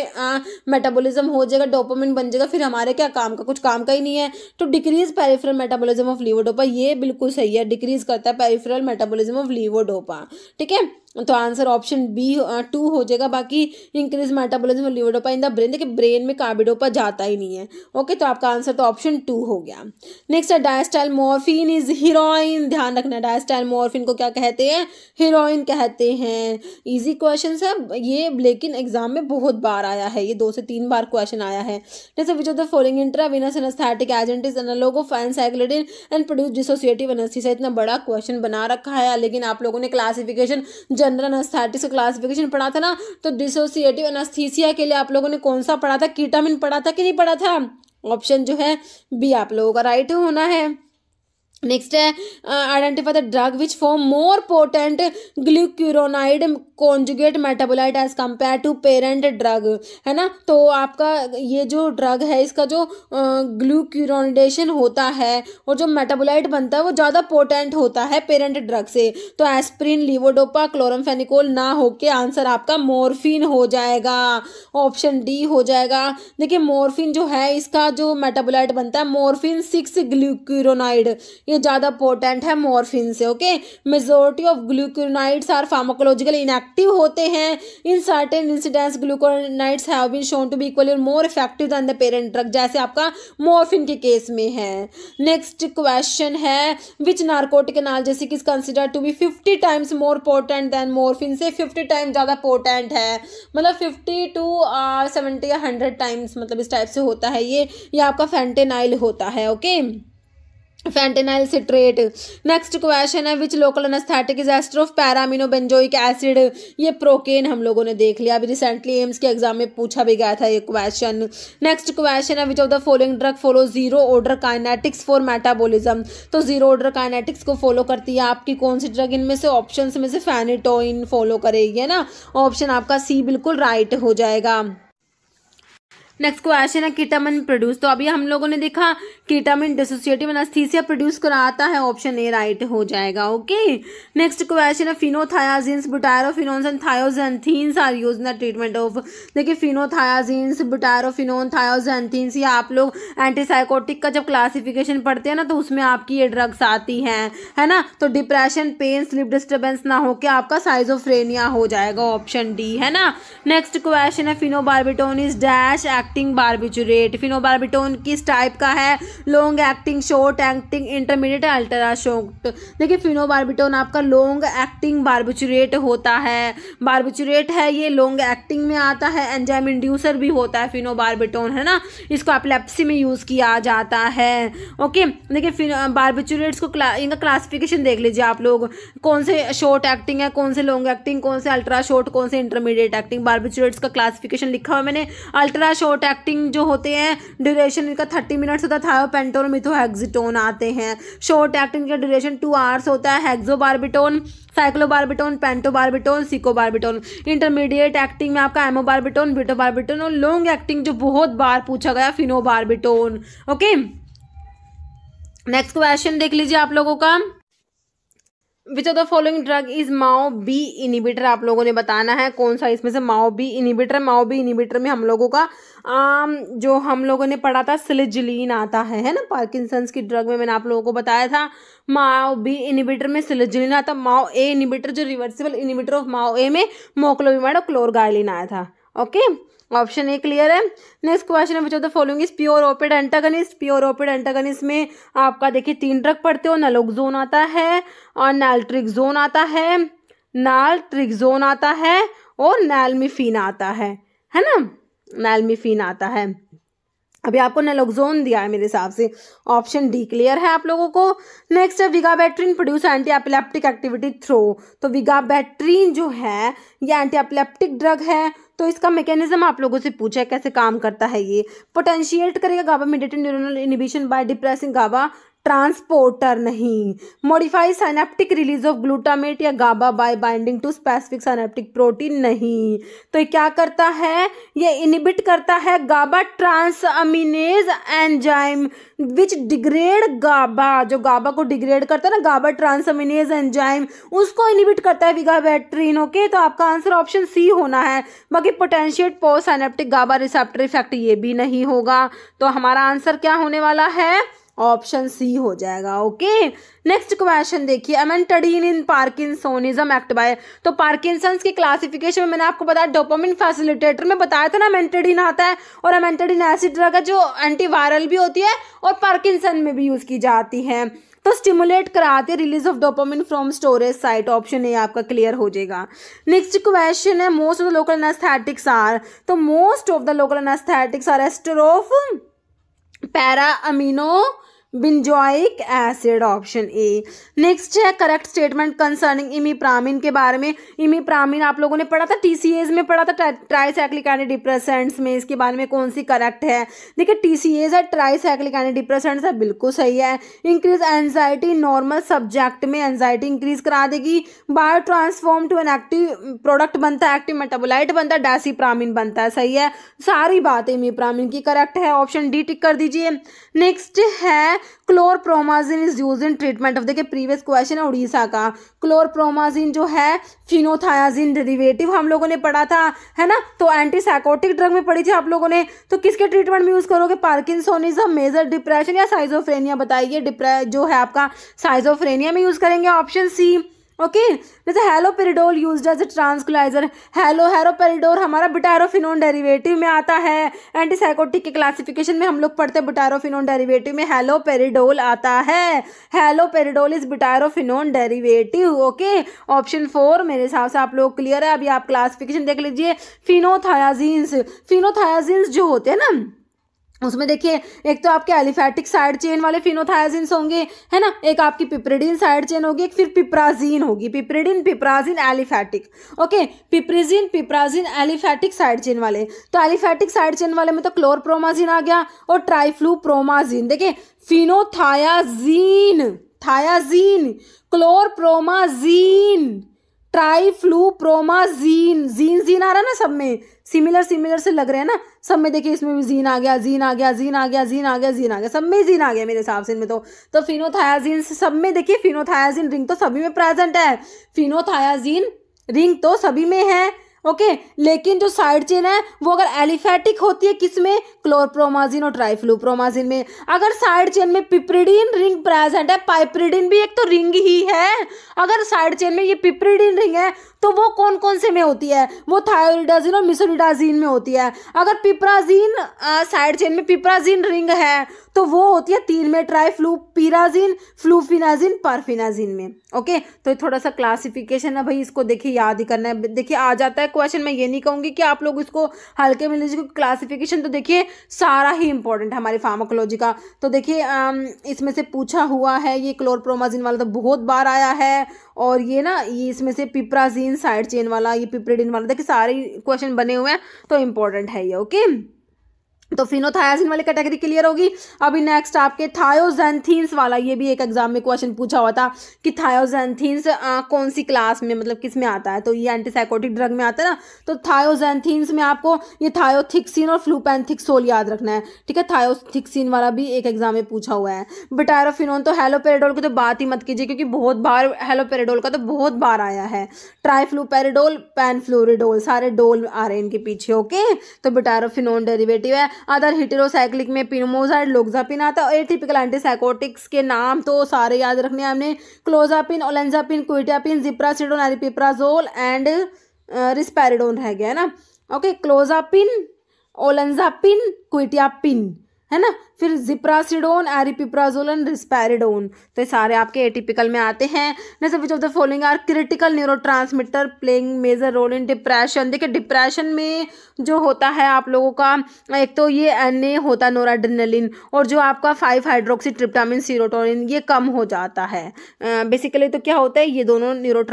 मेटाबोलिज्म हो जाएगा डोपोमिन बन जाएगा फिर हमारे क्या काम का कुछ काम का ही नहीं है तो decrease peripheral metabolism of levodopa ये बिल्कुल सही है डिक्रीज करता है पेरिफेरल मेटाबोलिज्म ऑफ लिवोडोपा ठीक है तो आंसर ऑप्शन बी टू हो जाएगा बाकी increase metabolism of levodopa in the brain देखिए ब्रेन में कार्बिडोपा जाता ही नहीं है ओके तो आपका आंसर तो ऑप्शन टू हो गया नेक्स्ट है डायस्टाइल मॉर्फिन इज हीरोइन ध्यान रखना डायस्टाइल मॉर्फिन को क्या कहते हैं हीरोइन कहते हैं ईजी क्वेश्चन है ये लेकिन एग्जाम में बहुत बार आया है ये दो से तीन बार क्वेश्चन आया है जैसे which of the following intravenous anaesthetic agent is analogue of phencyclidine and produce dissociative anaesthesia इतना बड़ा क्वेश्चन बना रखा है लेकिन आप लोगों ने क्लासिफिकेशन जनरल अनस्थाइटिस का क्लासिफिकेशन पढ़ा था ना तो डिसोसिएटिव अनस्थीसिया के लिए आप लोगों ने कौन सा पढ़ा था कीटामिन पढ़ा था कि नहीं पढ़ा था ऑप्शन जो है बी आप लोगों का राइट होना है नेक्स्ट है identify the drug which form more potent glucuronide conjugate metabolite as compare to parent drug है ना तो आपका ये जो ड्रग है इसका जो ग्लूक्यूरोडेशन होता है और जो मेटाबोलाइट बनता है वो ज़्यादा पोटेंट होता है पेरेंट ड्रग से तो एस्प्रिन लिवोडोपा क्लोरमफेनिकोल ना होके आंसर आपका मोरफिन हो जाएगा ऑप्शन डी हो जाएगा देखिए मोरफिन जो है इसका जो मेटाबोलाइट बनता है मोरफिन सिक्स ग्लूक्यूरोनाइड ये ज़्यादा पोटेंट है मोरफिन से okay majority of glucuronides are pharmacological inactive active हैं in certain incidence glucuronides have been shown to be equally more effective than the parent drug जैसे आपका मोरफिन के केस में है नेक्स्ट क्वेश्चन है which narcotic analgesic is consider to be fifty times more potent than morphine से fifty times ज़्यादा potent है मतलब फिफ्टी टू सेवेंटी या हंड्रेड टाइम्स मतलब इस टाइप से होता है ये या आपका फेंटेनाइल होता है okay okay? Fentanyl citrate next question है which local anaesthetic is ester of paraaminobenzoic acid ये प्रोकेन हम लोगों ने देख लिया अभी रिसेंटली एम्स के एग्जाम में पूछा भी गया था ये क्वेश्चन नेक्स्ट क्वेश्चन है which of the following drug follow zero order kinetics for metabolism तो जीरो ऑर्डर काइनेटिक्स को फॉलो करती है आपकी कौन सी ड्रग इनमें से ऑप्शन में से फैनिटोइन फॉलो करेगी है ना ऑप्शन आपका सी बिल्कुल राइट हो जाएगा नेक्स्ट क्वेश्चन है कीटामिन प्रोड्यूस तो अभी हम लोगों ने देखा कीटामिन डिसोसिएटिव एनास्थीसिया प्रोड्यूस कराता है ऑप्शन ए राइट हो जाएगा ओके नेक्स्ट क्वेश्चन है phenothiazines butyrophenones and thioxanthenes are use in the treatment of देखिए फिनोथायाजींस बुटायरोफिनोन थायोजेंथीन्स ये आप लोग एंटीसाइकोटिक का जब क्लासिफिकेशन पढ़ते हैं ना तो उसमें आपकी ये ड्रग्स आती हैं है ना तो डिप्रेशन पेन स्लिप डिस्टर्बेंस ना होकर आपका साइजोफ्रेनिया हो जाएगा ऑप्शन डी है ना नेक्स्ट क्वेश्चन है phenobarbitone is dash act acting barbiturate phenobarbitone किस टाइप का है long acting short acting intermediate ultra short देखिए फिनोबारबिटोन आपका लॉन्ग एक्टिंग बारबिचुरेट होता है बारबिचुरेट है ये लॉन्ग एक्टिंग में आता है एंजाइम इंड्यूसर भी होता है फिनोबारबिटोन है ना इसको एपिलेप्सी में यूज़ किया जाता है ओके देखिए फिनो बारबिचुरेट्स को क्ला, इनका क्लासिफिकेशन देख लीजिए आप लोग कौन से शॉर्ट एक्टिंग है कौन से लॉन्ग एक्टिंग कौन से अल्ट्रा शॉर्ट कौन से इंटरमीडिएट एक्टिंग बारबिचुरेट्स का क्लासिफिकेशन लिखा हुआ मैंने अल्ट्रा शॉर्ट एक्टिंग जो होते हैं ड्यूरेशन इनका थर्टी मिनट्स होता था पेंटोन और मिथोहेक्सिटोन आते हैं शॉर्ट एक्टिंग का ड्यूरेशन टू आवर्स होता है हेक्सोबार्बिटोन साइक्लोबार्बिटोन पेंटोबार्बिटोन सिकोबार्बिटोन इंटरमीडिएट एक्टिंग में आपका एमोबार्बिटोन ब्यूटोबार्बिटोन और लॉन्ग एक्टिंग जो बहुत बार पूछा गया फिनोबार्बिटोन ओके नेक्स्ट क्वेश्चन देख लीजिए आप लोगों का which of the following drug is MAO B inhibitor आप लोगों ने बताना है कौन सा इसमें से MAO B inhibitor MAO B inhibitor में हम लोगों का आम जो हम लोगों ने पढ़ा था सिलजिलीन आता है है ना पार्किसंस की ड्रग में मैंने आप लोगों को बताया था माओ बी इनिबिटर में सिलजिलीन आता माओ ए इनिबिटर जो reversible inhibitor of MAO A में मोकलोविमाइड और क्लोरगाइलिन आया था okay okay? Option A clear है नेक्स्ट क्वेश्चन है बच्चों following is pure opioid antagonist pure opioid antagonist में आपका देखिए तीन ड्रग पढ़ते हो नलोक जोन आता है और नैल्ट्रिक जोन आता है नाल जोन आता है और नैलमिफिन आता है है ना नैलमिफिन आता है अभी आपको नेलोक्जोन दिया है मेरे हिसाब से ऑप्शन डी क्लियर है आप लोगों को नेक्स्ट है vigabatrin produce anti epileptic activity through तो विगा बैटरीन जो है ये एंटी एपिलेप्टिक ड्रग है तो इसका मैकेनिज्म आप लोगों से पूछा है कैसे काम करता है ये पोटेंशिएट करेगा GABA mediated neuronal inhibition by depressing GABA transporter नहीं modify synaptic release of glutamate या GABA by binding to specific synaptic protein नहीं तो क्या करता है ये इनिबिट करता है GABA transaminase enzyme which degrade GABA जो गाबा को डिग्रेड करता है ना गाबा ट्रांस अमीनेज एंजाइम उसको इनिबिट करता है विगा बैट्रीन ओके तो आपका आंसर ऑप्शन सी होना है बाकी potentiate post postsynaptic GABA receptor effect ये भी नहीं होगा तो हमारा आंसर क्या होने वाला है ऑप्शन सी हो जाएगा ओके नेक्स्ट क्वेश्चन देखिए amantadine in parkinsonism act by तो पार्किंसंस की क्लासिफिकेशन में मैंने आपको बताया डोपामिन फैसिलिटेटर में बताया था ना अमेंटेडिन आता है और अमेंटेडिन ऐसी ड्रग है जो एंटीवायरल भी होती है और पार्किसन में भी यूज़ की जाती है तो स्टिमुलेट कराते release of dopamine from storage site option A आपका क्लियर हो जाएगा नेक्स्ट क्वेश्चन है most of the local anaesthetics are तो most of the local anaesthetics are of para amino benzoic acid option A next है correct statement concerning imipramine के बारे में इमीप्रामिन आप लोगों ने पढ़ा था टीसीएज में पढ़ा था ट्राईसाइक्लिक एंड डिप्रेसेंट्स में इसके बारे में कौन सी करेक्ट है देखिए टीसीएज है ट्राईसाइक्लिक एंड डिप्रेसेंट्स है बिल्कुल सही है इंक्रीज एनजाइटी नॉर्मल सब्जेक्ट में एनजाइटी इंक्रीज करा देगी bio transform to an active product बनता है एक्टिव मेटाबोलाइट बनता है डैसीप्रामिन बनता है सही है सारी बात इमीप्रामिन की करेक्ट है ऑप्शन डी टिक कर दीजिए नेक्स्ट है है chlorpromazine is use in treatment of देखिए प्रीवियस क्वेश्चन है उड़ीसा का क्लोरप्रोमाजिन जो है फिनोथायाजिन डेरिवेटिव हम लोगों ने पढ़ा था है ना तो एंटीसाइकोटिक ड्रग में पढ़ी थी आप लोगों ने तो किसके ट्रीटमेंट में यूज़ करोगे पार्किसोनिज्म मेजर डिप्रेशन या साइजोफ्रेनिया बताइए जो है आपका साइजोफ्रेनिया में यूज़ करेंगे ऑप्शन सी ओके जैसे haloperidol use as a tranquilliser halo haloperidol हमारा बिटारोफिनोन डेरिवेटिव में आता है एंटीसाइकोटिक के क्लासिफिकेशन में हम लोग पढ़ते हैं बुटारोफिनोन डेरिवेटिव में हेलोपेरिडोल आता है haloperidol is butyrophenone derivative okay option four मेरे हिसाब से आप लोग क्लियर है अभी आप क्लासिफिकेशन देख लीजिए फिनोथायाजींस फिनोथायाजींस जो होते हैं ना उसमें देखिए एक तो आपके एलिफैटिक साइड चेन वाले फिनोथायाजिन्स होंगे है ना एक आपकी पिपरिडिन साइड चेन होगी एक फिर पिप्राजीन होगी piperidine piperazine aliphatic okay piperazine piperazine aliphatic side chain वाले तो एलिफैटिक साइड चेन वाले में तो क्लोरप्रोमाजिन आ गया और ट्राइफ्लू ट्राइफ्लूप्रोमाजिन देखिए phenothiazine thiazine chlorpromazine promazine zine zine आ रहा है ना सब में सिमिलर सिमिलर से लग रहे हैं ना सब में देखिए इसमें भी जीन आ गया जीन आ गया जीन आ गया जीन आ गया जीन आ गया सब में जीन आ गया मेरे हिसाब से इनमें तो तो फिनोथायाजीन सब में देखिए फिनोथायाजीन रिंग तो सभी में प्रेजेंट है फिनोथायाजीन रिंग तो सभी में है ओके okay, लेकिन जो साइड चेन है वो अगर एलिफेटिक होती है किस में क्लोरप्रोमाजिन और ट्राइफ्लूप्रोमाजिन में अगर साइड चेन में पिप्रिडीन रिंग प्रेजेंट है पाइप्रिडीन भी एक तो रिंग ही है अगर साइड चेन में ये पिप्रिडीन रिंग है तो वो कौन कौन से में होती है वो थायरोडाजीन और मिसोरिडाजीन में होती है अगर पिपराजीन साइड चेन में पिपराजीन रिंग है तो वो होती है तीन में ट्राई फ्लू पीराजीन फ्लूफिनाजीन परफिनाजीन में ओके तो थोड़ा सा क्लासिफिकेशन है भाई इसको देखिए याद ही करना है देखिए आ जाता है क्वेश्चन मैं ये नहीं कहूँगी कि आप लोग इसको हल्के में लीजिए क्लासिफिकेशन तो देखिए सारा ही इंपॉर्टेंट है हमारी फार्माकोलॉजी का तो देखिए इसमें से पूछा हुआ है ये क्लोरप्रोमाजिन वाला तो बहुत बार आया है और ये ना ये इसमें से पिपराजीन साइड चेन वाला ये पिपरेडिन वाला देखिए सारे क्वेश्चन बने हुए हैं तो इंपॉर्टेंट है ये ओके तो फिनोथायासिन वाली कैटेगरी क्लियर होगी अभी नेक्स्ट आपके थायोजेंथीन्स वाला ये भी एक एग्जाम में क्वेश्चन पूछा हुआ था कि थायोजेंथीन्स कौन सी क्लास में मतलब किस में आता है तो ये एंटीसाइकोटिक ड्रग में आता है ना तो थायोजेंथीन्स में आपको ये थायोथिक्सिन और फ्लूपेंथिक्सोल याद रखना है ठीक है थायोथिक्सिन वाला भी एक एग्जाम में पूछा हुआ है बटायरोफिनोन तो हेलोपेरेडोल की तो बात ही मत कीजिए क्योंकि बहुत बार हेलोपेरेडोल का तो बहुत बार आया है ट्राइफ्लूपेरेडोल पैनफ्लोरिडोल सारे डोल आ रहे हैं इनके पीछे ओके तो बटायरोफिनोन डेरिवेटिव है अदर हिटेरोसाइक्लिक में पिनमोजाइड लोग्जापिन आता है और एटिपिकल एंटीसाइकोटिक्स के नाम तो सारे याद रखने हैं हमने क्लोजापिन ओलेंजापिन क्विटापिन जिप्रासिडोन एरिपिप्राजोल एंड रिस्पैरिडोन रह गया है ना ओके क्लोजापिन ओलेंजापिन क्विटियापिन है ना फिर जिप्रासिडोन एरिपिप्राजोलन रिस्पेरिडोन तो ये सारे आपके एटिपिकल में आते हैं which of the following are critical neurotransmitter playing major role in depression देखिए डिप्रेशन में जो होता है आप लोगों का एक तो ये एन ए होता है नोराड्रेनलिन और जो आपका फाइव हाइड्रोक्सी ट्रिप्टामिन सीरोटोनिन ये कम हो जाता है बेसिकली तो क्या होता है ये दोनों न्यूरो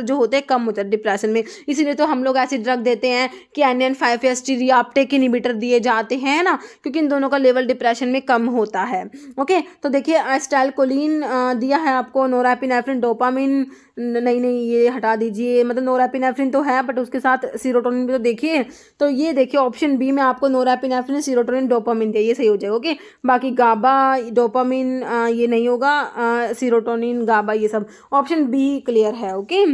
जो होते हैं कम हो जाते हैं डिप्रेशन में इसीलिए तो हम लोग ऐसी ड्रग देते हैं कि एन एन फाइव या स्टीरियाप्टेक इनिबिटर दिए जाते हैं ना क्योंकि इन दोनों का लेवल लेवल डिप्रेशन में कम होता है ओके तो देखिए कोलिन दिया है आपको नोरापिनेफ्रिन डोपामिन नहीं नहीं ये हटा दीजिए मतलब नोरापिनेफ्रिन तो है बट उसके साथ सीरोटोनिन भी तो देखिए तो ये देखिए ऑप्शन बी में आपको नोरापिनेफ्रिन सीरोटोनिन डोपामिन दिया ये सही हो जाएगा ओके बाकी गाबा डोपामिन ये नहीं होगा सीरोटोनिन गाबा ये सब ऑप्शन बी क्लियर है ओके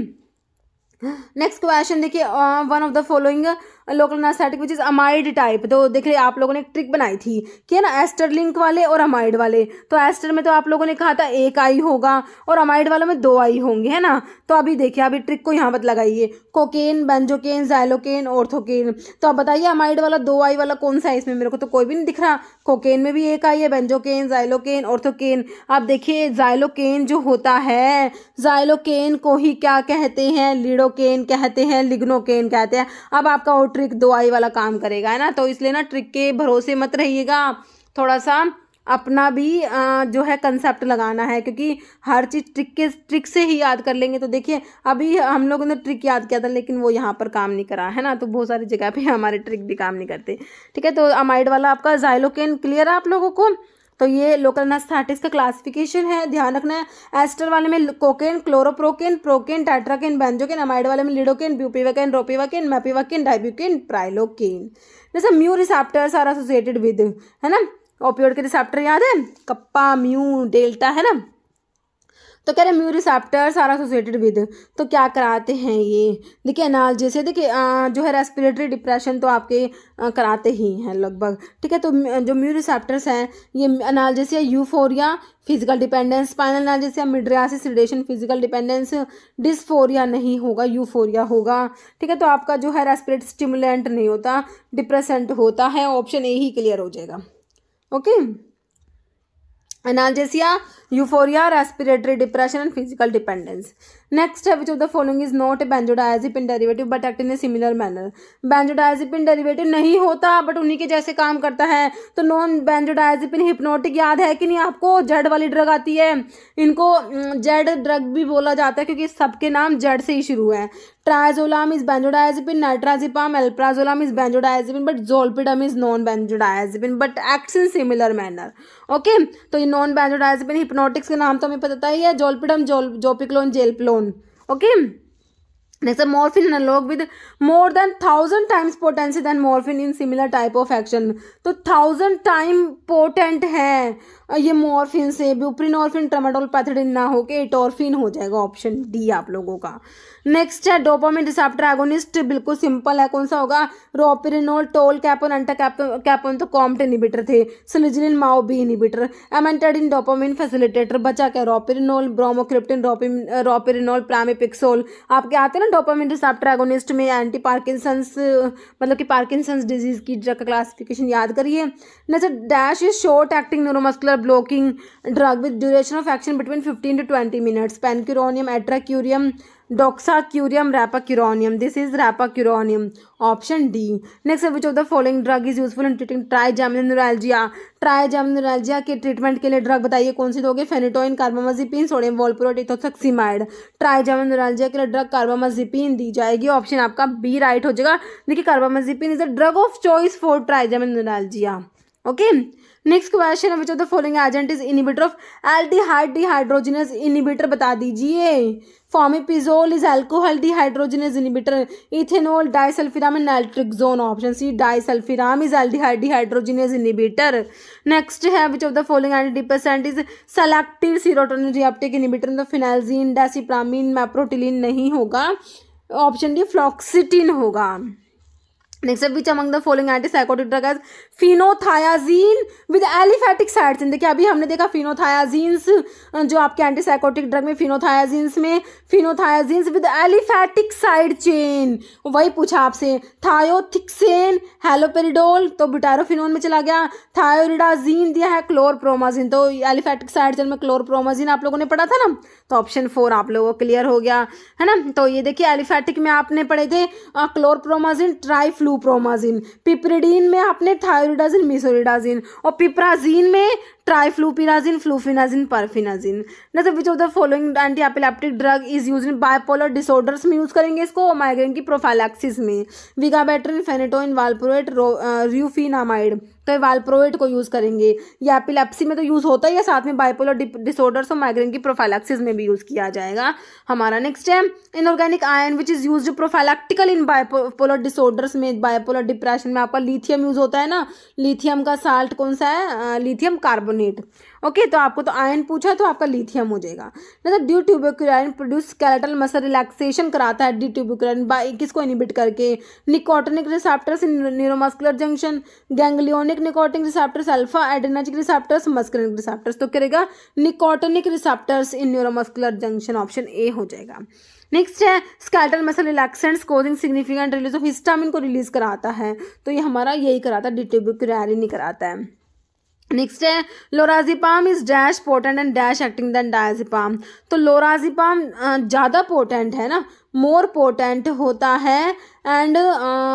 नेक्स्ट क्वेश्चन देखिए one of the following anaesthetic which is amide type तो देख रहे आप लोगों ने एक ट्रिक बनाई थी कि है ना एस्टर लिंक वाले और अमाइड वाले तो एस्टर में तो आप लोगों ने कहा था एक आई होगा और अमाइड वालों में दो आई होंगे है ना तो अभी देखिए अभी ट्रिक को यहाँ पर लगाइए कोकेन बेंजोकेन जाइलोकेन ऑर्थोकेन तो अब बताइए अमाइड वाला दो आई वाला कौन सा है इसमें मेरे को तो कोई भी नहीं दिख रहा कोकेन में भी एक आई है बेंजोकेन जाइलोकेन ऑर्थोकेन आप देखिए जाइलोकेन जो होता है जाइलोकेन को ही क्या कहते हैं लीडोकेन कहते हैं लिग्नोकेन कहते हैं अब आपका और ट्रिक दो आई वाला काम करेगा है ना तो इसलिए ना ट्रिक के भरोसे मत रहिएगा थोड़ा सा अपना भी जो है कंसेप्ट लगाना है क्योंकि हर चीज़ ट्रिक के ट्रिक से ही याद कर लेंगे तो देखिए अभी हम लोगों ने ट्रिक याद किया था लेकिन वो यहाँ पर काम नहीं करा है ना तो बहुत सारी जगह पे हमारे ट्रिक भी काम नहीं करते ठीक है तो अमाइड वाला आपका जाइलोकेन क्लियर है आप लोगों को तो ये लोकल नस्थाटिस का क्लासिफिकेशन है ध्यान रखना है एस्टर वाले में cocaine chloroprocaine procaine tetracaine benzocaine amide वाले में lidocaine bupivacaine ropivacaine mepivacaine dibucaine prilocaine जैसे mu receptors are associated with है ना ओपियोड के रिसेप्टर याद है कप्पा म्यू डेल्टा है ना तो कह रहे mu receptors are associated with तो क्या कराते हैं ये देखिए अनाल जैसे देखिए जो है रेस्पिरेटरी डिप्रेशन तो आपके आ, कराते ही हैं लगभग ठीक है तो जो म्यू रिसेप्टर्स हैं ये अनाल जैसे euphoria physical dependence spinal analgesia या mydriasis sedation physical dependence dysphoria नहीं होगा यूफोरिया होगा ठीक है तो आपका जो है रेस्पिरेट स्टिमुलेंट नहीं होता डिप्रेसेंट होता है ऑप्शन ए ही क्लियर हो जाएगा okay okay? analgesia euphoria respiratory depression and physical dependence Next, which of the following a not a benzodiazepine derivative but act in a similar manner? Benzodiazepine derivative नहीं होता but उन्हीं के जैसे काम करता है तो नॉन बेंजोडाइजिपिन हिप्नोटिक याद है कि नहीं आपको जेड वाली ड्रग आती है इनको जेड ड्रग भी बोला जाता है क्योंकि सबके नाम जेड से ही शुरू है triazolam is benzodiazepine nitrazepam alprazolam is benzodiazepine but zolpidem is non benzodiazepine but act in similar manner okay तो ये नॉन बेंजोडाइजिपिन हिप्नोटिक्स के नाम तो हमें पता ही है जोलपिडम जोल जोपिक्लोन जेलप्लोन alone okay Next, morphine analog with more than thousand times potency than morphine in similar type of action. तो thousand time potent है ये morphine से buprenorphine tramadol पैथेडिन ना होके टॉर्फिन हो जाएगा ऑप्शन डी आप लोगों का नेक्स्ट है डोपामिन रिसेप्टर एगोनिस्ट बिल्कुल सिंपल है कौन सा होगा ropinirole tolcapone entacapone तो कॉम्ट इनिबिटर थे selegiline MAO B inhibitor amantadine dopamine facilitator बचा क्या रोपिरिनोल ब्रोमोक्रिप्टिन रोपिरिनोल प्रामिपिक्सोल आपके आते हैं ना डोपामिन रिसेप्टर एगोनिस्ट में एंटी पार्किसंस मतलब कि पार्किसंस डिजीज की ड्रग का क्लासिफिकेशन याद करिए next dash is short acting neuromuscular blocking drug with duration of action between fifteen to twenty minutes pancuronium atracurium doxacurium rapacuronium this is curonium option D next which of the following drug is useful in treating trigeminal neuralgia trigeminal neuralgia के treatment के लिए drug बताइए कौन सी दोगे phenytoin कार्बामाजिपिन sodium वॉलप्रोटिथोसक्सीमाइड ट्राइजामिन neuralgia के लिए drug कार्बामाजिपिन दी जाएगी option आपका बी राइट हो जाएगा देखिए carbamazepine is a drug of choice for trigeminal neuralgia okay next question है which of the following agent is inhibitor of aldehyde dehydrogenase inhibitor बता दीजिए fomepizole is alcohol dehydrogenase inhibitor ethanol disulfiram and naltrexone option C disulfiram is aldehyde dehydrogenase inhibitor next है which of the following antidepressant is selective serotonin reuptake inhibitor तो phenelzine डेसिप्रामीन मैप्रोटिलीन नहीं होगा option D fluoxetine होगा next which among the following anti psychotic drug as phenothiazine with aliphatic sides chain देखिए अभी हमने देखा फिनोथायाजीन्स जो आपके एंटीसाइकोटिक ड्रग में फिनोथायाजीन्स में phenothiazines with aliphatic side chain वही पूछा आपसे थायोथिक्सेन हेलोपेरिडोल तो बुटारोफिनोन में चला गया थायोरिडाजीन दिया है क्लोरप्रोमाजीन तो एलिफेटिक साइड चेन में क्लोरप्रोमाजीन आप लोगों ने पढ़ा था ना तो ऑप्शन फोर आप लोगों को क्लियर हो गया है ना तो ये देखिए एलिफेटिक में आपने पढ़े थे क्लोरप्रोमाजिन ट्राइफ्लूप्रोमाजिन पिपरिडीन में आपने थायरो सॉलिडाजिन मिसोलिडाजिन और पिपराजीन में ट्राइफ्लूपिनाजिन फ्लूफिनाजिन परफिनाजिन नजर which of the following anti epileptic drug is use in bipolar disorders में यूज करेंगे इसको माइग्रेन की प्रोफाइलैक्सिस में विगाबेट्रिन फेनेटोइन वालप्रोएट रूफिनामाइड तो वालप्रोएट को यूज़ करेंगे या एपिलेप्सी में तो यूज़ होता ही है साथ में बायपोलर डिसऑर्डर्स और माइग्रेन की प्रोफाइलैक्सिस में भी यूज़ किया जाएगा हमारा नेक्स्ट है inorganic ion which is use prophylactical in bipolar disorders में बायपोलर डिप्रेशन में आपका लिथियम यूज़ होता है ना लिथियम का साल्ट कौन सा है lithium uh, carbon carbonate okay तो आपको तो आयन पूछा तो आपका लिथियम हो जाएगा मतलब d tubocurarine produce skeletal muscle relaxation कराता है ड्यू ट्यूबोक्राइन बाई किसको इनिबिट करके nicotinic receptors neuromuscular junction ganglionic nicotinic receptors alpha adrenergic receptors muscarinic receptors तो करेगा nicotinic receptors in neuromuscular junction option A हो जाएगा नेक्स्ट है skeletal muscle relaxants causing significant release of histamine को release कराता है तो ये हमारा यही कराता है डिट्यूबिक नहीं कराता है नेक्स्ट है lorazepam is dash potent and dash acting than diazepam तो लोराजिपाम ज़्यादा पोर्टेंट है ना मोर पोर्टेंट होता है एंड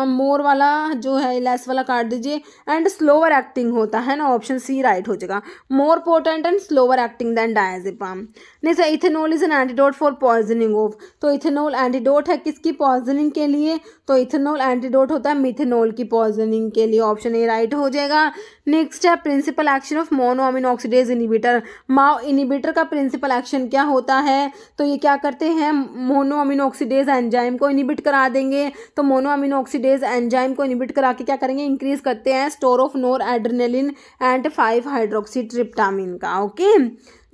मोर uh, वाला जो है लेस वाला काट दीजिए एंड स्लोअर एक्टिंग होता है ना ऑप्शन सी राइट हो जाएगा more potent and slower acting than diazepam नहीं sir ethanol is an antidote for poisoning of तो इथेनॉल एंटीडोट है किसकी पॉइजनिंग के लिए तो इथेनॉल एंटीडोट होता है मिथेनॉल की पॉइजनिंग के लिए ऑप्शन ए राइट हो जाएगा नेक्स्ट है principal action of monoamine oxidase inhibitor MAO inhibitor का प्रिंसिपल एक्शन क्या होता है तो ये क्या करते हैं मोनोअमिन ऑक्सीडेज एंजाइम को इनिबिट करा देंगे तो मोनो ऑक्सीडेज एंजाइम को इनिबिट करा के क्या करेंगे इंक्रीज करते हैं store of noradrenaline and five hydroxy tryptamine का ओके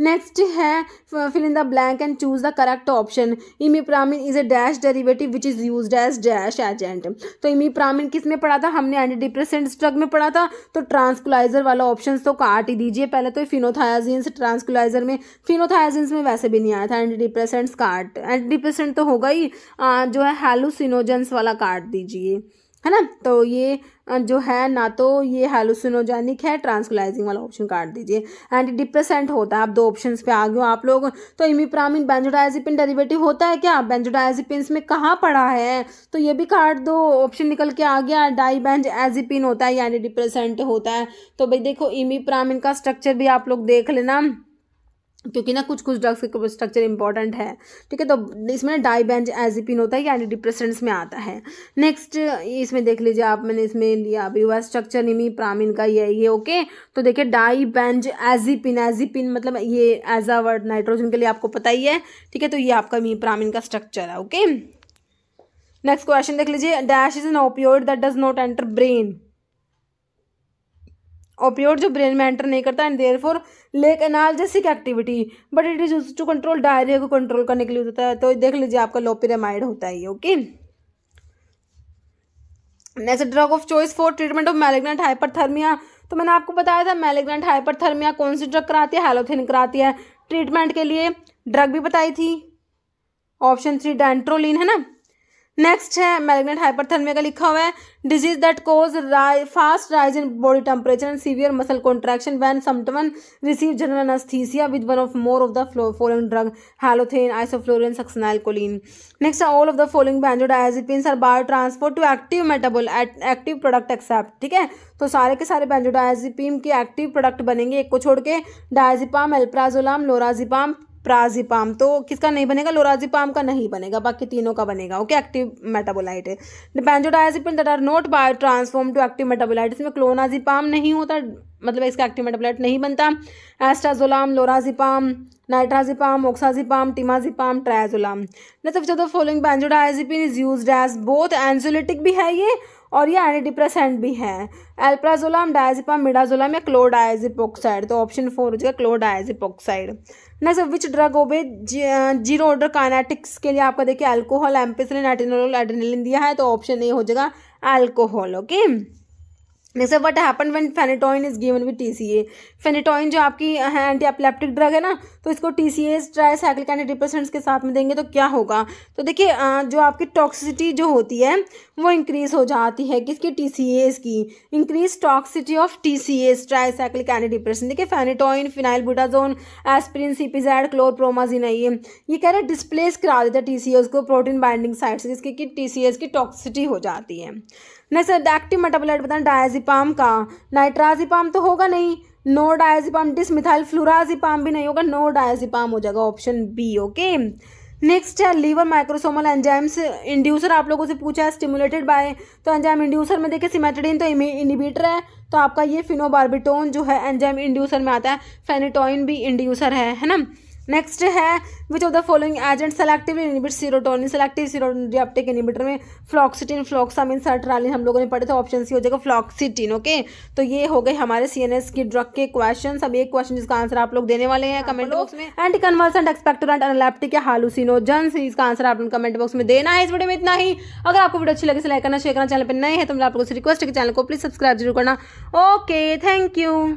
नेक्स्ट है fill in the blank and choose the correct option imipramine is a dash derivative which is use as dash agent तो imipramine किस में पढ़ा था हमने anti depressant drug में पढ़ा था तो ट्रांसकुलाइजर वाला ऑप्शन तो काट ही दीजिए पहले तो फिनोथायाजिन्स ट्रांसकुलाइजर में फिनोथायाजिन्स में वैसे भी नहीं आया था एंटी डिप्रेसेंट्स काट एंटी डिप्रेसेंट तो होगा ही जो है हेलोसिनोजेंस वाला काट दीजिए है ना तो ये जो है ना तो ये हेलोसिनोजेनिक है ट्रांसकोलाइजिंग वाला ऑप्शन काट दीजिए एंटी डिप्रेसेंट होता है आप दो ऑप्शन पे आ गए हो आप लोग तो इमिप्रामिन बेंजोडाइजिपिन डेरिवेटिव होता है क्या बेंजोडाइजिपिन में कहाँ पड़ा है तो ये भी काट दो ऑप्शन निकल के आ गया बेंज एजिपिन होता है यानी डिप्रेसेंट होता है तो भाई देखो इमिप्रामिन का स्ट्रक्चर भी आप लोग देख लेना क्योंकि ना कुछ कुछ ड्रग्स के स्ट्रक्चर इंपॉर्टेंट है ठीक है तो इसमें डाईबेंज एजिपिन होता है ये एंटी डिप्रेसेंट्स में आता है नेक्स्ट इसमें देख लीजिए आप मैंने इसमें लिया अभी वह स्ट्रक्चर निमी प्रामिन का ये ये ओके तो देखिए डाईबेंज एजिपिन एजिपिन मतलब ये एजा वर्ड नाइट्रोजन के लिए आपको पता ही है ठीक है तो ये आपका मी प्रामिन का स्ट्रक्चर है ओके नेक्स्ट क्वेश्चन देख लीजिए dash is an opioid that does not enter brain opioid जो ब्रेन में एंटर नहीं करता and therefore lack analgesic activity but it is use to control diarrhoea को कंट्रोल करने के लिए होता है तो देख लीजिए आपका लोपिरामाइड होता है okay next drug of choice for treatment of malignant hyperthermia तो मैंने आपको बताया था मैलेग्नेंट हाइपरथर्मिया कौन सी ड्रग कराती है हेलोथिन कराती है ट्रीटमेंट के लिए ड्रग भी बताई थी ऑप्शन थ्री डेंट्रोलिन है ना नेक्स्ट है मैग्नेट हाइपरथर्मिया का लिखा हुआ है disease that cause fast rise in body temperature and severe muscle contraction when someone receive general anaesthesia with one of more of the following drug halothane isoflurane succinylcholine next all of the following benzodiazepine are bio transport to active metabolite active product except ठीक है तो सारे के सारे बैंजोडाइजिपिन के active product बनेंगे एक को छोड़ के डायजिपाम एल्प्राजोलाम लोराजिपाम प्राजीपाम तो किसका नहीं बनेगा लोराजीपाम का नहीं बनेगा बाकी तीनों का बनेगा okay active metabolite benzodiazepine that are not bio transform to active metabolite इसमें क्लोनाजीपाम नहीं होता मतलब इसका एक्टिव मेटाबोलाइट नहीं बनता estazolam lorazepam nitrazepam oxazepam temazepam triazolam next of the following benzodiazepine is use as both anxiolytic भी है ये और ये डिप्रेसेंट भी है एल्प्राजोलाम डायजिपाम मिडाजोलाम या क्लोडायाजिप ऑक्साइड तो ऑप्शन फोर हो जाएगा chlordiazepoxide next which drug obey zero order kinetics के लिए आपका देखिए अल्कोहल एम्पेसिन एटेनोल एड्रेनलिन दिया है तो ऑप्शन ए हो जाएगा अल्कोहल ओके जैसे what happen when phenytoin is given with a phenytoin जो आपकी है एंटी एपलेप्टिक ड्रग है ना तो इसको T C S tricyclic depression के साथ में देंगे तो क्या होगा तो देखिए जो आपकी टॉक्सिसिटी जो होती है वो इंक्रीज़ हो जाती है किसकी टी सी एस की increase toxicity of T C S tricyclic कैंडिडिप्रेशन देखिए फेनेटॉइन फिनाइल बुटाजोन एस्प्रिन सीपीजैड क्लोरप्रोमाजिन ये ये कह रहे हैं डिस्प्लेस करा देता है टी सी एस को प्रोटीन बाइंडिंग साइड से इसकी टी सी एस की टॉक्सिटी हो जाती है नहीं सर एक्टिव मेटाबोलाइट बताना डायजिपाम का नाइट्राजिपाम तो होगा नहीं नो डायजिपाम डिसमिथाइल फ्लोराजिपाम भी नहीं होगा नो डायजिपाम हो जाएगा ऑप्शन बी ओके नेक्स्ट है लीवर माइक्रोसोमल एंजाइम्स इंड्यूसर आप लोगों से पूछा है स्टिमुलेटेड बाय तो एंजाइम इंड्यूसर में देखिए सिमेटेडिन तो इनिबिटर है तो आपका ये फिनोबार्बिटोन जो है एंजाइम इंड्यूसर में आता है फेनिटोइन भी इंड्यूसर है है ना नेक्स्ट है which of the following agent selective inhibit serotonin selective सीरोडियाप्टिक इनिबिटर में फ्लॉक्सिटिन फ्लॉक्सामिन सर्ट्रालिन हम लोगों ने पढ़े थे ऑप्शन सी हो जाएगा फ्लॉक्सिटिन ओके तो ये हो गए हमारे सीएनएस की ड्रग के क्वेश्चन अब एक क्वेश्चन जिसका आंसर आप लोग देने वाले हैं कमेंट हाँ, बॉक्स में एंटी कन्वर्सेंट एक्सपेक्टोरेंट एनालैप्टिक या हालूसिनोजन इसका आंसर आप कमेंट बॉक्स में देना है इस वीडियो में इतना ही अगर आपको वीडियो अच्छी लगे लाइक करना शेयर करना चैनल पर नए हैं तो मैं आप लोगों से रिक्वेस्ट है कि चैनल को प्लीज सब्सक्राइब जरूर करना ओके थैंक यू